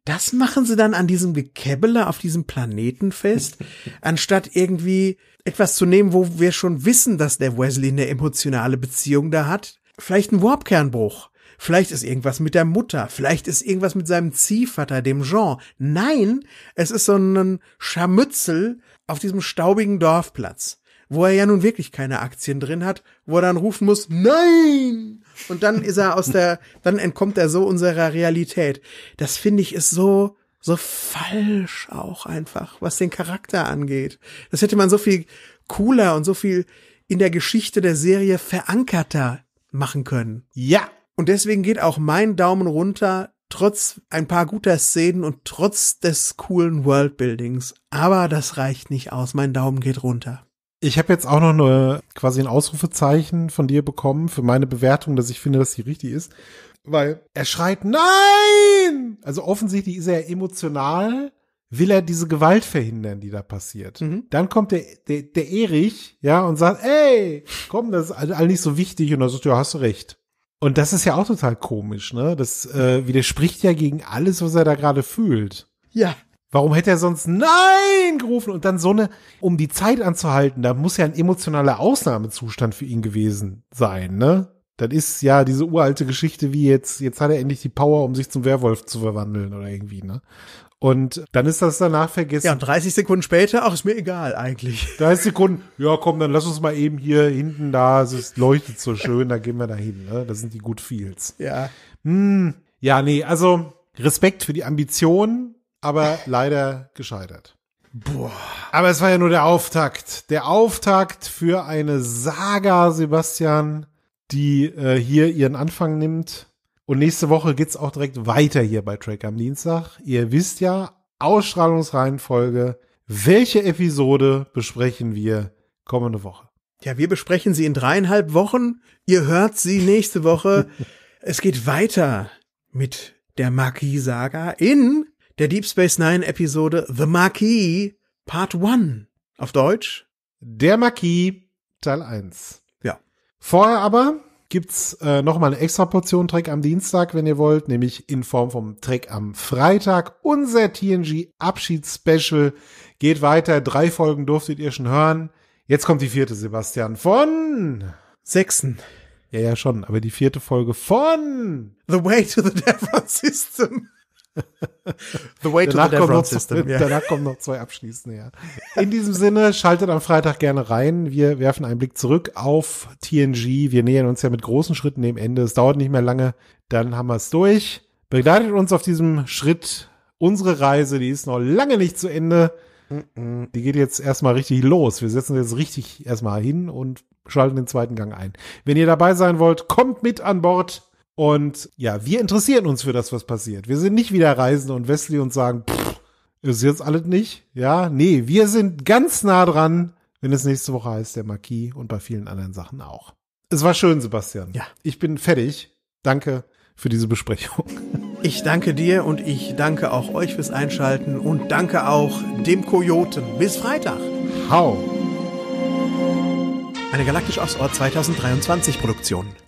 das machen sie dann an diesem Gekäbbeler auf diesem Planeten fest, anstatt irgendwie etwas zu nehmen, wo wir schon wissen, dass der Wesley eine emotionale Beziehung da hat. Vielleicht ein Warpkernbruch. Vielleicht ist irgendwas mit der Mutter. Vielleicht ist irgendwas mit seinem Ziehvater, dem Jean. Nein, es ist so ein Scharmützel auf diesem staubigen Dorfplatz, wo er ja nun wirklich keine Aktien drin hat, wo er dann rufen muss, nein! und dann ist er aus der, dann entkommt er so unserer Realität. Das finde ich ist so, so falsch auch einfach, was den Charakter angeht. Das hätte man so viel cooler und so viel in der Geschichte der Serie verankerter machen können. Ja. Und deswegen geht auch mein Daumen runter, trotz ein paar guter Szenen und trotz des coolen Worldbuildings. Aber das reicht nicht aus. Mein Daumen geht runter. Ich habe jetzt auch noch eine, quasi ein Ausrufezeichen von dir bekommen für meine Bewertung, dass ich finde, dass sie richtig ist. Weil er schreit Nein! Also offensichtlich ist er emotional, will er diese Gewalt verhindern, die da passiert. Mhm. Dann kommt der, der, der Erich, ja, und sagt, ey, komm, das ist all all nicht so wichtig. Und er sagt, ja, hast du recht. Und das ist ja auch total komisch, ne? Das äh, widerspricht ja gegen alles, was er da gerade fühlt. Ja. Warum hätte er sonst Nein gerufen und dann so eine, um die Zeit anzuhalten, da muss ja ein emotionaler Ausnahmezustand für ihn gewesen sein, ne? Das ist ja diese uralte Geschichte, wie jetzt, jetzt hat er endlich die Power, um sich zum Werwolf zu verwandeln oder irgendwie, ne? Und dann ist das danach vergessen. Ja, und 30 Sekunden später, ach, ist mir egal eigentlich. 30 Sekunden, ja komm, dann lass uns mal eben hier hinten da, es leuchtet so schön, da gehen wir da hin, ne? Das sind die Good Feels. Ja. Hm, ja, nee, also Respekt für die Ambition, aber leider gescheitert. Boah. Aber es war ja nur der Auftakt. Der Auftakt für eine Saga, Sebastian, die äh, hier ihren Anfang nimmt. Und nächste Woche geht's auch direkt weiter hier bei Track am Dienstag. Ihr wisst ja, Ausstrahlungsreihenfolge. Welche Episode besprechen wir kommende Woche? Ja, wir besprechen sie in dreieinhalb Wochen. Ihr hört sie nächste Woche. es geht weiter mit der Marquis-Saga in der Deep Space Nine Episode The Marquis Part 1. Auf Deutsch? Der Marquis Teil 1. Ja. Vorher aber gibt's äh, noch mal eine extra Portion Track am Dienstag, wenn ihr wollt, nämlich in Form vom Track am Freitag. Unser TNG Abschiedsspecial geht weiter. Drei Folgen durftet ihr schon hören. Jetzt kommt die vierte, Sebastian, von Sechsten. Ja, ja, schon, aber die vierte Folge von The Way to the Devon System. The Way danach to the kommt System. Noch, yeah. Danach kommen noch zwei abschließende, ja. In diesem Sinne, schaltet am Freitag gerne rein. Wir werfen einen Blick zurück auf TNG. Wir nähern uns ja mit großen Schritten dem Ende. Es dauert nicht mehr lange. Dann haben wir es durch. Begleitet uns auf diesem Schritt. Unsere Reise, die ist noch lange nicht zu Ende. Die geht jetzt erstmal richtig los. Wir setzen jetzt richtig erstmal hin und schalten den zweiten Gang ein. Wenn ihr dabei sein wollt, kommt mit an Bord. Und ja, wir interessieren uns für das, was passiert. Wir sind nicht wieder Reisende und Wesley und sagen, pff, ist jetzt alles nicht. Ja, nee, wir sind ganz nah dran, wenn es nächste Woche heißt, der Marquis und bei vielen anderen Sachen auch. Es war schön, Sebastian. Ja. Ich bin fertig. Danke für diese Besprechung. Ich danke dir und ich danke auch euch fürs Einschalten und danke auch dem Kojoten. Bis Freitag. Hau. Eine Galaktisch aufs Ort 2023 Produktion.